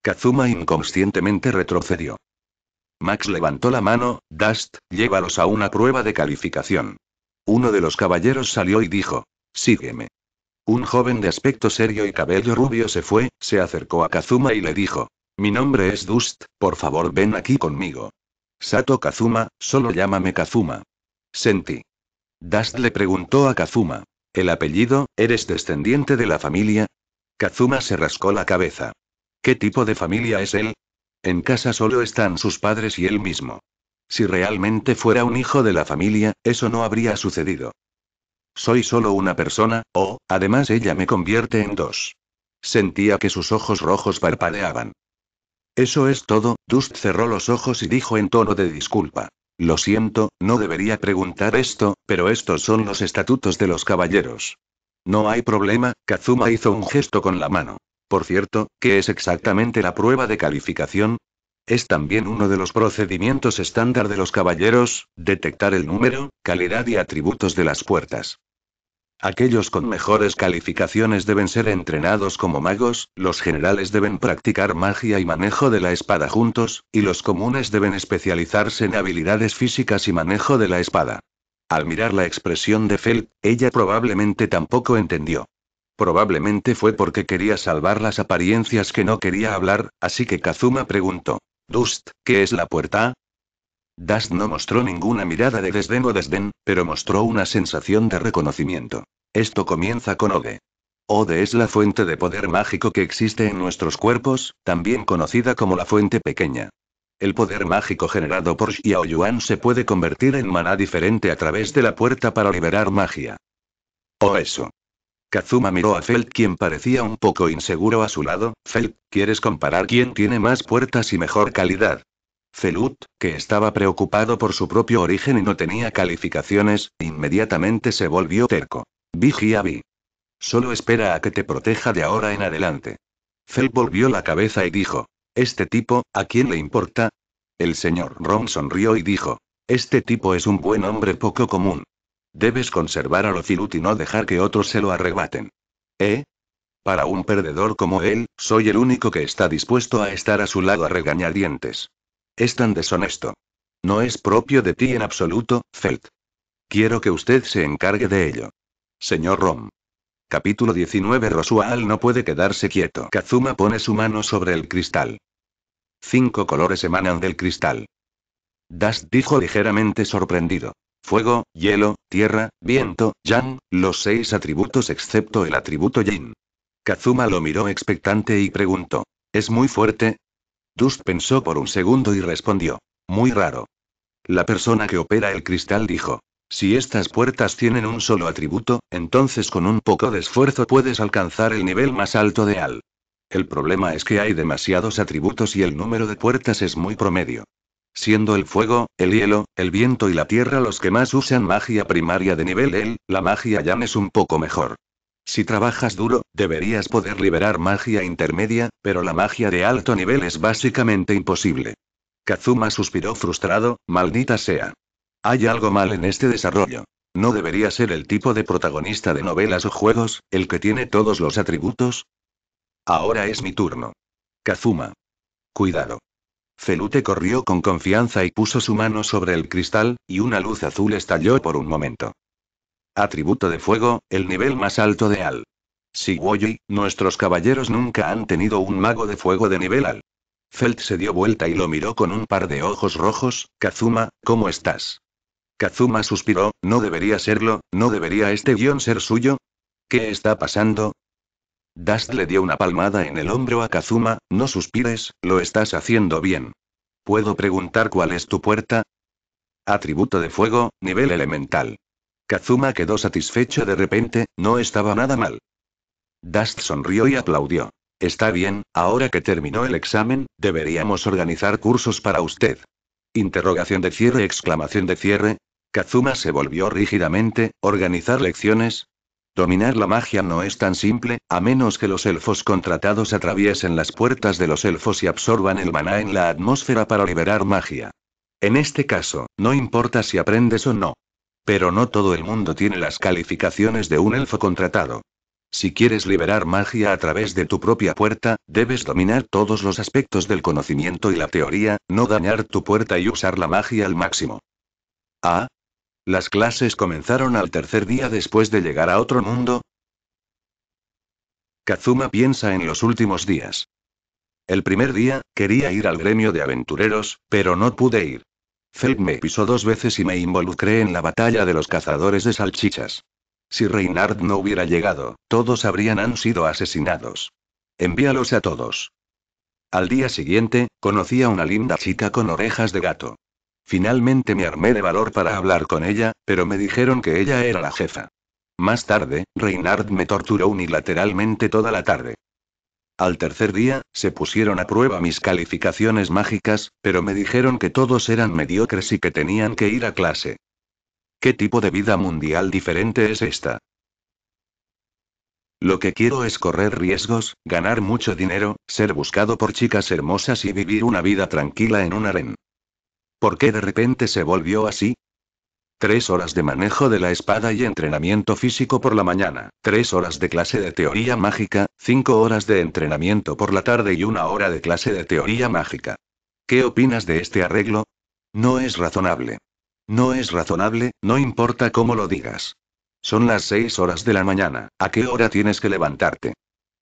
[SPEAKER 1] Kazuma inconscientemente retrocedió. Max levantó la mano, Dust, llévalos a una prueba de calificación. Uno de los caballeros salió y dijo, Sígueme. Un joven de aspecto serio y cabello rubio se fue, se acercó a Kazuma y le dijo, Mi nombre es Dust, por favor ven aquí conmigo. Sato Kazuma, solo llámame Kazuma. Senti. Dust le preguntó a Kazuma, ¿el apellido, eres descendiente de la familia? Kazuma se rascó la cabeza. ¿Qué tipo de familia es él? En casa solo están sus padres y él mismo. Si realmente fuera un hijo de la familia, eso no habría sucedido. Soy solo una persona, o, además ella me convierte en dos. Sentía que sus ojos rojos parpadeaban. Eso es todo, Dust cerró los ojos y dijo en tono de disculpa. Lo siento, no debería preguntar esto, pero estos son los estatutos de los caballeros. No hay problema, Kazuma hizo un gesto con la mano. Por cierto, ¿qué es exactamente la prueba de calificación? Es también uno de los procedimientos estándar de los caballeros, detectar el número, calidad y atributos de las puertas. Aquellos con mejores calificaciones deben ser entrenados como magos, los generales deben practicar magia y manejo de la espada juntos, y los comunes deben especializarse en habilidades físicas y manejo de la espada. Al mirar la expresión de Fel, ella probablemente tampoco entendió. Probablemente fue porque quería salvar las apariencias que no quería hablar, así que Kazuma preguntó. Dust, ¿qué es la puerta? Dust no mostró ninguna mirada de desdén o desdén, pero mostró una sensación de reconocimiento. Esto comienza con Ode. Ode es la fuente de poder mágico que existe en nuestros cuerpos, también conocida como la fuente pequeña. El poder mágico generado por Xiao se puede convertir en maná diferente a través de la puerta para liberar magia. O eso. Kazuma miró a Felt quien parecía un poco inseguro a su lado. Felt, ¿quieres comparar quién tiene más puertas y mejor calidad? Felt, que estaba preocupado por su propio origen y no tenía calificaciones, inmediatamente se volvió terco. Vigia vi. Solo espera a que te proteja de ahora en adelante. Felt volvió la cabeza y dijo. Este tipo, ¿a quién le importa? El señor Ron sonrió y dijo. Este tipo es un buen hombre poco común. Debes conservar a Filut y no dejar que otros se lo arrebaten. ¿Eh? Para un perdedor como él, soy el único que está dispuesto a estar a su lado a regañadientes. Es tan deshonesto. No es propio de ti en absoluto, Felt. Quiero que usted se encargue de ello. Señor Rom. Capítulo 19 Rosual no puede quedarse quieto. Kazuma pone su mano sobre el cristal. Cinco colores emanan del cristal. Das dijo ligeramente sorprendido. Fuego, hielo, tierra, viento, yang, los seis atributos excepto el atributo yin. Kazuma lo miró expectante y preguntó. ¿Es muy fuerte? Dus pensó por un segundo y respondió. Muy raro. La persona que opera el cristal dijo. Si estas puertas tienen un solo atributo, entonces con un poco de esfuerzo puedes alcanzar el nivel más alto de Al. El problema es que hay demasiados atributos y el número de puertas es muy promedio siendo el fuego, el hielo, el viento y la tierra los que más usan magia primaria de nivel él, la magia ya es un poco mejor. Si trabajas duro, deberías poder liberar magia intermedia, pero la magia de alto nivel es básicamente imposible. Kazuma suspiró frustrado, maldita sea. Hay algo mal en este desarrollo. ¿No debería ser el tipo de protagonista de novelas o juegos, el que tiene todos los atributos? Ahora es mi turno. Kazuma. Cuidado. Felute corrió con confianza y puso su mano sobre el cristal, y una luz azul estalló por un momento. Atributo de fuego, el nivel más alto de Al. Sigwoyi, nuestros caballeros nunca han tenido un mago de fuego de nivel Al. Felt se dio vuelta y lo miró con un par de ojos rojos, Kazuma, ¿cómo estás? Kazuma suspiró, no debería serlo, no debería este guión ser suyo. ¿Qué está pasando? Dust le dio una palmada en el hombro a Kazuma, no suspires, lo estás haciendo bien. ¿Puedo preguntar cuál es tu puerta? Atributo de fuego, nivel elemental. Kazuma quedó satisfecho de repente, no estaba nada mal. Dust sonrió y aplaudió. Está bien, ahora que terminó el examen, deberíamos organizar cursos para usted. Interrogación de cierre, exclamación de cierre. Kazuma se volvió rígidamente, ¿organizar lecciones? Dominar la magia no es tan simple, a menos que los elfos contratados atraviesen las puertas de los elfos y absorban el maná en la atmósfera para liberar magia. En este caso, no importa si aprendes o no. Pero no todo el mundo tiene las calificaciones de un elfo contratado. Si quieres liberar magia a través de tu propia puerta, debes dominar todos los aspectos del conocimiento y la teoría, no dañar tu puerta y usar la magia al máximo. Ah, las clases comenzaron al tercer día después de llegar a otro mundo. Kazuma piensa en los últimos días. El primer día, quería ir al gremio de aventureros, pero no pude ir. Feld me pisó dos veces y me involucré en la batalla de los cazadores de salchichas. Si Reinhard no hubiera llegado, todos habrían han sido asesinados. Envíalos a todos. Al día siguiente, conocí a una linda chica con orejas de gato. Finalmente me armé de valor para hablar con ella, pero me dijeron que ella era la jefa. Más tarde, Reinhard me torturó unilateralmente toda la tarde. Al tercer día, se pusieron a prueba mis calificaciones mágicas, pero me dijeron que todos eran mediocres y que tenían que ir a clase. ¿Qué tipo de vida mundial diferente es esta? Lo que quiero es correr riesgos, ganar mucho dinero, ser buscado por chicas hermosas y vivir una vida tranquila en un harén. ¿Por qué de repente se volvió así? Tres horas de manejo de la espada y entrenamiento físico por la mañana, tres horas de clase de teoría mágica, cinco horas de entrenamiento por la tarde y una hora de clase de teoría mágica. ¿Qué opinas de este arreglo? No es razonable. No es razonable, no importa cómo lo digas. Son las seis horas de la mañana, ¿a qué hora tienes que levantarte?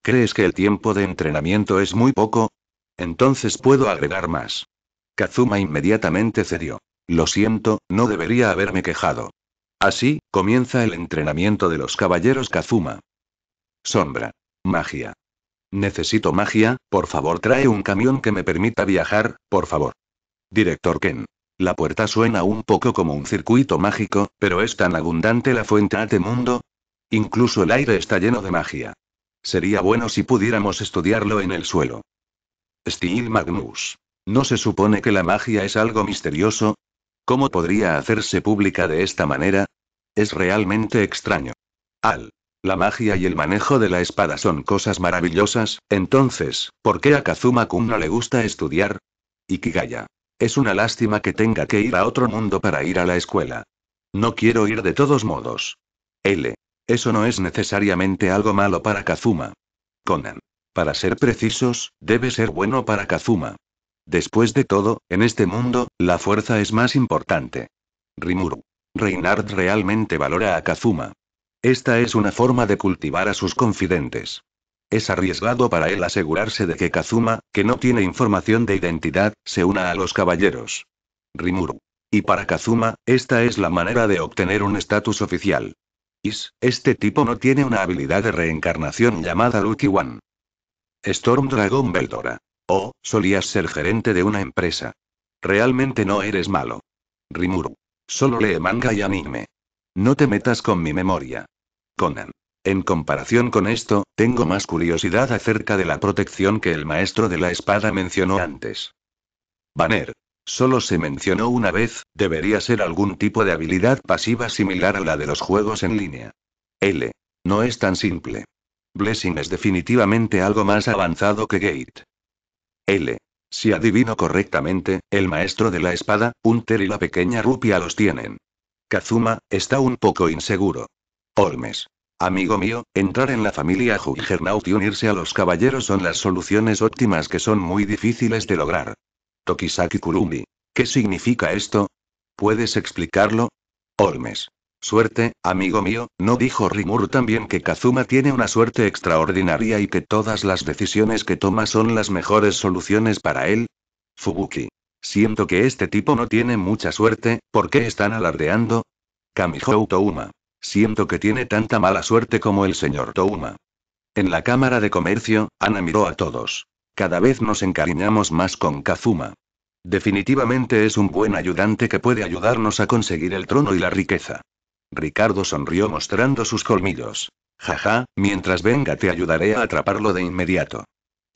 [SPEAKER 1] ¿Crees que el tiempo de entrenamiento es muy poco? Entonces puedo agregar más. Kazuma inmediatamente cedió. Lo siento, no debería haberme quejado. Así, comienza el entrenamiento de los caballeros Kazuma. Sombra. Magia. Necesito magia, por favor trae un camión que me permita viajar, por favor. Director Ken. La puerta suena un poco como un circuito mágico, pero es tan abundante la fuente este Mundo. Incluso el aire está lleno de magia. Sería bueno si pudiéramos estudiarlo en el suelo. Steel Magnus. ¿No se supone que la magia es algo misterioso? ¿Cómo podría hacerse pública de esta manera? Es realmente extraño. Al. La magia y el manejo de la espada son cosas maravillosas, entonces, ¿por qué a Kazuma-kun no le gusta estudiar? Ikigaya. Es una lástima que tenga que ir a otro mundo para ir a la escuela. No quiero ir de todos modos. L. Eso no es necesariamente algo malo para Kazuma. Conan. Para ser precisos, debe ser bueno para Kazuma. Después de todo, en este mundo, la fuerza es más importante. Rimuru. Reinhard realmente valora a Kazuma. Esta es una forma de cultivar a sus confidentes. Es arriesgado para él asegurarse de que Kazuma, que no tiene información de identidad, se una a los caballeros. Rimuru. Y para Kazuma, esta es la manera de obtener un estatus oficial. Is, este tipo no tiene una habilidad de reencarnación llamada Lucky One. Storm Dragon Beldora. Oh, solías ser gerente de una empresa. Realmente no eres malo. Rimuru. Solo lee manga y anime. No te metas con mi memoria. Conan. En comparación con esto, tengo más curiosidad acerca de la protección que el maestro de la espada mencionó antes. Banner. Solo se mencionó una vez, debería ser algún tipo de habilidad pasiva similar a la de los juegos en línea. L. No es tan simple. Blessing es definitivamente algo más avanzado que Gate. L. Si adivino correctamente, el maestro de la espada, Hunter y la pequeña rupia los tienen. Kazuma, está un poco inseguro. Olmes. Amigo mío, entrar en la familia Juggernaut y unirse a los caballeros son las soluciones óptimas que son muy difíciles de lograr. Tokisaki Kurumi. ¿Qué significa esto? ¿Puedes explicarlo? Olmes. Suerte, amigo mío, ¿no dijo Rimur también que Kazuma tiene una suerte extraordinaria y que todas las decisiones que toma son las mejores soluciones para él? Fubuki. Siento que este tipo no tiene mucha suerte, ¿por qué están alardeando? Kamihou Touma. Siento que tiene tanta mala suerte como el señor Touma. En la Cámara de Comercio, Ana miró a todos. Cada vez nos encariñamos más con Kazuma. Definitivamente es un buen ayudante que puede ayudarnos a conseguir el trono y la riqueza. Ricardo sonrió mostrando sus colmillos. Jaja, mientras venga te ayudaré a atraparlo de inmediato.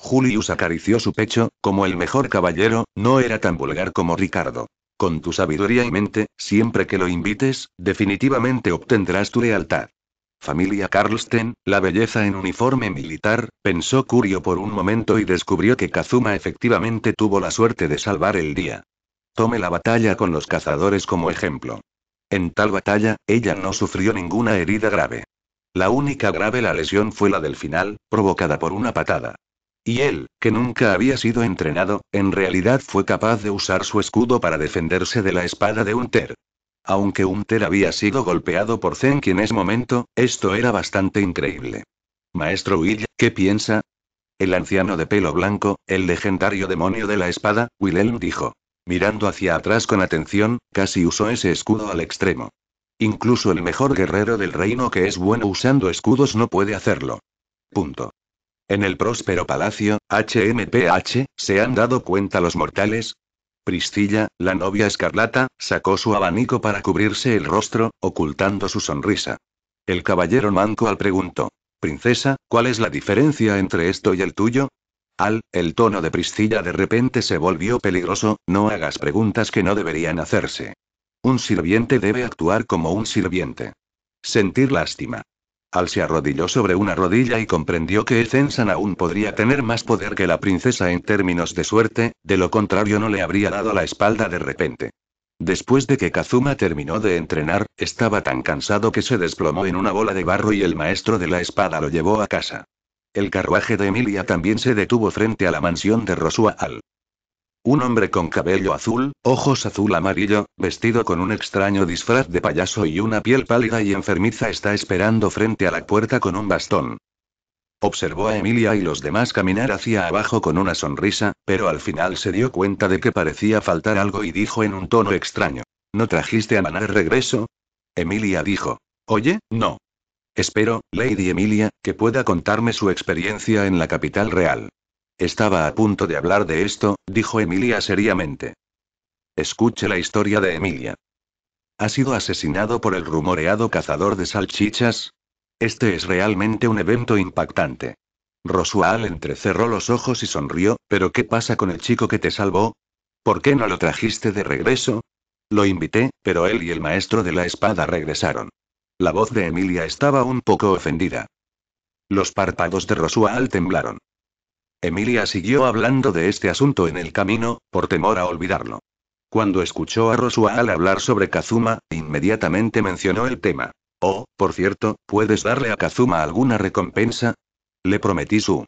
[SPEAKER 1] Julius acarició su pecho, como el mejor caballero, no era tan vulgar como Ricardo. Con tu sabiduría y mente, siempre que lo invites, definitivamente obtendrás tu lealtad. Familia Carlsten, la belleza en uniforme militar, pensó Curio por un momento y descubrió que Kazuma efectivamente tuvo la suerte de salvar el día. Tome la batalla con los cazadores como ejemplo. En tal batalla, ella no sufrió ninguna herida grave. La única grave la lesión fue la del final, provocada por una patada. Y él, que nunca había sido entrenado, en realidad fue capaz de usar su escudo para defenderse de la espada de Unter. Aunque Unter había sido golpeado por Zenki en ese momento, esto era bastante increíble. Maestro Will, ¿qué piensa? El anciano de pelo blanco, el legendario demonio de la espada, Wilhelm dijo. Mirando hacia atrás con atención, casi usó ese escudo al extremo. Incluso el mejor guerrero del reino que es bueno usando escudos no puede hacerlo. Punto. En el próspero palacio, HMPH, ¿se han dado cuenta los mortales? Priscilla, la novia escarlata, sacó su abanico para cubrirse el rostro, ocultando su sonrisa. El caballero manco al preguntó. Princesa, ¿cuál es la diferencia entre esto y el tuyo? Al, el tono de Priscilla de repente se volvió peligroso, no hagas preguntas que no deberían hacerse. Un sirviente debe actuar como un sirviente. Sentir lástima. Al se arrodilló sobre una rodilla y comprendió que Zensan aún podría tener más poder que la princesa en términos de suerte, de lo contrario no le habría dado la espalda de repente. Después de que Kazuma terminó de entrenar, estaba tan cansado que se desplomó en una bola de barro y el maestro de la espada lo llevó a casa. El carruaje de Emilia también se detuvo frente a la mansión de Rosua Al. Un hombre con cabello azul, ojos azul amarillo, vestido con un extraño disfraz de payaso y una piel pálida y enfermiza está esperando frente a la puerta con un bastón. Observó a Emilia y los demás caminar hacia abajo con una sonrisa, pero al final se dio cuenta de que parecía faltar algo y dijo en un tono extraño. ¿No trajiste a Manar regreso? Emilia dijo. Oye, no. Espero, Lady Emilia, que pueda contarme su experiencia en la capital real. Estaba a punto de hablar de esto, dijo Emilia seriamente. Escuche la historia de Emilia. ¿Ha sido asesinado por el rumoreado cazador de salchichas? Este es realmente un evento impactante. Rosual entrecerró los ojos y sonrió, pero ¿qué pasa con el chico que te salvó? ¿Por qué no lo trajiste de regreso? Lo invité, pero él y el maestro de la espada regresaron. La voz de Emilia estaba un poco ofendida. Los párpados de Rosual temblaron. Emilia siguió hablando de este asunto en el camino, por temor a olvidarlo. Cuando escuchó a Rosual hablar sobre Kazuma, inmediatamente mencionó el tema. Oh, por cierto, ¿puedes darle a Kazuma alguna recompensa? Le prometí su.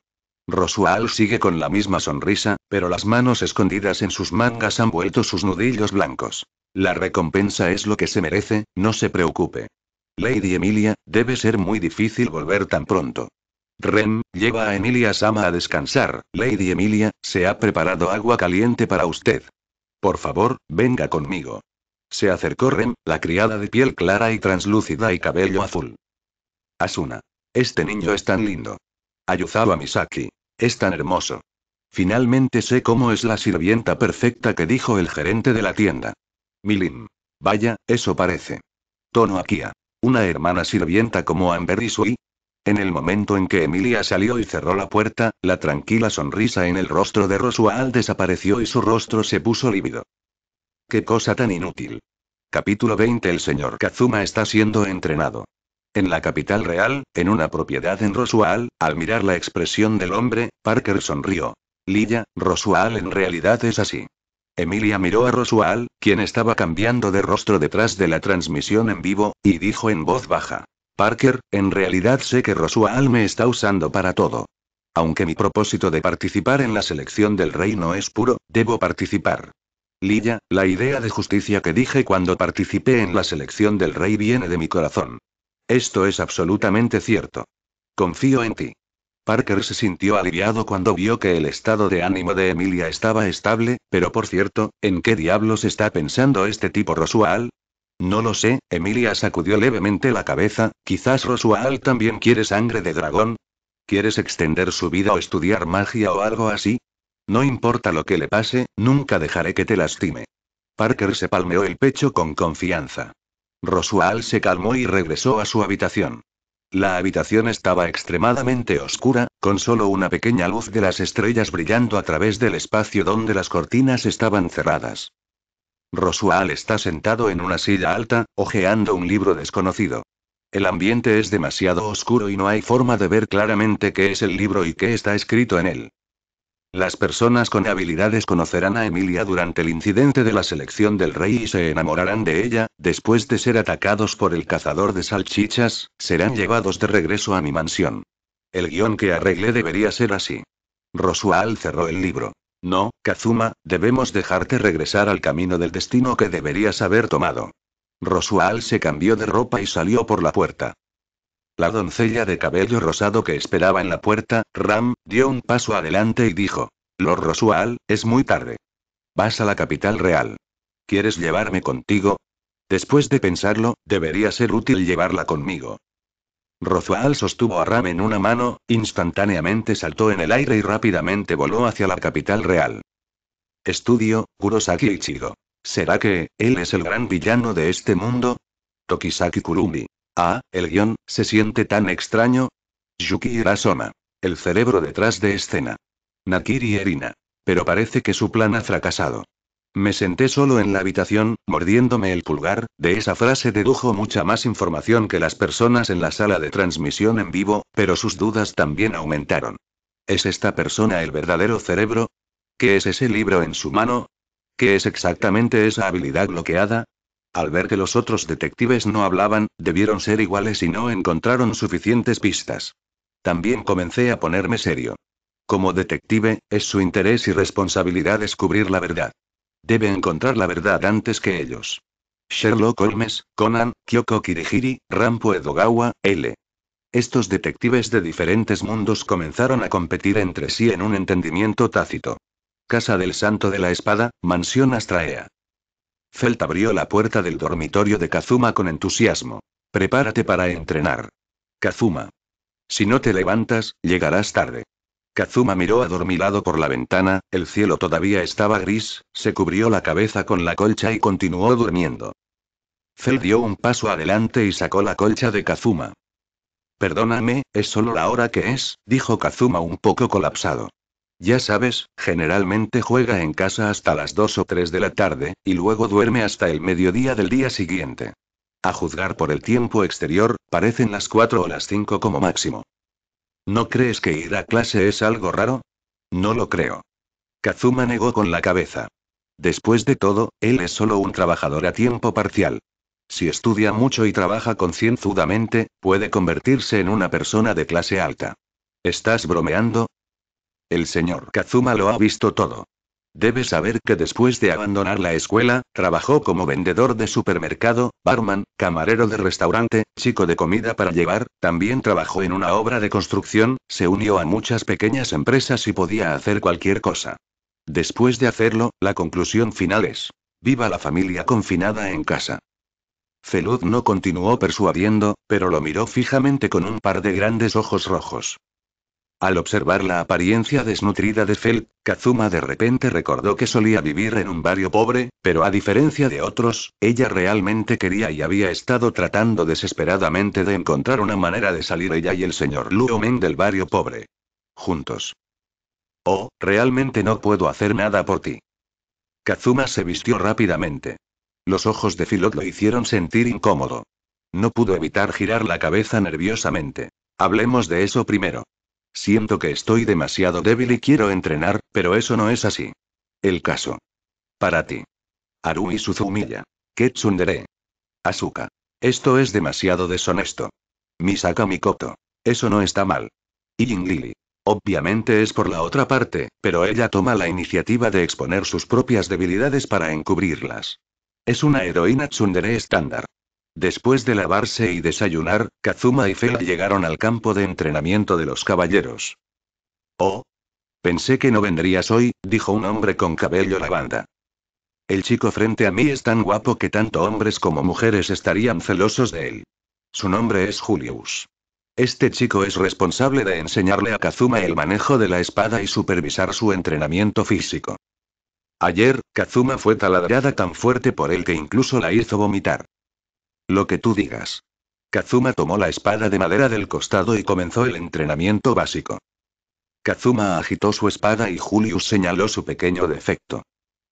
[SPEAKER 1] Rosual sigue con la misma sonrisa, pero las manos escondidas en sus mangas han vuelto sus nudillos blancos. La recompensa es lo que se merece, no se preocupe. Lady Emilia, debe ser muy difícil volver tan pronto. Rem, lleva a Emilia Sama a descansar. Lady Emilia, se ha preparado agua caliente para usted. Por favor, venga conmigo. Se acercó Rem, la criada de piel clara y translúcida y cabello azul. Asuna. Este niño es tan lindo. Ayuzawa Misaki. Es tan hermoso. Finalmente sé cómo es la sirvienta perfecta que dijo el gerente de la tienda. Milim. Vaya, eso parece. Tono Akia. Una hermana sirvienta como Amber y Sui. En el momento en que Emilia salió y cerró la puerta, la tranquila sonrisa en el rostro de Rosual desapareció y su rostro se puso lívido. Qué cosa tan inútil. Capítulo 20 El señor Kazuma está siendo entrenado. En la capital real, en una propiedad en Rosual, al mirar la expresión del hombre, Parker sonrió. Lilla, Rosual en realidad es así. Emilia miró a Rosual, quien estaba cambiando de rostro detrás de la transmisión en vivo, y dijo en voz baja. Parker, en realidad sé que Rosual me está usando para todo. Aunque mi propósito de participar en la selección del rey no es puro, debo participar. Lilla, la idea de justicia que dije cuando participé en la selección del rey viene de mi corazón. Esto es absolutamente cierto. Confío en ti. Parker se sintió aliviado cuando vio que el estado de ánimo de Emilia estaba estable, pero por cierto, ¿en qué diablos está pensando este tipo Rosual? No lo sé, Emilia sacudió levemente la cabeza, quizás Rosual también quiere sangre de dragón. ¿Quieres extender su vida o estudiar magia o algo así? No importa lo que le pase, nunca dejaré que te lastime. Parker se palmeó el pecho con confianza. Rosual se calmó y regresó a su habitación. La habitación estaba extremadamente oscura, con solo una pequeña luz de las estrellas brillando a través del espacio donde las cortinas estaban cerradas. Rosual está sentado en una silla alta, hojeando un libro desconocido. El ambiente es demasiado oscuro y no hay forma de ver claramente qué es el libro y qué está escrito en él. Las personas con habilidades conocerán a Emilia durante el incidente de la selección del rey y se enamorarán de ella, después de ser atacados por el cazador de salchichas, serán llevados de regreso a mi mansión. El guión que arreglé debería ser así. Rosual cerró el libro. No, Kazuma, debemos dejarte regresar al camino del destino que deberías haber tomado. Rosual se cambió de ropa y salió por la puerta. La doncella de cabello rosado que esperaba en la puerta, Ram, dio un paso adelante y dijo, Lord Rosual, es muy tarde. Vas a la capital real. ¿Quieres llevarme contigo? Después de pensarlo, debería ser útil llevarla conmigo. Rosual sostuvo a Ram en una mano, instantáneamente saltó en el aire y rápidamente voló hacia la capital real. Estudio, Kurosaki Ichigo. ¿Será que, él es el gran villano de este mundo? Tokisaki Kurumi. Ah, el guión, se siente tan extraño. Yuki asoma. El cerebro detrás de escena. Nakiri Erina. Pero parece que su plan ha fracasado. Me senté solo en la habitación, mordiéndome el pulgar, de esa frase dedujo mucha más información que las personas en la sala de transmisión en vivo, pero sus dudas también aumentaron. ¿Es esta persona el verdadero cerebro? ¿Qué es ese libro en su mano? ¿Qué es exactamente esa habilidad bloqueada? Al ver que los otros detectives no hablaban, debieron ser iguales y no encontraron suficientes pistas. También comencé a ponerme serio. Como detective, es su interés y responsabilidad descubrir la verdad. Debe encontrar la verdad antes que ellos. Sherlock Holmes, Conan, Kyoko Kirihiri, Rampo Edogawa, L. Estos detectives de diferentes mundos comenzaron a competir entre sí en un entendimiento tácito. Casa del Santo de la Espada, Mansión Astraea. Felt abrió la puerta del dormitorio de Kazuma con entusiasmo. Prepárate para entrenar. Kazuma. Si no te levantas, llegarás tarde. Kazuma miró adormilado por la ventana, el cielo todavía estaba gris, se cubrió la cabeza con la colcha y continuó durmiendo. Felt dio un paso adelante y sacó la colcha de Kazuma. Perdóname, es solo la hora que es, dijo Kazuma un poco colapsado. Ya sabes, generalmente juega en casa hasta las 2 o 3 de la tarde, y luego duerme hasta el mediodía del día siguiente. A juzgar por el tiempo exterior, parecen las 4 o las 5 como máximo. ¿No crees que ir a clase es algo raro? No lo creo. Kazuma negó con la cabeza. Después de todo, él es solo un trabajador a tiempo parcial. Si estudia mucho y trabaja concienzudamente, puede convertirse en una persona de clase alta. ¿Estás bromeando? El señor Kazuma lo ha visto todo. Debe saber que después de abandonar la escuela, trabajó como vendedor de supermercado, barman, camarero de restaurante, chico de comida para llevar, también trabajó en una obra de construcción, se unió a muchas pequeñas empresas y podía hacer cualquier cosa. Después de hacerlo, la conclusión final es, viva la familia confinada en casa. Felud no continuó persuadiendo, pero lo miró fijamente con un par de grandes ojos rojos. Al observar la apariencia desnutrida de Fel, Kazuma de repente recordó que solía vivir en un barrio pobre, pero a diferencia de otros, ella realmente quería y había estado tratando desesperadamente de encontrar una manera de salir ella y el señor Luomen del barrio pobre. Juntos. Oh, realmente no puedo hacer nada por ti. Kazuma se vistió rápidamente. Los ojos de Filot lo hicieron sentir incómodo. No pudo evitar girar la cabeza nerviosamente. Hablemos de eso primero. Siento que estoy demasiado débil y quiero entrenar, pero eso no es así. El caso. Para ti. Arui Suzumiya. Ketsundere. Asuka. Esto es demasiado deshonesto. Misaka Mikoto. Eso no está mal. Ying Lili, Obviamente es por la otra parte, pero ella toma la iniciativa de exponer sus propias debilidades para encubrirlas. Es una heroína tsundere estándar. Después de lavarse y desayunar, Kazuma y Fela llegaron al campo de entrenamiento de los caballeros. Oh. Pensé que no vendrías hoy, dijo un hombre con cabello lavanda. El chico frente a mí es tan guapo que tanto hombres como mujeres estarían celosos de él. Su nombre es Julius. Este chico es responsable de enseñarle a Kazuma el manejo de la espada y supervisar su entrenamiento físico. Ayer, Kazuma fue taladrada tan fuerte por él que incluso la hizo vomitar. Lo que tú digas. Kazuma tomó la espada de madera del costado y comenzó el entrenamiento básico. Kazuma agitó su espada y Julius señaló su pequeño defecto.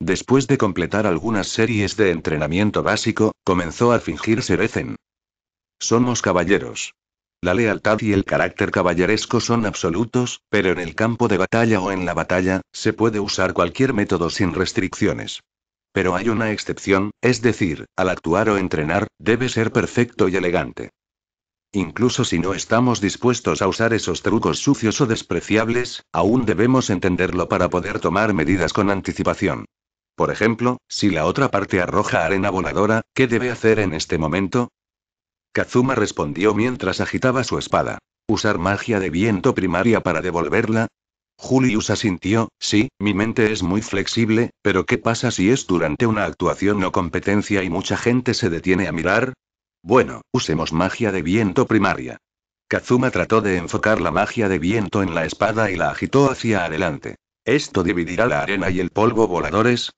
[SPEAKER 1] Después de completar algunas series de entrenamiento básico, comenzó a fingir ser Ezen. Somos caballeros. La lealtad y el carácter caballeresco son absolutos, pero en el campo de batalla o en la batalla, se puede usar cualquier método sin restricciones. Pero hay una excepción, es decir, al actuar o entrenar, debe ser perfecto y elegante. Incluso si no estamos dispuestos a usar esos trucos sucios o despreciables, aún debemos entenderlo para poder tomar medidas con anticipación. Por ejemplo, si la otra parte arroja arena voladora, ¿qué debe hacer en este momento? Kazuma respondió mientras agitaba su espada. Usar magia de viento primaria para devolverla, Julius asintió, sí, mi mente es muy flexible, pero ¿qué pasa si es durante una actuación o competencia y mucha gente se detiene a mirar? Bueno, usemos magia de viento primaria. Kazuma trató de enfocar la magia de viento en la espada y la agitó hacia adelante. Esto dividirá la arena y el polvo voladores.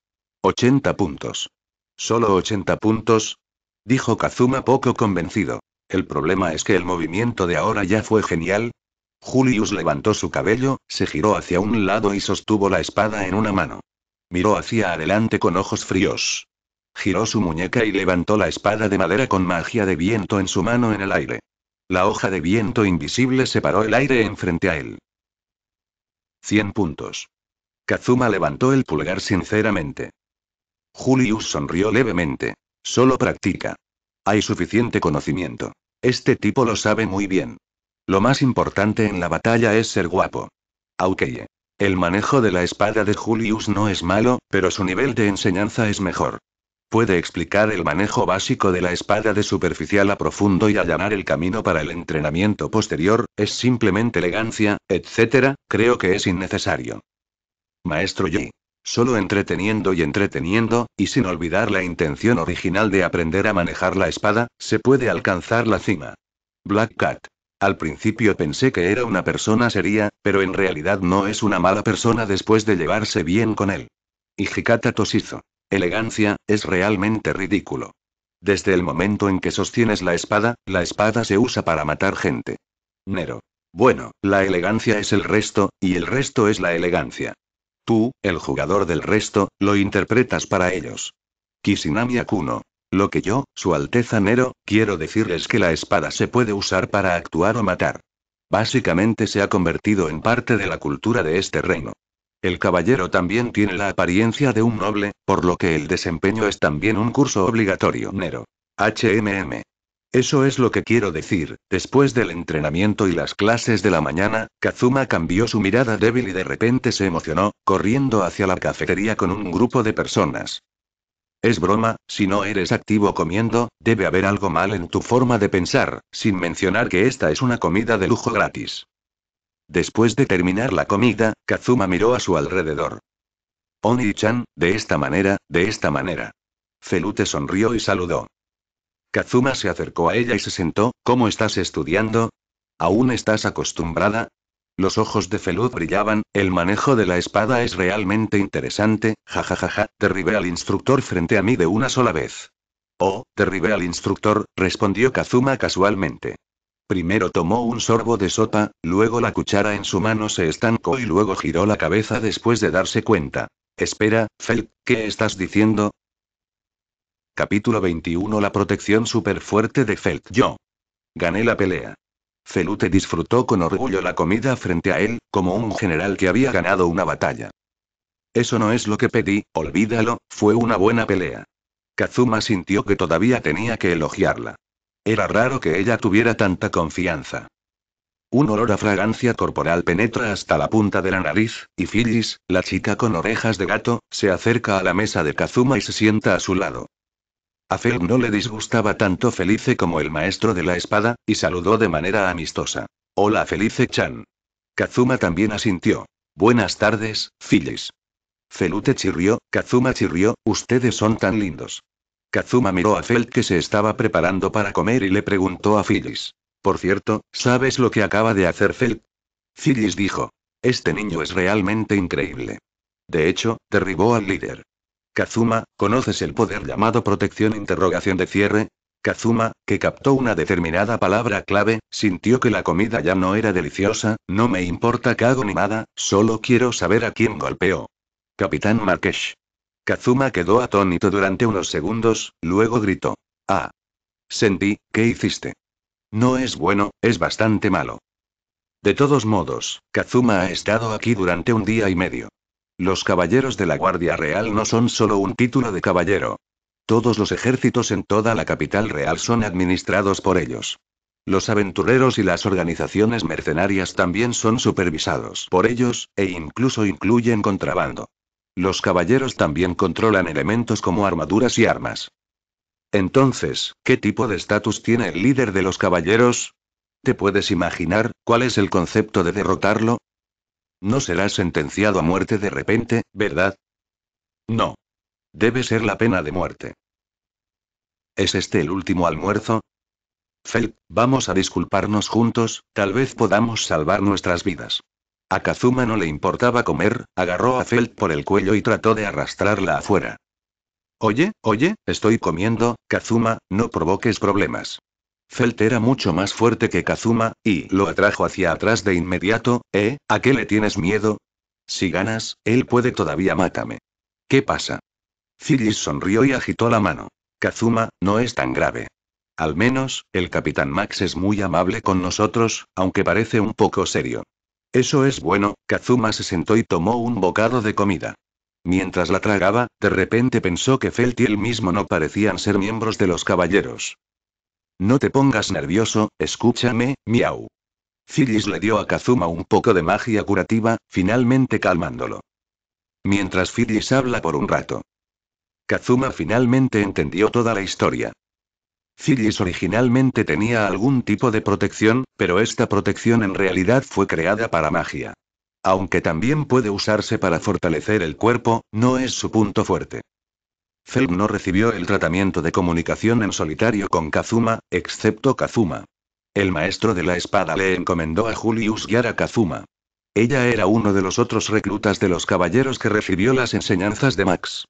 [SPEAKER 1] 80 puntos. Solo 80 puntos. Dijo Kazuma poco convencido. El problema es que el movimiento de ahora ya fue genial, Julius levantó su cabello, se giró hacia un lado y sostuvo la espada en una mano. Miró hacia adelante con ojos fríos. Giró su muñeca y levantó la espada de madera con magia de viento en su mano en el aire. La hoja de viento invisible separó el aire enfrente a él. 100 puntos. Kazuma levantó el pulgar sinceramente. Julius sonrió levemente. Solo practica. Hay suficiente conocimiento. Este tipo lo sabe muy bien. Lo más importante en la batalla es ser guapo. Aukeye. El manejo de la espada de Julius no es malo, pero su nivel de enseñanza es mejor. Puede explicar el manejo básico de la espada de superficial a profundo y allanar el camino para el entrenamiento posterior, es simplemente elegancia, etc., creo que es innecesario. Maestro Yi. Solo entreteniendo y entreteniendo, y sin olvidar la intención original de aprender a manejar la espada, se puede alcanzar la cima. Black Cat. Al principio pensé que era una persona seria, pero en realidad no es una mala persona después de llevarse bien con él. Y Hikata Elegancia, es realmente ridículo. Desde el momento en que sostienes la espada, la espada se usa para matar gente. Nero. Bueno, la elegancia es el resto, y el resto es la elegancia. Tú, el jugador del resto, lo interpretas para ellos. Kishinami Akuno. Lo que yo, Su Alteza Nero, quiero decir es que la espada se puede usar para actuar o matar. Básicamente se ha convertido en parte de la cultura de este reino. El caballero también tiene la apariencia de un noble, por lo que el desempeño es también un curso obligatorio Nero. HMM. Eso es lo que quiero decir, después del entrenamiento y las clases de la mañana, Kazuma cambió su mirada débil y de repente se emocionó, corriendo hacia la cafetería con un grupo de personas. Es broma, si no eres activo comiendo, debe haber algo mal en tu forma de pensar, sin mencionar que esta es una comida de lujo gratis. Después de terminar la comida, Kazuma miró a su alrededor. Oni-chan, de esta manera, de esta manera. Felute sonrió y saludó. Kazuma se acercó a ella y se sentó, ¿cómo estás estudiando? ¿Aún estás acostumbrada? Los ojos de Felud brillaban, el manejo de la espada es realmente interesante, jajajaja, derribé al instructor frente a mí de una sola vez. Oh, derribé al instructor, respondió Kazuma casualmente. Primero tomó un sorbo de sopa, luego la cuchara en su mano se estancó y luego giró la cabeza después de darse cuenta. Espera, Fel, ¿qué estás diciendo? Capítulo 21 La protección fuerte de Felt. Yo. Gané la pelea. Felute disfrutó con orgullo la comida frente a él, como un general que había ganado una batalla. Eso no es lo que pedí, olvídalo, fue una buena pelea. Kazuma sintió que todavía tenía que elogiarla. Era raro que ella tuviera tanta confianza. Un olor a fragancia corporal penetra hasta la punta de la nariz, y Phyllis, la chica con orejas de gato, se acerca a la mesa de Kazuma y se sienta a su lado. A no le disgustaba tanto Felice como el maestro de la espada, y saludó de manera amistosa. Hola Felice Chan. Kazuma también asintió. Buenas tardes, Phyllis. Felute chirrió, Kazuma chirrió, ustedes son tan lindos. Kazuma miró a Felt que se estaba preparando para comer y le preguntó a Phyllis. Por cierto, ¿sabes lo que acaba de hacer Felt? Phyllis dijo. Este niño es realmente increíble. De hecho, derribó al líder. Kazuma, ¿conoces el poder llamado protección interrogación de cierre? Kazuma, que captó una determinada palabra clave, sintió que la comida ya no era deliciosa, no me importa que hago ni nada, solo quiero saber a quién golpeó. Capitán Marquesh. Kazuma quedó atónito durante unos segundos, luego gritó. Ah. Sentí, ¿qué hiciste? No es bueno, es bastante malo. De todos modos, Kazuma ha estado aquí durante un día y medio. Los caballeros de la Guardia Real no son solo un título de caballero. Todos los ejércitos en toda la capital real son administrados por ellos. Los aventureros y las organizaciones mercenarias también son supervisados por ellos, e incluso incluyen contrabando. Los caballeros también controlan elementos como armaduras y armas. Entonces, ¿qué tipo de estatus tiene el líder de los caballeros? ¿Te puedes imaginar cuál es el concepto de derrotarlo? No serás sentenciado a muerte de repente, ¿verdad? No. Debe ser la pena de muerte. ¿Es este el último almuerzo? Felt, vamos a disculparnos juntos, tal vez podamos salvar nuestras vidas. A Kazuma no le importaba comer, agarró a Felt por el cuello y trató de arrastrarla afuera. Oye, oye, estoy comiendo, Kazuma, no provoques problemas. Felt era mucho más fuerte que Kazuma, y lo atrajo hacia atrás de inmediato, ¿eh? ¿A qué le tienes miedo? Si ganas, él puede todavía mátame. ¿Qué pasa? Cilis sonrió y agitó la mano. Kazuma, no es tan grave. Al menos, el capitán Max es muy amable con nosotros, aunque parece un poco serio. Eso es bueno, Kazuma se sentó y tomó un bocado de comida. Mientras la tragaba, de repente pensó que Felt y él mismo no parecían ser miembros de los caballeros. No te pongas nervioso, escúchame, miau. Phyllis le dio a Kazuma un poco de magia curativa, finalmente calmándolo. Mientras Phyllis habla por un rato. Kazuma finalmente entendió toda la historia. Phyllis originalmente tenía algún tipo de protección, pero esta protección en realidad fue creada para magia. Aunque también puede usarse para fortalecer el cuerpo, no es su punto fuerte. Felm no recibió el tratamiento de comunicación en solitario con Kazuma, excepto Kazuma. El maestro de la espada le encomendó a Julius guiar a Kazuma. Ella era uno de los otros reclutas de los caballeros que recibió las enseñanzas de Max.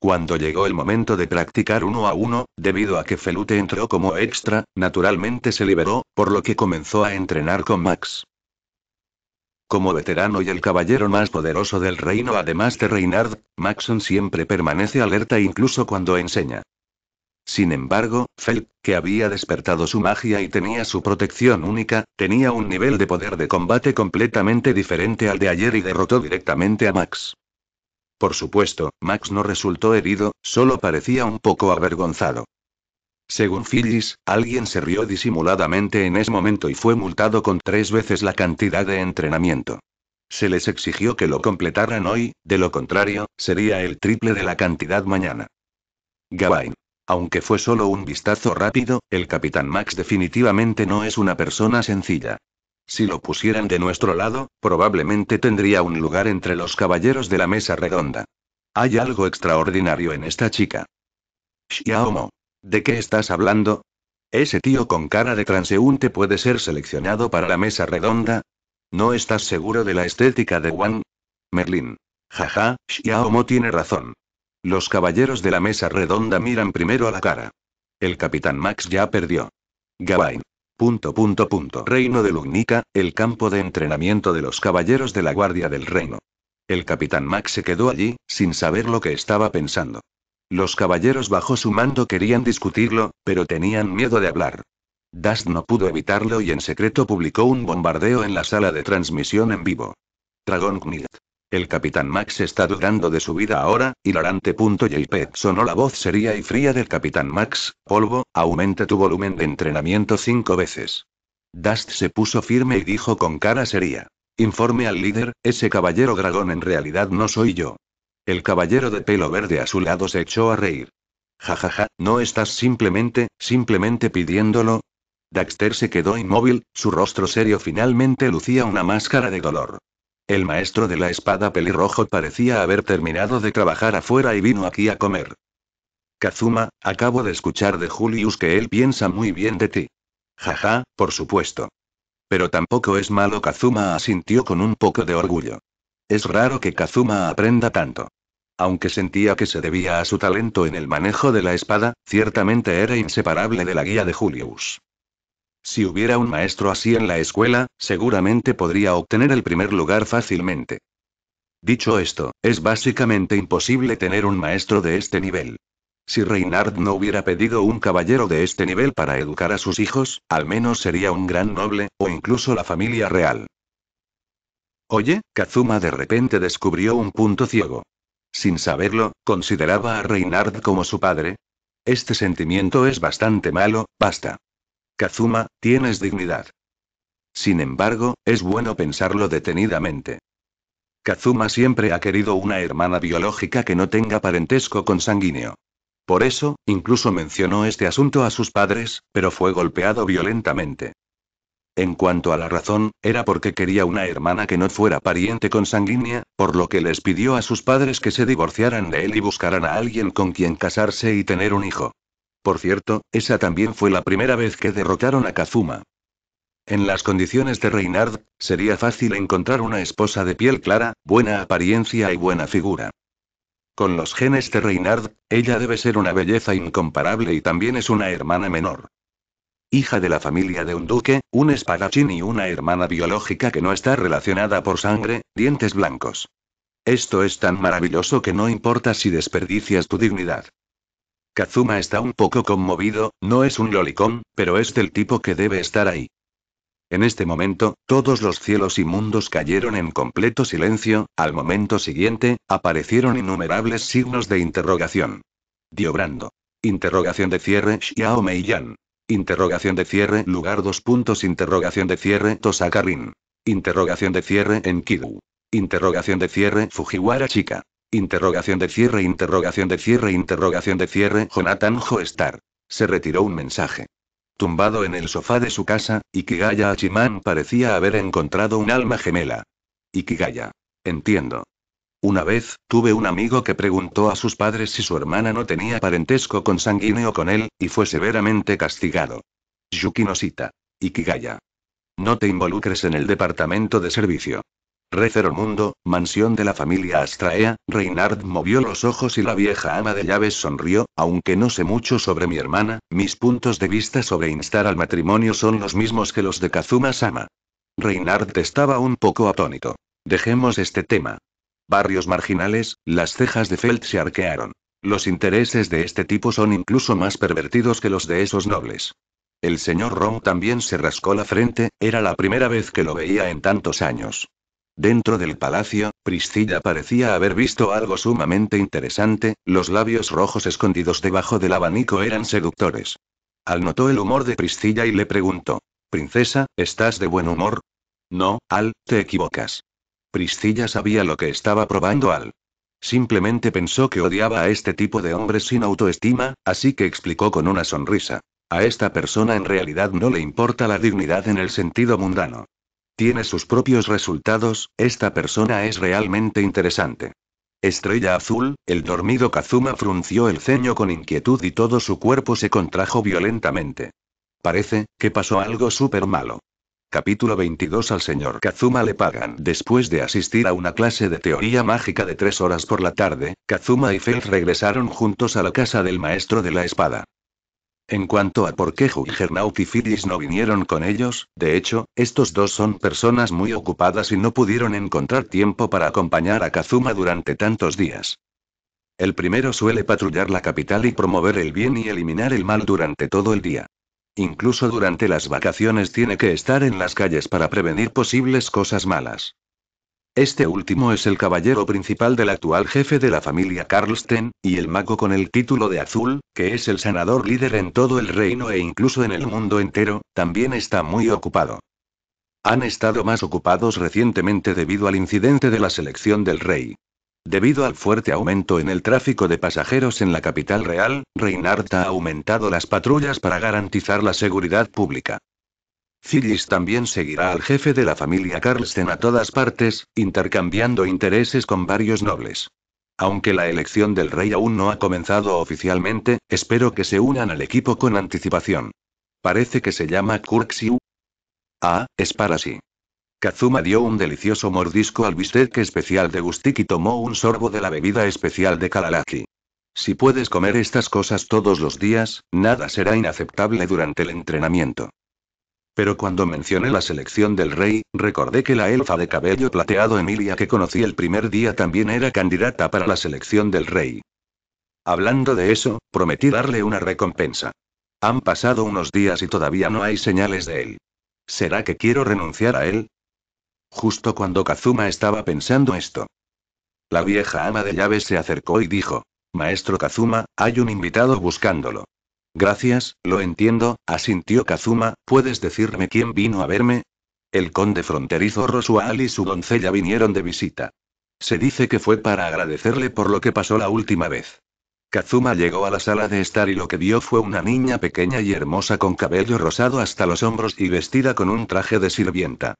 [SPEAKER 1] Cuando llegó el momento de practicar uno a uno, debido a que Felute entró como extra, naturalmente se liberó, por lo que comenzó a entrenar con Max. Como veterano y el caballero más poderoso del reino además de Reynard, Maxon siempre permanece alerta incluso cuando enseña. Sin embargo, Fel, que había despertado su magia y tenía su protección única, tenía un nivel de poder de combate completamente diferente al de ayer y derrotó directamente a Max. Por supuesto, Max no resultó herido, solo parecía un poco avergonzado. Según Phyllis, alguien se rió disimuladamente en ese momento y fue multado con tres veces la cantidad de entrenamiento. Se les exigió que lo completaran hoy, de lo contrario, sería el triple de la cantidad mañana. Gawain. Aunque fue solo un vistazo rápido, el capitán Max definitivamente no es una persona sencilla. Si lo pusieran de nuestro lado, probablemente tendría un lugar entre los caballeros de la mesa redonda. Hay algo extraordinario en esta chica. Xiaomo. ¿De qué estás hablando? Ese tío con cara de transeúnte puede ser seleccionado para la mesa redonda. ¿No estás seguro de la estética de Wang? Merlin. Jaja, Xiaomo tiene razón. Los caballeros de la mesa redonda miran primero a la cara. El capitán Max ya perdió. Gawain. Punto, punto, punto. Reino de Lugnica, el campo de entrenamiento de los caballeros de la Guardia del Reino. El capitán Max se quedó allí, sin saber lo que estaba pensando. Los caballeros bajo su mando querían discutirlo, pero tenían miedo de hablar. Dust no pudo evitarlo y en secreto publicó un bombardeo en la sala de transmisión en vivo. Dragón Knight. El capitán Max está dudando de su vida ahora, y pet sonó la voz seria y fría del capitán Max, polvo, aumente tu volumen de entrenamiento cinco veces. Dust se puso firme y dijo con cara seria. Informe al líder, ese caballero dragón en realidad no soy yo. El caballero de pelo verde a su lado se echó a reír. Jajaja, ja, ja, ¿no estás simplemente, simplemente pidiéndolo? Daxter se quedó inmóvil, su rostro serio finalmente lucía una máscara de dolor. El maestro de la espada pelirrojo parecía haber terminado de trabajar afuera y vino aquí a comer. Kazuma, acabo de escuchar de Julius que él piensa muy bien de ti. Jaja, por supuesto. Pero tampoco es malo, Kazuma asintió con un poco de orgullo. Es raro que Kazuma aprenda tanto. Aunque sentía que se debía a su talento en el manejo de la espada, ciertamente era inseparable de la guía de Julius. Si hubiera un maestro así en la escuela, seguramente podría obtener el primer lugar fácilmente. Dicho esto, es básicamente imposible tener un maestro de este nivel. Si Reinhard no hubiera pedido un caballero de este nivel para educar a sus hijos, al menos sería un gran noble, o incluso la familia real. Oye, Kazuma de repente descubrió un punto ciego sin saberlo, consideraba a Reinhard como su padre. Este sentimiento es bastante malo, basta. Kazuma, tienes dignidad. Sin embargo, es bueno pensarlo detenidamente. Kazuma siempre ha querido una hermana biológica que no tenga parentesco consanguíneo. Por eso, incluso mencionó este asunto a sus padres, pero fue golpeado violentamente. En cuanto a la razón, era porque quería una hermana que no fuera pariente con consanguínea, por lo que les pidió a sus padres que se divorciaran de él y buscaran a alguien con quien casarse y tener un hijo. Por cierto, esa también fue la primera vez que derrotaron a Kazuma. En las condiciones de Reynard, sería fácil encontrar una esposa de piel clara, buena apariencia y buena figura. Con los genes de Reynard, ella debe ser una belleza incomparable y también es una hermana menor hija de la familia de un duque, un espadachín y una hermana biológica que no está relacionada por sangre, dientes blancos. Esto es tan maravilloso que no importa si desperdicias tu dignidad. Kazuma está un poco conmovido, no es un lolicón, pero es del tipo que debe estar ahí. En este momento, todos los cielos y mundos cayeron en completo silencio, al momento siguiente, aparecieron innumerables signos de interrogación. Brando. Interrogación de cierre Xiao Yan. Interrogación de cierre lugar dos puntos interrogación de cierre Tosakarin. Interrogación de cierre Enkidu. Interrogación de cierre Fujiwara Chica. Interrogación de cierre interrogación de cierre interrogación de cierre Jonathan Joestar. Se retiró un mensaje. Tumbado en el sofá de su casa, Ikigaya Achiman parecía haber encontrado un alma gemela. Ikigaya. Entiendo. Una vez, tuve un amigo que preguntó a sus padres si su hermana no tenía parentesco consanguíneo con él, y fue severamente castigado. Yukinosita. Ikigaya. No te involucres en el departamento de servicio. Recero Mundo, mansión de la familia Astraea, Reinhard movió los ojos y la vieja ama de llaves sonrió, aunque no sé mucho sobre mi hermana, mis puntos de vista sobre instar al matrimonio son los mismos que los de Kazuma-sama. Reinhard estaba un poco atónito. Dejemos este tema. Barrios marginales, las cejas de Feld se arquearon. Los intereses de este tipo son incluso más pervertidos que los de esos nobles. El señor Rom también se rascó la frente, era la primera vez que lo veía en tantos años. Dentro del palacio, Priscilla parecía haber visto algo sumamente interesante, los labios rojos escondidos debajo del abanico eran seductores. Al notó el humor de Priscilla y le preguntó, Princesa, ¿estás de buen humor? No, Al, te equivocas. Priscilla sabía lo que estaba probando al. Simplemente pensó que odiaba a este tipo de hombres sin autoestima, así que explicó con una sonrisa. A esta persona en realidad no le importa la dignidad en el sentido mundano. Tiene sus propios resultados, esta persona es realmente interesante. Estrella azul, el dormido Kazuma frunció el ceño con inquietud y todo su cuerpo se contrajo violentamente. Parece que pasó algo súper malo. Capítulo 22 Al señor Kazuma le pagan. Después de asistir a una clase de teoría mágica de tres horas por la tarde, Kazuma y felt regresaron juntos a la casa del maestro de la espada. En cuanto a por qué Juggernaut y Fidis no vinieron con ellos, de hecho, estos dos son personas muy ocupadas y no pudieron encontrar tiempo para acompañar a Kazuma durante tantos días. El primero suele patrullar la capital y promover el bien y eliminar el mal durante todo el día. Incluso durante las vacaciones tiene que estar en las calles para prevenir posibles cosas malas. Este último es el caballero principal del actual jefe de la familia Carlsten, y el mago con el título de azul, que es el sanador líder en todo el reino e incluso en el mundo entero, también está muy ocupado. Han estado más ocupados recientemente debido al incidente de la selección del rey. Debido al fuerte aumento en el tráfico de pasajeros en la capital real, Reinhardt ha aumentado las patrullas para garantizar la seguridad pública. Cillis también seguirá al jefe de la familia Carlsen a todas partes, intercambiando intereses con varios nobles. Aunque la elección del rey aún no ha comenzado oficialmente, espero que se unan al equipo con anticipación. Parece que se llama Kurxiu. Ah, es para sí. Kazuma dio un delicioso mordisco al bistec especial de Gustik y tomó un sorbo de la bebida especial de Kalalaki. Si puedes comer estas cosas todos los días, nada será inaceptable durante el entrenamiento. Pero cuando mencioné la selección del rey, recordé que la elfa de cabello plateado Emilia que conocí el primer día también era candidata para la selección del rey. Hablando de eso, prometí darle una recompensa. Han pasado unos días y todavía no hay señales de él. ¿Será que quiero renunciar a él? Justo cuando Kazuma estaba pensando esto. La vieja ama de llaves se acercó y dijo, Maestro Kazuma, hay un invitado buscándolo. Gracias, lo entiendo, asintió Kazuma, ¿puedes decirme quién vino a verme? El conde fronterizo Rosual y su doncella vinieron de visita. Se dice que fue para agradecerle por lo que pasó la última vez. Kazuma llegó a la sala de estar y lo que vio fue una niña pequeña y hermosa con cabello rosado hasta los hombros y vestida con un traje de sirvienta.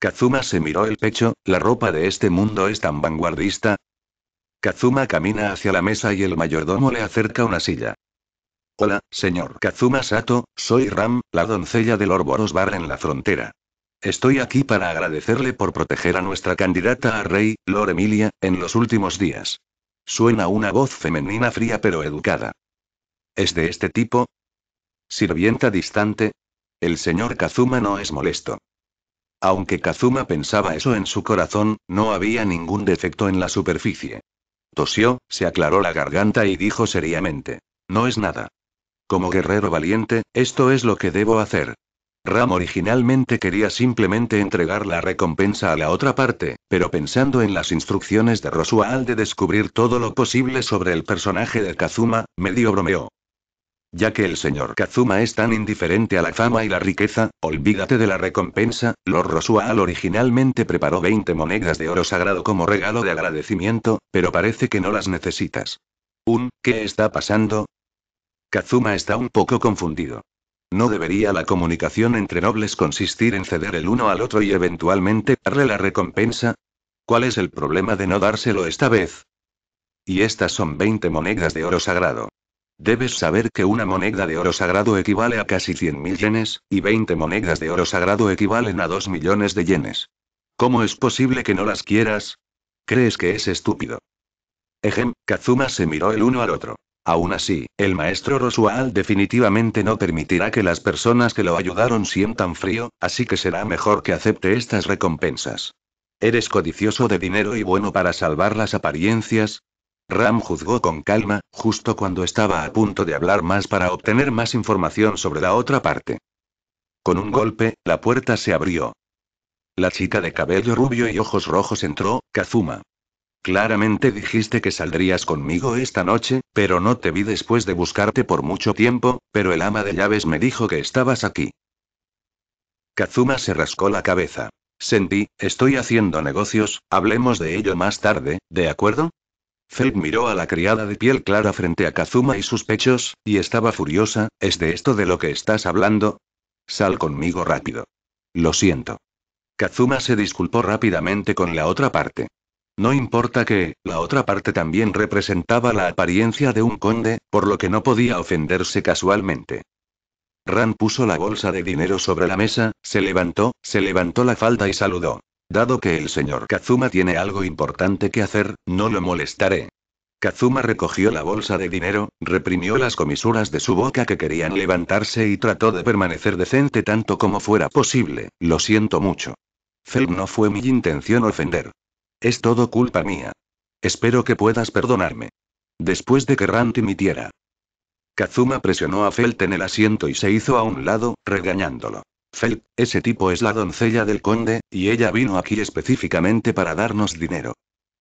[SPEAKER 1] Kazuma se miró el pecho, la ropa de este mundo es tan vanguardista. Kazuma camina hacia la mesa y el mayordomo le acerca una silla. Hola, señor Kazuma Sato, soy Ram, la doncella del Orboros Bar en la frontera. Estoy aquí para agradecerle por proteger a nuestra candidata a rey, Lord Emilia, en los últimos días. Suena una voz femenina fría pero educada. ¿Es de este tipo? Sirvienta distante. El señor Kazuma no es molesto. Aunque Kazuma pensaba eso en su corazón, no había ningún defecto en la superficie. Tosió, se aclaró la garganta y dijo seriamente. No es nada. Como guerrero valiente, esto es lo que debo hacer. Ram originalmente quería simplemente entregar la recompensa a la otra parte, pero pensando en las instrucciones de Rosual de descubrir todo lo posible sobre el personaje de Kazuma, medio bromeó. Ya que el señor Kazuma es tan indiferente a la fama y la riqueza, olvídate de la recompensa. Lord Rosual originalmente preparó 20 monedas de oro sagrado como regalo de agradecimiento, pero parece que no las necesitas. Un, ¿qué está pasando? Kazuma está un poco confundido. ¿No debería la comunicación entre nobles consistir en ceder el uno al otro y eventualmente darle la recompensa? ¿Cuál es el problema de no dárselo esta vez? Y estas son 20 monedas de oro sagrado. Debes saber que una moneda de oro sagrado equivale a casi 100.000 yenes, y 20 monedas de oro sagrado equivalen a 2 millones de yenes. ¿Cómo es posible que no las quieras? ¿Crees que es estúpido? Ejem, Kazuma se miró el uno al otro. Aún así, el maestro Rosual definitivamente no permitirá que las personas que lo ayudaron sientan frío, así que será mejor que acepte estas recompensas. ¿Eres codicioso de dinero y bueno para salvar las apariencias? Ram juzgó con calma, justo cuando estaba a punto de hablar más para obtener más información sobre la otra parte. Con un golpe, la puerta se abrió. La chica de cabello rubio y ojos rojos entró, Kazuma. Claramente dijiste que saldrías conmigo esta noche, pero no te vi después de buscarte por mucho tiempo, pero el ama de llaves me dijo que estabas aquí. Kazuma se rascó la cabeza. Sentí, estoy haciendo negocios, hablemos de ello más tarde, ¿de acuerdo? Feld miró a la criada de piel clara frente a Kazuma y sus pechos, y estaba furiosa, ¿es de esto de lo que estás hablando? Sal conmigo rápido. Lo siento. Kazuma se disculpó rápidamente con la otra parte. No importa que, la otra parte también representaba la apariencia de un conde, por lo que no podía ofenderse casualmente. Ran puso la bolsa de dinero sobre la mesa, se levantó, se levantó la falda y saludó. Dado que el señor Kazuma tiene algo importante que hacer, no lo molestaré. Kazuma recogió la bolsa de dinero, reprimió las comisuras de su boca que querían levantarse y trató de permanecer decente tanto como fuera posible. Lo siento mucho. Felt no fue mi intención ofender. Es todo culpa mía. Espero que puedas perdonarme. Después de que Rand dimitiera. Kazuma presionó a Felt en el asiento y se hizo a un lado, regañándolo. Fel, ese tipo es la doncella del conde, y ella vino aquí específicamente para darnos dinero.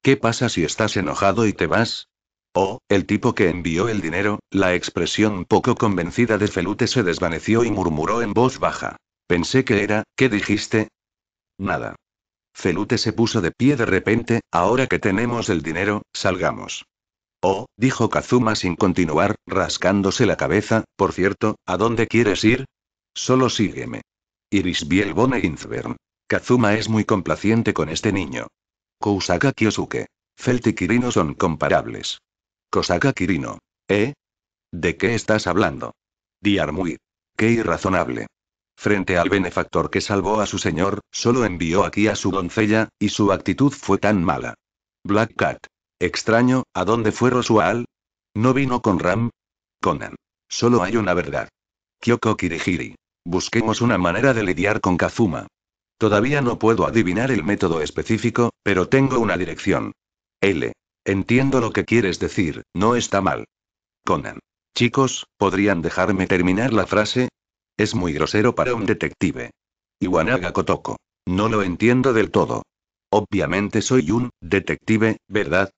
[SPEAKER 1] ¿Qué pasa si estás enojado y te vas? Oh, el tipo que envió el dinero, la expresión poco convencida de Felute se desvaneció y murmuró en voz baja. Pensé que era, ¿qué dijiste? Nada. Felute se puso de pie de repente, ahora que tenemos el dinero, salgamos. Oh, dijo Kazuma sin continuar, rascándose la cabeza, por cierto, ¿a dónde quieres ir? Solo sígueme. Iris Bielbone Inzbern. Kazuma es muy complaciente con este niño. Kousaka Kyosuke. Felt y Kirino son comparables. Kosaka Kirino. ¿Eh? ¿De qué estás hablando? Diarmuid. Qué irrazonable. Frente al benefactor que salvó a su señor, solo envió aquí a su doncella, y su actitud fue tan mala. Black Cat. Extraño, ¿a dónde fue Rosual? ¿No vino con Ram? Conan. Solo hay una verdad. Kyoko Kirihiri. Busquemos una manera de lidiar con Kazuma. Todavía no puedo adivinar el método específico, pero tengo una dirección. L. Entiendo lo que quieres decir, no está mal. Conan. Chicos, ¿podrían dejarme terminar la frase? Es muy grosero para un detective. Iwanaga Kotoko. No lo entiendo del todo. Obviamente soy un detective, ¿verdad?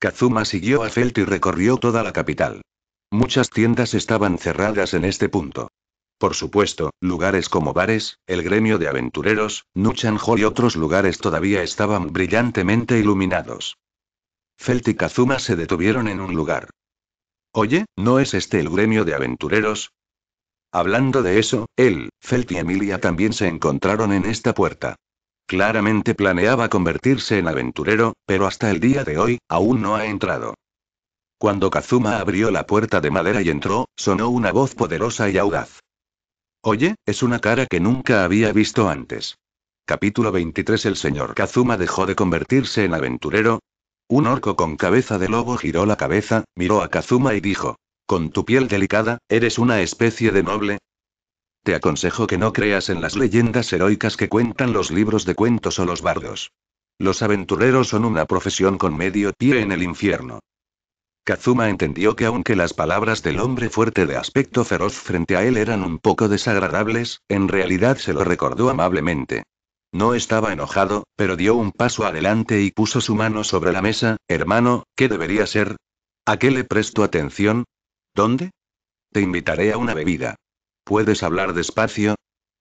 [SPEAKER 1] Kazuma siguió a Felt y recorrió toda la capital. Muchas tiendas estaban cerradas en este punto. Por supuesto, lugares como bares, el gremio de aventureros, Nuchanjo y otros lugares todavía estaban brillantemente iluminados. Felt y Kazuma se detuvieron en un lugar. Oye, ¿no es este el gremio de aventureros? Hablando de eso, él, Felt y Emilia también se encontraron en esta puerta. Claramente planeaba convertirse en aventurero, pero hasta el día de hoy, aún no ha entrado. Cuando Kazuma abrió la puerta de madera y entró, sonó una voz poderosa y audaz. Oye, es una cara que nunca había visto antes. Capítulo 23 El señor Kazuma dejó de convertirse en aventurero. Un orco con cabeza de lobo giró la cabeza, miró a Kazuma y dijo, con tu piel delicada, eres una especie de noble. Te aconsejo que no creas en las leyendas heroicas que cuentan los libros de cuentos o los bardos. Los aventureros son una profesión con medio pie en el infierno. Kazuma entendió que aunque las palabras del hombre fuerte de aspecto feroz frente a él eran un poco desagradables, en realidad se lo recordó amablemente. No estaba enojado, pero dio un paso adelante y puso su mano sobre la mesa, hermano, ¿qué debería ser? ¿A qué le presto atención? ¿Dónde? Te invitaré a una bebida. ¿Puedes hablar despacio?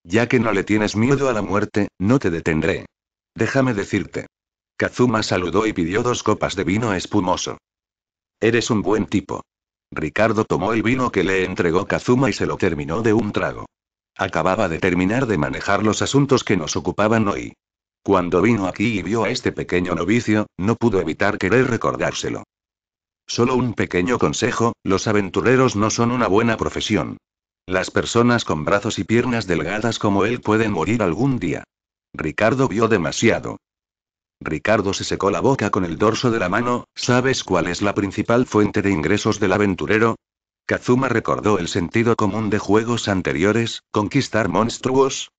[SPEAKER 1] Ya que no le tienes miedo a la muerte, no te detendré. Déjame decirte. Kazuma saludó y pidió dos copas de vino espumoso. Eres un buen tipo. Ricardo tomó el vino que le entregó Kazuma y se lo terminó de un trago. Acababa de terminar de manejar los asuntos que nos ocupaban hoy. Cuando vino aquí y vio a este pequeño novicio, no pudo evitar querer recordárselo. Solo un pequeño consejo, los aventureros no son una buena profesión. Las personas con brazos y piernas delgadas como él pueden morir algún día. Ricardo vio demasiado. Ricardo se secó la boca con el dorso de la mano, ¿sabes cuál es la principal fuente de ingresos del aventurero? Kazuma recordó el sentido común de juegos anteriores, conquistar monstruos.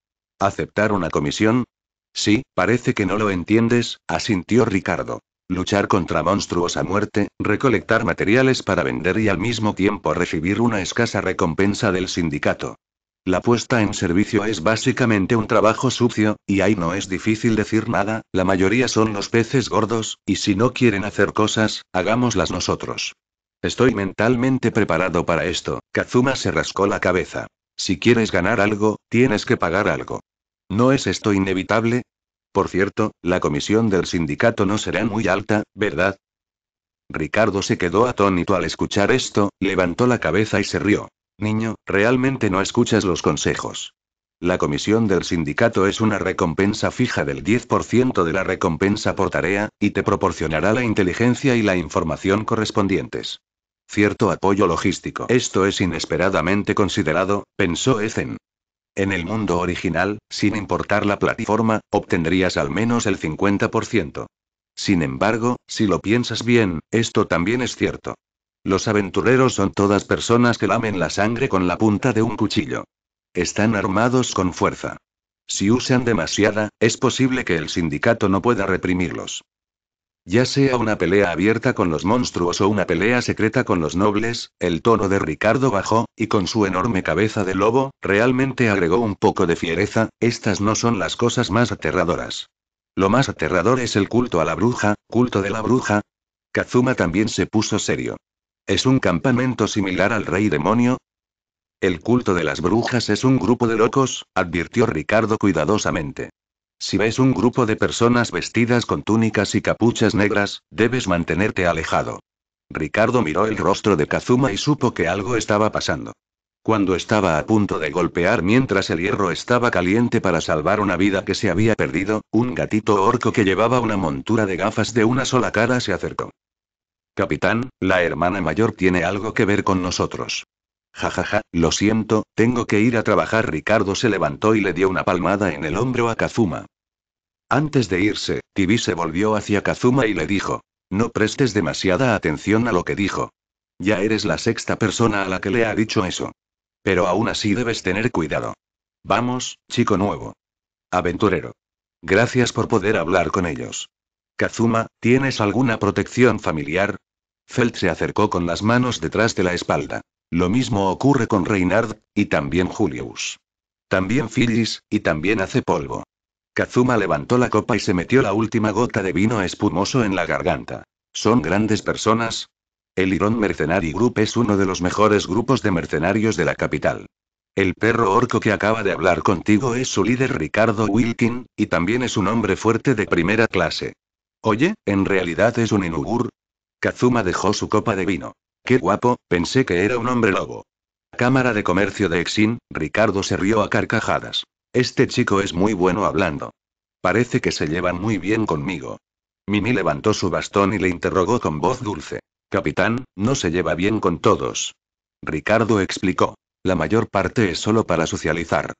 [SPEAKER 1] ¿Aceptar una comisión? Sí, parece que no lo entiendes, asintió Ricardo. Luchar contra monstruos a muerte, recolectar materiales para vender y al mismo tiempo recibir una escasa recompensa del sindicato. La puesta en servicio es básicamente un trabajo sucio, y ahí no es difícil decir nada, la mayoría son los peces gordos, y si no quieren hacer cosas, hagámoslas nosotros. Estoy mentalmente preparado para esto, Kazuma se rascó la cabeza. Si quieres ganar algo, tienes que pagar algo. ¿No es esto inevitable? Por cierto, la comisión del sindicato no será muy alta, ¿verdad? Ricardo se quedó atónito al escuchar esto, levantó la cabeza y se rió. Niño, realmente no escuchas los consejos. La comisión del sindicato es una recompensa fija del 10% de la recompensa por tarea, y te proporcionará la inteligencia y la información correspondientes. Cierto apoyo logístico. Esto es inesperadamente considerado, pensó Ezen. En el mundo original, sin importar la plataforma, obtendrías al menos el 50%. Sin embargo, si lo piensas bien, esto también es cierto. Los aventureros son todas personas que lamen la sangre con la punta de un cuchillo. Están armados con fuerza. Si usan demasiada, es posible que el sindicato no pueda reprimirlos. Ya sea una pelea abierta con los monstruos o una pelea secreta con los nobles, el tono de Ricardo bajó, y con su enorme cabeza de lobo, realmente agregó un poco de fiereza, estas no son las cosas más aterradoras. Lo más aterrador es el culto a la bruja, culto de la bruja. Kazuma también se puso serio. ¿Es un campamento similar al rey demonio? El culto de las brujas es un grupo de locos, advirtió Ricardo cuidadosamente. Si ves un grupo de personas vestidas con túnicas y capuchas negras, debes mantenerte alejado. Ricardo miró el rostro de Kazuma y supo que algo estaba pasando. Cuando estaba a punto de golpear mientras el hierro estaba caliente para salvar una vida que se había perdido, un gatito orco que llevaba una montura de gafas de una sola cara se acercó. Capitán, la hermana mayor tiene algo que ver con nosotros. Jajaja, ja, ja, lo siento, tengo que ir a trabajar. Ricardo se levantó y le dio una palmada en el hombro a Kazuma. Antes de irse, Tibi se volvió hacia Kazuma y le dijo. No prestes demasiada atención a lo que dijo. Ya eres la sexta persona a la que le ha dicho eso. Pero aún así debes tener cuidado. Vamos, chico nuevo. Aventurero. Gracias por poder hablar con ellos. Kazuma, ¿tienes alguna protección familiar? Felt se acercó con las manos detrás de la espalda. Lo mismo ocurre con Reynard, y también Julius. También Phyllis, y también hace polvo. Kazuma levantó la copa y se metió la última gota de vino espumoso en la garganta. ¿Son grandes personas? El Iron Mercenary Group es uno de los mejores grupos de mercenarios de la capital. El perro orco que acaba de hablar contigo es su líder Ricardo Wilkin, y también es un hombre fuerte de primera clase. Oye, en realidad es un inugur, Kazuma dejó su copa de vino. Qué guapo, pensé que era un hombre lobo. Cámara de comercio de Exin, Ricardo se rió a carcajadas. Este chico es muy bueno hablando. Parece que se llevan muy bien conmigo. Mimi levantó su bastón y le interrogó con voz dulce. Capitán, no se lleva bien con todos. Ricardo explicó. La mayor parte es solo para socializar.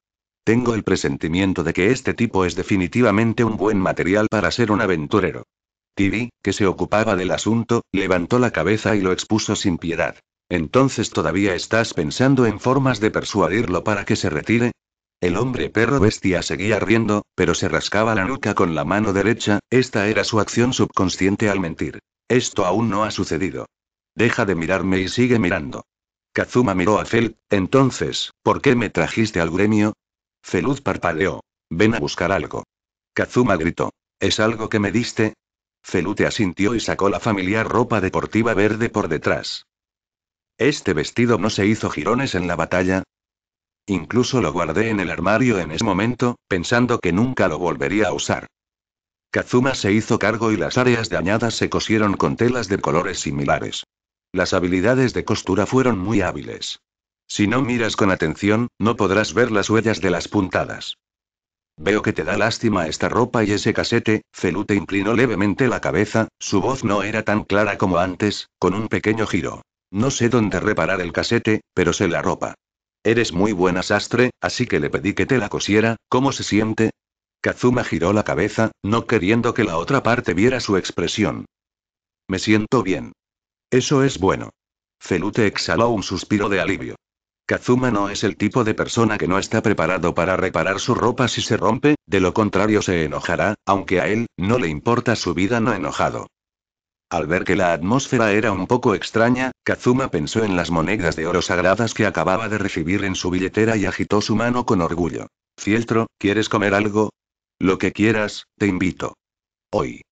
[SPEAKER 1] Tengo el presentimiento de que este tipo es definitivamente un buen material para ser un aventurero. Tibi, que se ocupaba del asunto, levantó la cabeza y lo expuso sin piedad. ¿Entonces todavía estás pensando en formas de persuadirlo para que se retire? El hombre perro bestia seguía riendo, pero se rascaba la nuca con la mano derecha, esta era su acción subconsciente al mentir. Esto aún no ha sucedido. Deja de mirarme y sigue mirando. Kazuma miró a Fel, entonces, ¿por qué me trajiste al gremio? Feluz parpadeó. Ven a buscar algo. Kazuma gritó. ¿Es algo que me diste? Felute asintió y sacó la familiar ropa deportiva verde por detrás. ¿Este vestido no se hizo jirones en la batalla? Incluso lo guardé en el armario en ese momento, pensando que nunca lo volvería a usar. Kazuma se hizo cargo y las áreas dañadas se cosieron con telas de colores similares. Las habilidades de costura fueron muy hábiles. Si no miras con atención, no podrás ver las huellas de las puntadas. Veo que te da lástima esta ropa y ese casete, Felute inclinó levemente la cabeza, su voz no era tan clara como antes, con un pequeño giro. No sé dónde reparar el casete, pero sé la ropa. Eres muy buena sastre, así que le pedí que te la cosiera, ¿cómo se siente? Kazuma giró la cabeza, no queriendo que la otra parte viera su expresión. Me siento bien. Eso es bueno. Felute exhaló un suspiro de alivio. Kazuma no es el tipo de persona que no está preparado para reparar su ropa si se rompe, de lo contrario se enojará, aunque a él, no le importa su vida no enojado. Al ver que la atmósfera era un poco extraña, Kazuma pensó en las monedas de oro sagradas que acababa de recibir en su billetera y agitó su mano con orgullo. Fieltro, ¿quieres comer algo? Lo que quieras, te invito. Hoy.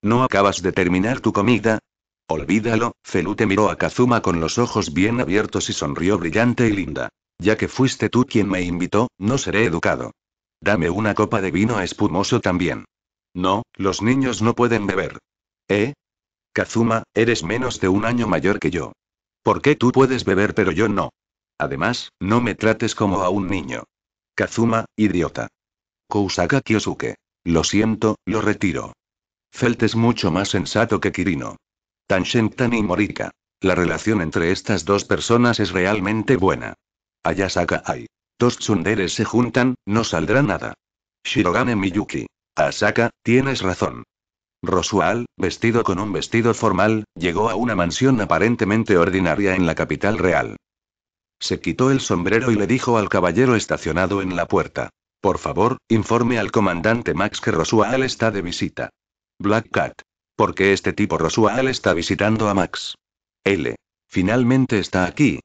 [SPEAKER 1] No acabas de terminar tu comida, Olvídalo, Felute miró a Kazuma con los ojos bien abiertos y sonrió brillante y linda. Ya que fuiste tú quien me invitó, no seré educado. Dame una copa de vino espumoso también. No, los niños no pueden beber. ¿Eh? Kazuma, eres menos de un año mayor que yo. ¿Por qué tú puedes beber pero yo no? Además, no me trates como a un niño. Kazuma, idiota. Kousaka Kyosuke. Lo siento, lo retiro. Felt es mucho más sensato que Kirino. Tan y Morika. La relación entre estas dos personas es realmente buena. Ayasaka hay. Dos tsunderes se juntan, no saldrá nada. Shirogane Miyuki. Asaka, tienes razón. Rosual, vestido con un vestido formal, llegó a una mansión aparentemente ordinaria en la capital real. Se quitó el sombrero y le dijo al caballero estacionado en la puerta. Por favor, informe al comandante Max que Rosual está de visita. Black Cat. Porque este tipo Rosual está visitando a Max. L. Finalmente está aquí.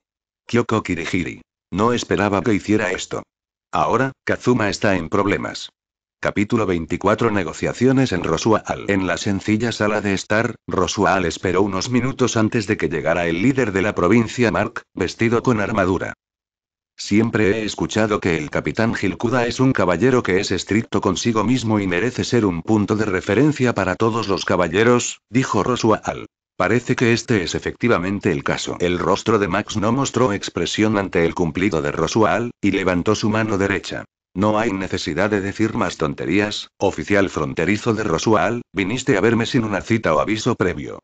[SPEAKER 1] Kyoko Kirihiri. No esperaba que hiciera esto. Ahora, Kazuma está en problemas. Capítulo 24 Negociaciones en Rosual. En la sencilla sala de estar, Rosual esperó unos minutos antes de que llegara el líder de la provincia Mark, vestido con armadura. Siempre he escuchado que el capitán Gilcuda es un caballero que es estricto consigo mismo y merece ser un punto de referencia para todos los caballeros, dijo Rosual. Parece que este es efectivamente el caso. El rostro de Max no mostró expresión ante el cumplido de Rosual, y levantó su mano derecha. No hay necesidad de decir más tonterías, oficial fronterizo de Rosual, viniste a verme sin una cita o aviso previo.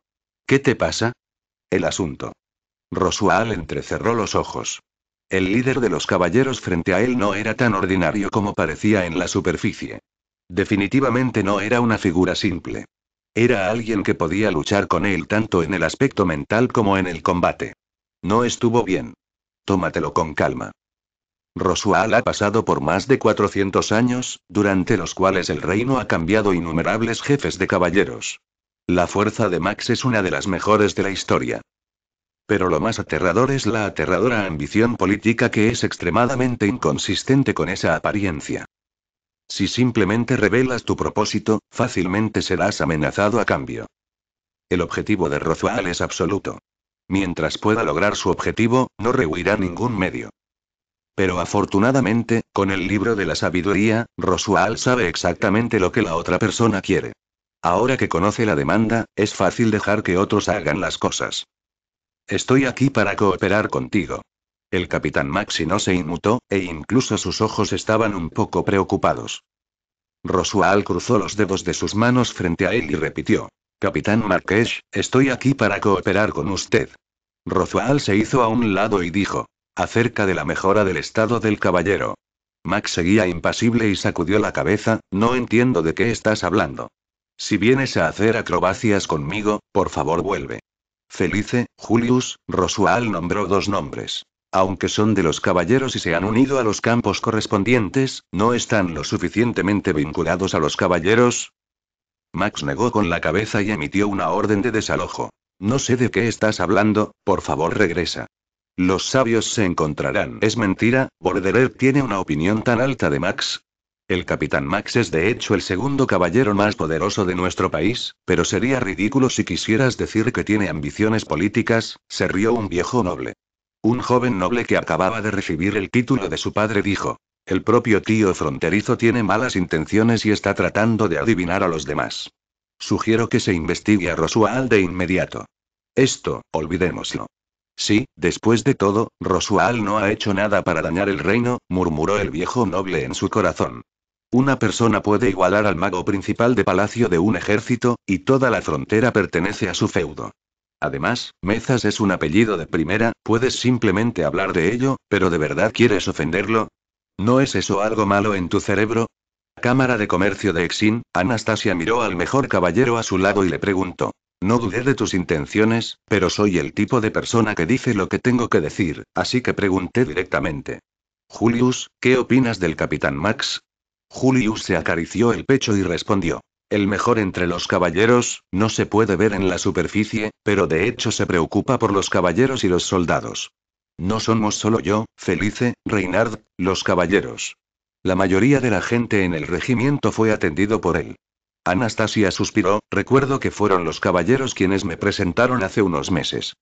[SPEAKER 1] ¿Qué te pasa? El asunto. Rosual entrecerró los ojos. El líder de los caballeros frente a él no era tan ordinario como parecía en la superficie. Definitivamente no era una figura simple. Era alguien que podía luchar con él tanto en el aspecto mental como en el combate. No estuvo bien. Tómatelo con calma. Rosual ha pasado por más de 400 años, durante los cuales el reino ha cambiado innumerables jefes de caballeros. La fuerza de Max es una de las mejores de la historia. Pero lo más aterrador es la aterradora ambición política que es extremadamente inconsistente con esa apariencia. Si simplemente revelas tu propósito, fácilmente serás amenazado a cambio. El objetivo de Rozual es absoluto. Mientras pueda lograr su objetivo, no rehuirá ningún medio. Pero afortunadamente, con el libro de la sabiduría, Rosual sabe exactamente lo que la otra persona quiere. Ahora que conoce la demanda, es fácil dejar que otros hagan las cosas. Estoy aquí para cooperar contigo. El capitán Maxi no se inmutó, e incluso sus ojos estaban un poco preocupados. Rosual cruzó los dedos de sus manos frente a él y repitió. Capitán Marques, estoy aquí para cooperar con usted. Rosual se hizo a un lado y dijo. Acerca de la mejora del estado del caballero. Max seguía impasible y sacudió la cabeza, no entiendo de qué estás hablando. Si vienes a hacer acrobacias conmigo, por favor vuelve. Felice, Julius, Rosual nombró dos nombres. Aunque son de los caballeros y se han unido a los campos correspondientes, ¿no están lo suficientemente vinculados a los caballeros? Max negó con la cabeza y emitió una orden de desalojo. No sé de qué estás hablando, por favor regresa. Los sabios se encontrarán. Es mentira, Borderer tiene una opinión tan alta de Max, el capitán Max es de hecho el segundo caballero más poderoso de nuestro país, pero sería ridículo si quisieras decir que tiene ambiciones políticas, se rió un viejo noble. Un joven noble que acababa de recibir el título de su padre dijo, el propio tío fronterizo tiene malas intenciones y está tratando de adivinar a los demás. Sugiero que se investigue a Rosual de inmediato. Esto, olvidémoslo. Sí, después de todo, Rosual no ha hecho nada para dañar el reino, murmuró el viejo noble en su corazón. Una persona puede igualar al mago principal de palacio de un ejército, y toda la frontera pertenece a su feudo. Además, Mezas es un apellido de primera, puedes simplemente hablar de ello, pero ¿de verdad quieres ofenderlo? ¿No es eso algo malo en tu cerebro? Cámara de Comercio de Exin, Anastasia miró al mejor caballero a su lado y le preguntó. No dudé de tus intenciones, pero soy el tipo de persona que dice lo que tengo que decir, así que pregunté directamente. Julius, ¿qué opinas del capitán Max? Julius se acarició el pecho y respondió. El mejor entre los caballeros, no se puede ver en la superficie, pero de hecho se preocupa por los caballeros y los soldados. No somos solo yo, Felice, Reinhard, los caballeros. La mayoría de la gente en el regimiento fue atendido por él. Anastasia suspiró, recuerdo que fueron los caballeros quienes me presentaron hace unos meses.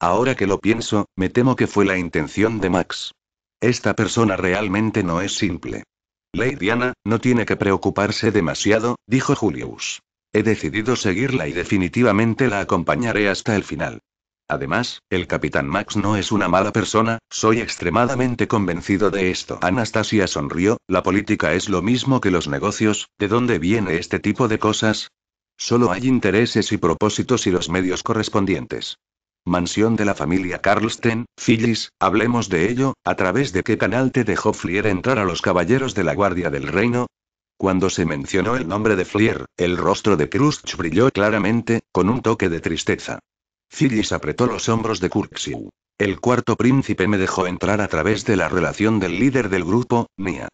[SPEAKER 1] Ahora que lo pienso, me temo que fue la intención de Max. Esta persona realmente no es simple. Lady Diana, no tiene que preocuparse demasiado, dijo Julius. He decidido seguirla y definitivamente la acompañaré hasta el final. Además, el capitán Max no es una mala persona, soy extremadamente convencido de esto. Anastasia sonrió, la política es lo mismo que los negocios, ¿de dónde viene este tipo de cosas? Solo hay intereses y propósitos y los medios correspondientes. Mansión de la familia Carlsten, Phyllis, hablemos de ello, ¿a través de qué canal te dejó Flier entrar a los caballeros de la Guardia del Reino? Cuando se mencionó el nombre de Flier, el rostro de Krusch brilló claramente, con un toque de tristeza. Phyllis apretó los hombros de Kurxiu. El cuarto príncipe me dejó entrar a través de la relación del líder del grupo, Mia.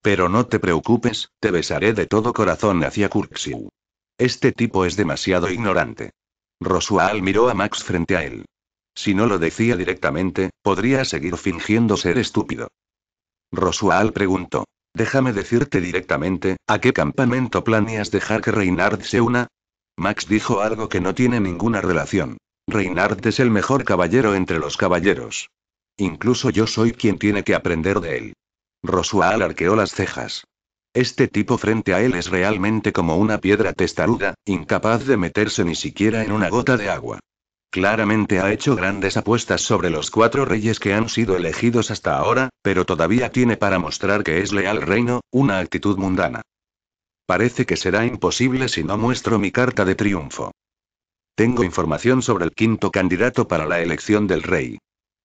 [SPEAKER 1] Pero no te preocupes, te besaré de todo corazón hacia Kurxiu. Este tipo es demasiado ignorante. Rosual miró a Max frente a él. Si no lo decía directamente, podría seguir fingiendo ser estúpido. Rosual preguntó. Déjame decirte directamente, ¿a qué campamento planeas dejar que Reinard se una? Max dijo algo que no tiene ninguna relación. Reinard es el mejor caballero entre los caballeros. Incluso yo soy quien tiene que aprender de él. Rosual arqueó las cejas. Este tipo frente a él es realmente como una piedra testaruda, incapaz de meterse ni siquiera en una gota de agua. Claramente ha hecho grandes apuestas sobre los cuatro reyes que han sido elegidos hasta ahora, pero todavía tiene para mostrar que es leal reino, una actitud mundana. Parece que será imposible si no muestro mi carta de triunfo. Tengo información sobre el quinto candidato para la elección del rey.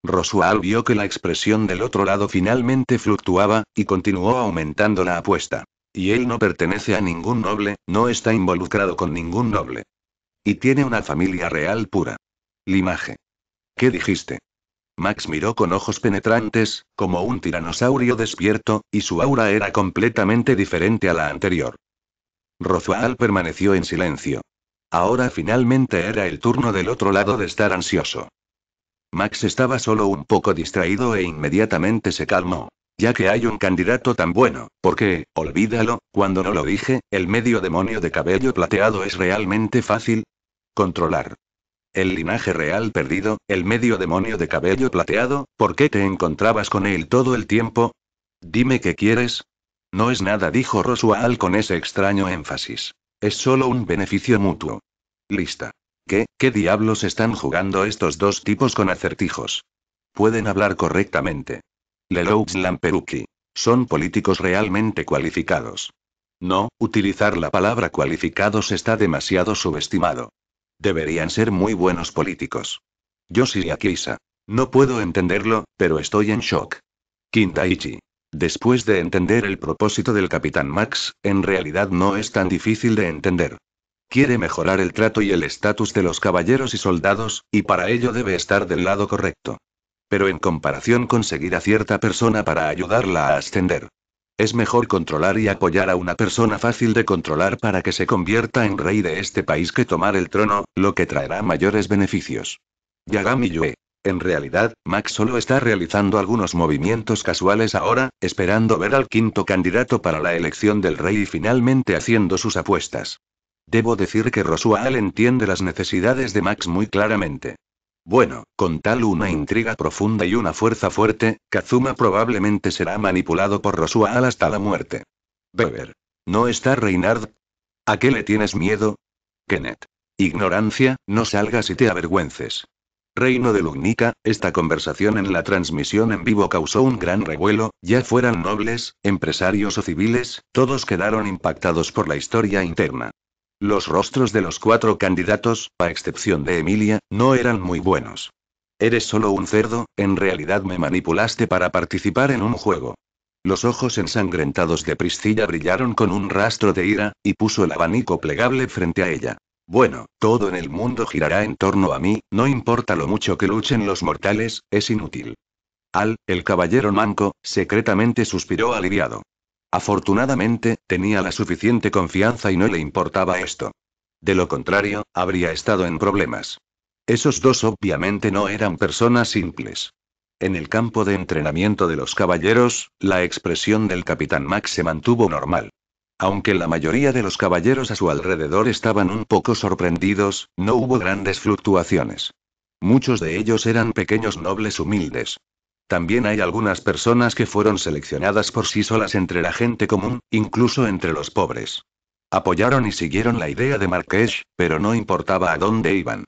[SPEAKER 1] Rosual vio que la expresión del otro lado finalmente fluctuaba, y continuó aumentando la apuesta. Y él no pertenece a ningún noble, no está involucrado con ningún noble. Y tiene una familia real pura. Limaje. ¿Qué dijiste? Max miró con ojos penetrantes, como un tiranosaurio despierto, y su aura era completamente diferente a la anterior. Rosual permaneció en silencio. Ahora finalmente era el turno del otro lado de estar ansioso. Max estaba solo un poco distraído e inmediatamente se calmó. Ya que hay un candidato tan bueno, porque, olvídalo, cuando no lo dije, el medio demonio de cabello plateado es realmente fácil controlar. El linaje real perdido, el medio demonio de cabello plateado, ¿por qué te encontrabas con él todo el tiempo? Dime qué quieres. No es nada, dijo Rosual con ese extraño énfasis. Es solo un beneficio mutuo. Lista. ¿Qué, qué diablos están jugando estos dos tipos con acertijos? Pueden hablar correctamente. Lelouch Lamperuki. Son políticos realmente cualificados. No, utilizar la palabra cualificados está demasiado subestimado. Deberían ser muy buenos políticos. Yo Yoshi Akisa. No puedo entenderlo, pero estoy en shock. Kintaichi. Después de entender el propósito del Capitán Max, en realidad no es tan difícil de entender. Quiere mejorar el trato y el estatus de los caballeros y soldados, y para ello debe estar del lado correcto. Pero en comparación conseguir a cierta persona para ayudarla a ascender. Es mejor controlar y apoyar a una persona fácil de controlar para que se convierta en rey de este país que tomar el trono, lo que traerá mayores beneficios. Yagami Yue. En realidad, Max solo está realizando algunos movimientos casuales ahora, esperando ver al quinto candidato para la elección del rey y finalmente haciendo sus apuestas. Debo decir que Rosual entiende las necesidades de Max muy claramente. Bueno, con tal una intriga profunda y una fuerza fuerte, Kazuma probablemente será manipulado por Rosual hasta la muerte. Beber. ¿No está Reynard? ¿A qué le tienes miedo? Kenneth. Ignorancia, no salgas y te avergüences. Reino de Lugnica, esta conversación en la transmisión en vivo causó un gran revuelo, ya fueran nobles, empresarios o civiles, todos quedaron impactados por la historia interna. Los rostros de los cuatro candidatos, a excepción de Emilia, no eran muy buenos. Eres solo un cerdo, en realidad me manipulaste para participar en un juego. Los ojos ensangrentados de Priscilla brillaron con un rastro de ira, y puso el abanico plegable frente a ella. Bueno, todo en el mundo girará en torno a mí, no importa lo mucho que luchen los mortales, es inútil. Al, el caballero manco, secretamente suspiró aliviado. Afortunadamente, tenía la suficiente confianza y no le importaba esto. De lo contrario, habría estado en problemas. Esos dos obviamente no eran personas simples. En el campo de entrenamiento de los caballeros, la expresión del capitán Max se mantuvo normal. Aunque la mayoría de los caballeros a su alrededor estaban un poco sorprendidos, no hubo grandes fluctuaciones. Muchos de ellos eran pequeños nobles humildes. También hay algunas personas que fueron seleccionadas por sí solas entre la gente común, incluso entre los pobres. Apoyaron y siguieron la idea de Marquesh, pero no importaba a dónde iban.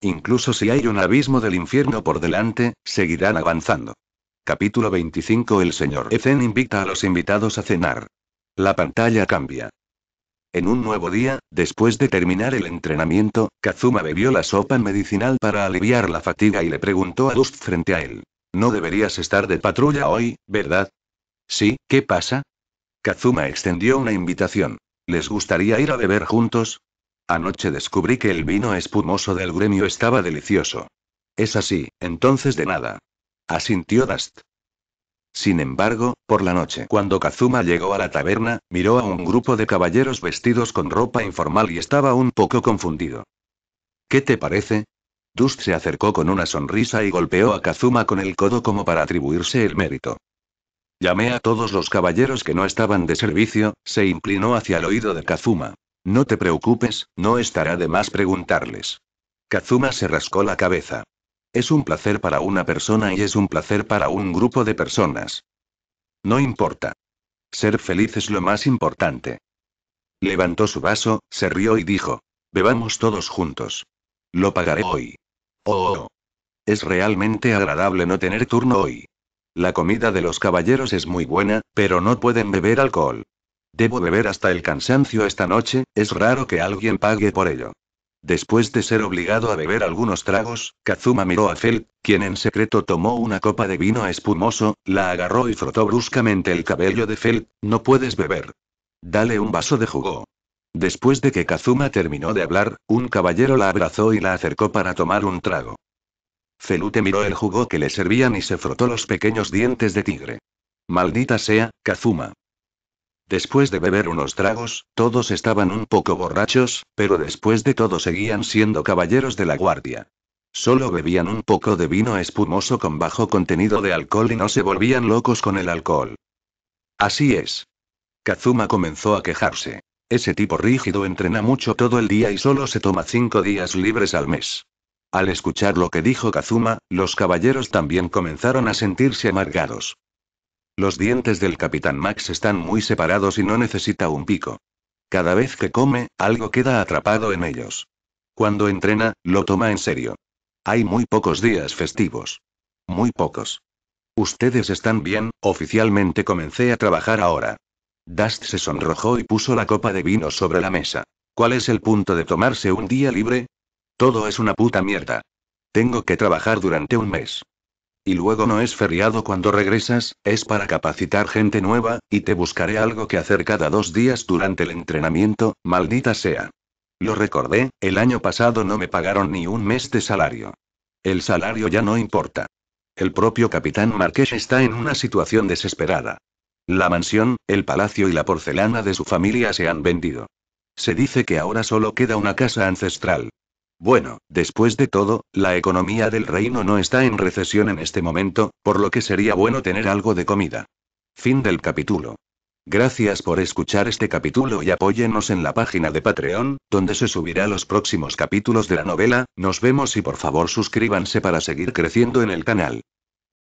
[SPEAKER 1] Incluso si hay un abismo del infierno por delante, seguirán avanzando. Capítulo 25 El señor Ezen invita a los invitados a cenar. La pantalla cambia. En un nuevo día, después de terminar el entrenamiento, Kazuma bebió la sopa medicinal para aliviar la fatiga y le preguntó a Dust frente a él. No deberías estar de patrulla hoy, ¿verdad? Sí, ¿qué pasa? Kazuma extendió una invitación. ¿Les gustaría ir a beber juntos? Anoche descubrí que el vino espumoso del gremio estaba delicioso. Es así, entonces de nada. Asintió Dust. Sin embargo, por la noche, cuando Kazuma llegó a la taberna, miró a un grupo de caballeros vestidos con ropa informal y estaba un poco confundido. ¿Qué te parece? Dust se acercó con una sonrisa y golpeó a Kazuma con el codo como para atribuirse el mérito. Llamé a todos los caballeros que no estaban de servicio, se inclinó hacia el oído de Kazuma. No te preocupes, no estará de más preguntarles. Kazuma se rascó la cabeza. Es un placer para una persona y es un placer para un grupo de personas. No importa. Ser feliz es lo más importante. Levantó su vaso, se rió y dijo. Bebamos todos juntos. Lo pagaré hoy. Oh. Es realmente agradable no tener turno hoy. La comida de los caballeros es muy buena, pero no pueden beber alcohol. Debo beber hasta el cansancio esta noche, es raro que alguien pague por ello. Después de ser obligado a beber algunos tragos, Kazuma miró a Fel, quien en secreto tomó una copa de vino espumoso, la agarró y frotó bruscamente el cabello de Fel, no puedes beber. Dale un vaso de jugo. Después de que Kazuma terminó de hablar, un caballero la abrazó y la acercó para tomar un trago. Felute miró el jugo que le servían y se frotó los pequeños dientes de tigre. Maldita sea, Kazuma. Después de beber unos tragos, todos estaban un poco borrachos, pero después de todo seguían siendo caballeros de la guardia. Solo bebían un poco de vino espumoso con bajo contenido de alcohol y no se volvían locos con el alcohol. Así es. Kazuma comenzó a quejarse. Ese tipo rígido entrena mucho todo el día y solo se toma cinco días libres al mes. Al escuchar lo que dijo Kazuma, los caballeros también comenzaron a sentirse amargados. Los dientes del capitán Max están muy separados y no necesita un pico. Cada vez que come, algo queda atrapado en ellos. Cuando entrena, lo toma en serio. Hay muy pocos días festivos. Muy pocos. Ustedes están bien, oficialmente comencé a trabajar ahora. Dust se sonrojó y puso la copa de vino sobre la mesa. ¿Cuál es el punto de tomarse un día libre? Todo es una puta mierda. Tengo que trabajar durante un mes. Y luego no es feriado cuando regresas, es para capacitar gente nueva, y te buscaré algo que hacer cada dos días durante el entrenamiento, maldita sea. Lo recordé, el año pasado no me pagaron ni un mes de salario. El salario ya no importa. El propio capitán Marqués está en una situación desesperada. La mansión, el palacio y la porcelana de su familia se han vendido. Se dice que ahora solo queda una casa ancestral. Bueno, después de todo, la economía del reino no está en recesión en este momento, por lo que sería bueno tener algo de comida. Fin del capítulo. Gracias por escuchar este capítulo y apóyenos en la página de Patreon, donde se subirá los próximos capítulos de la novela, nos vemos y por favor suscríbanse para seguir creciendo en el canal.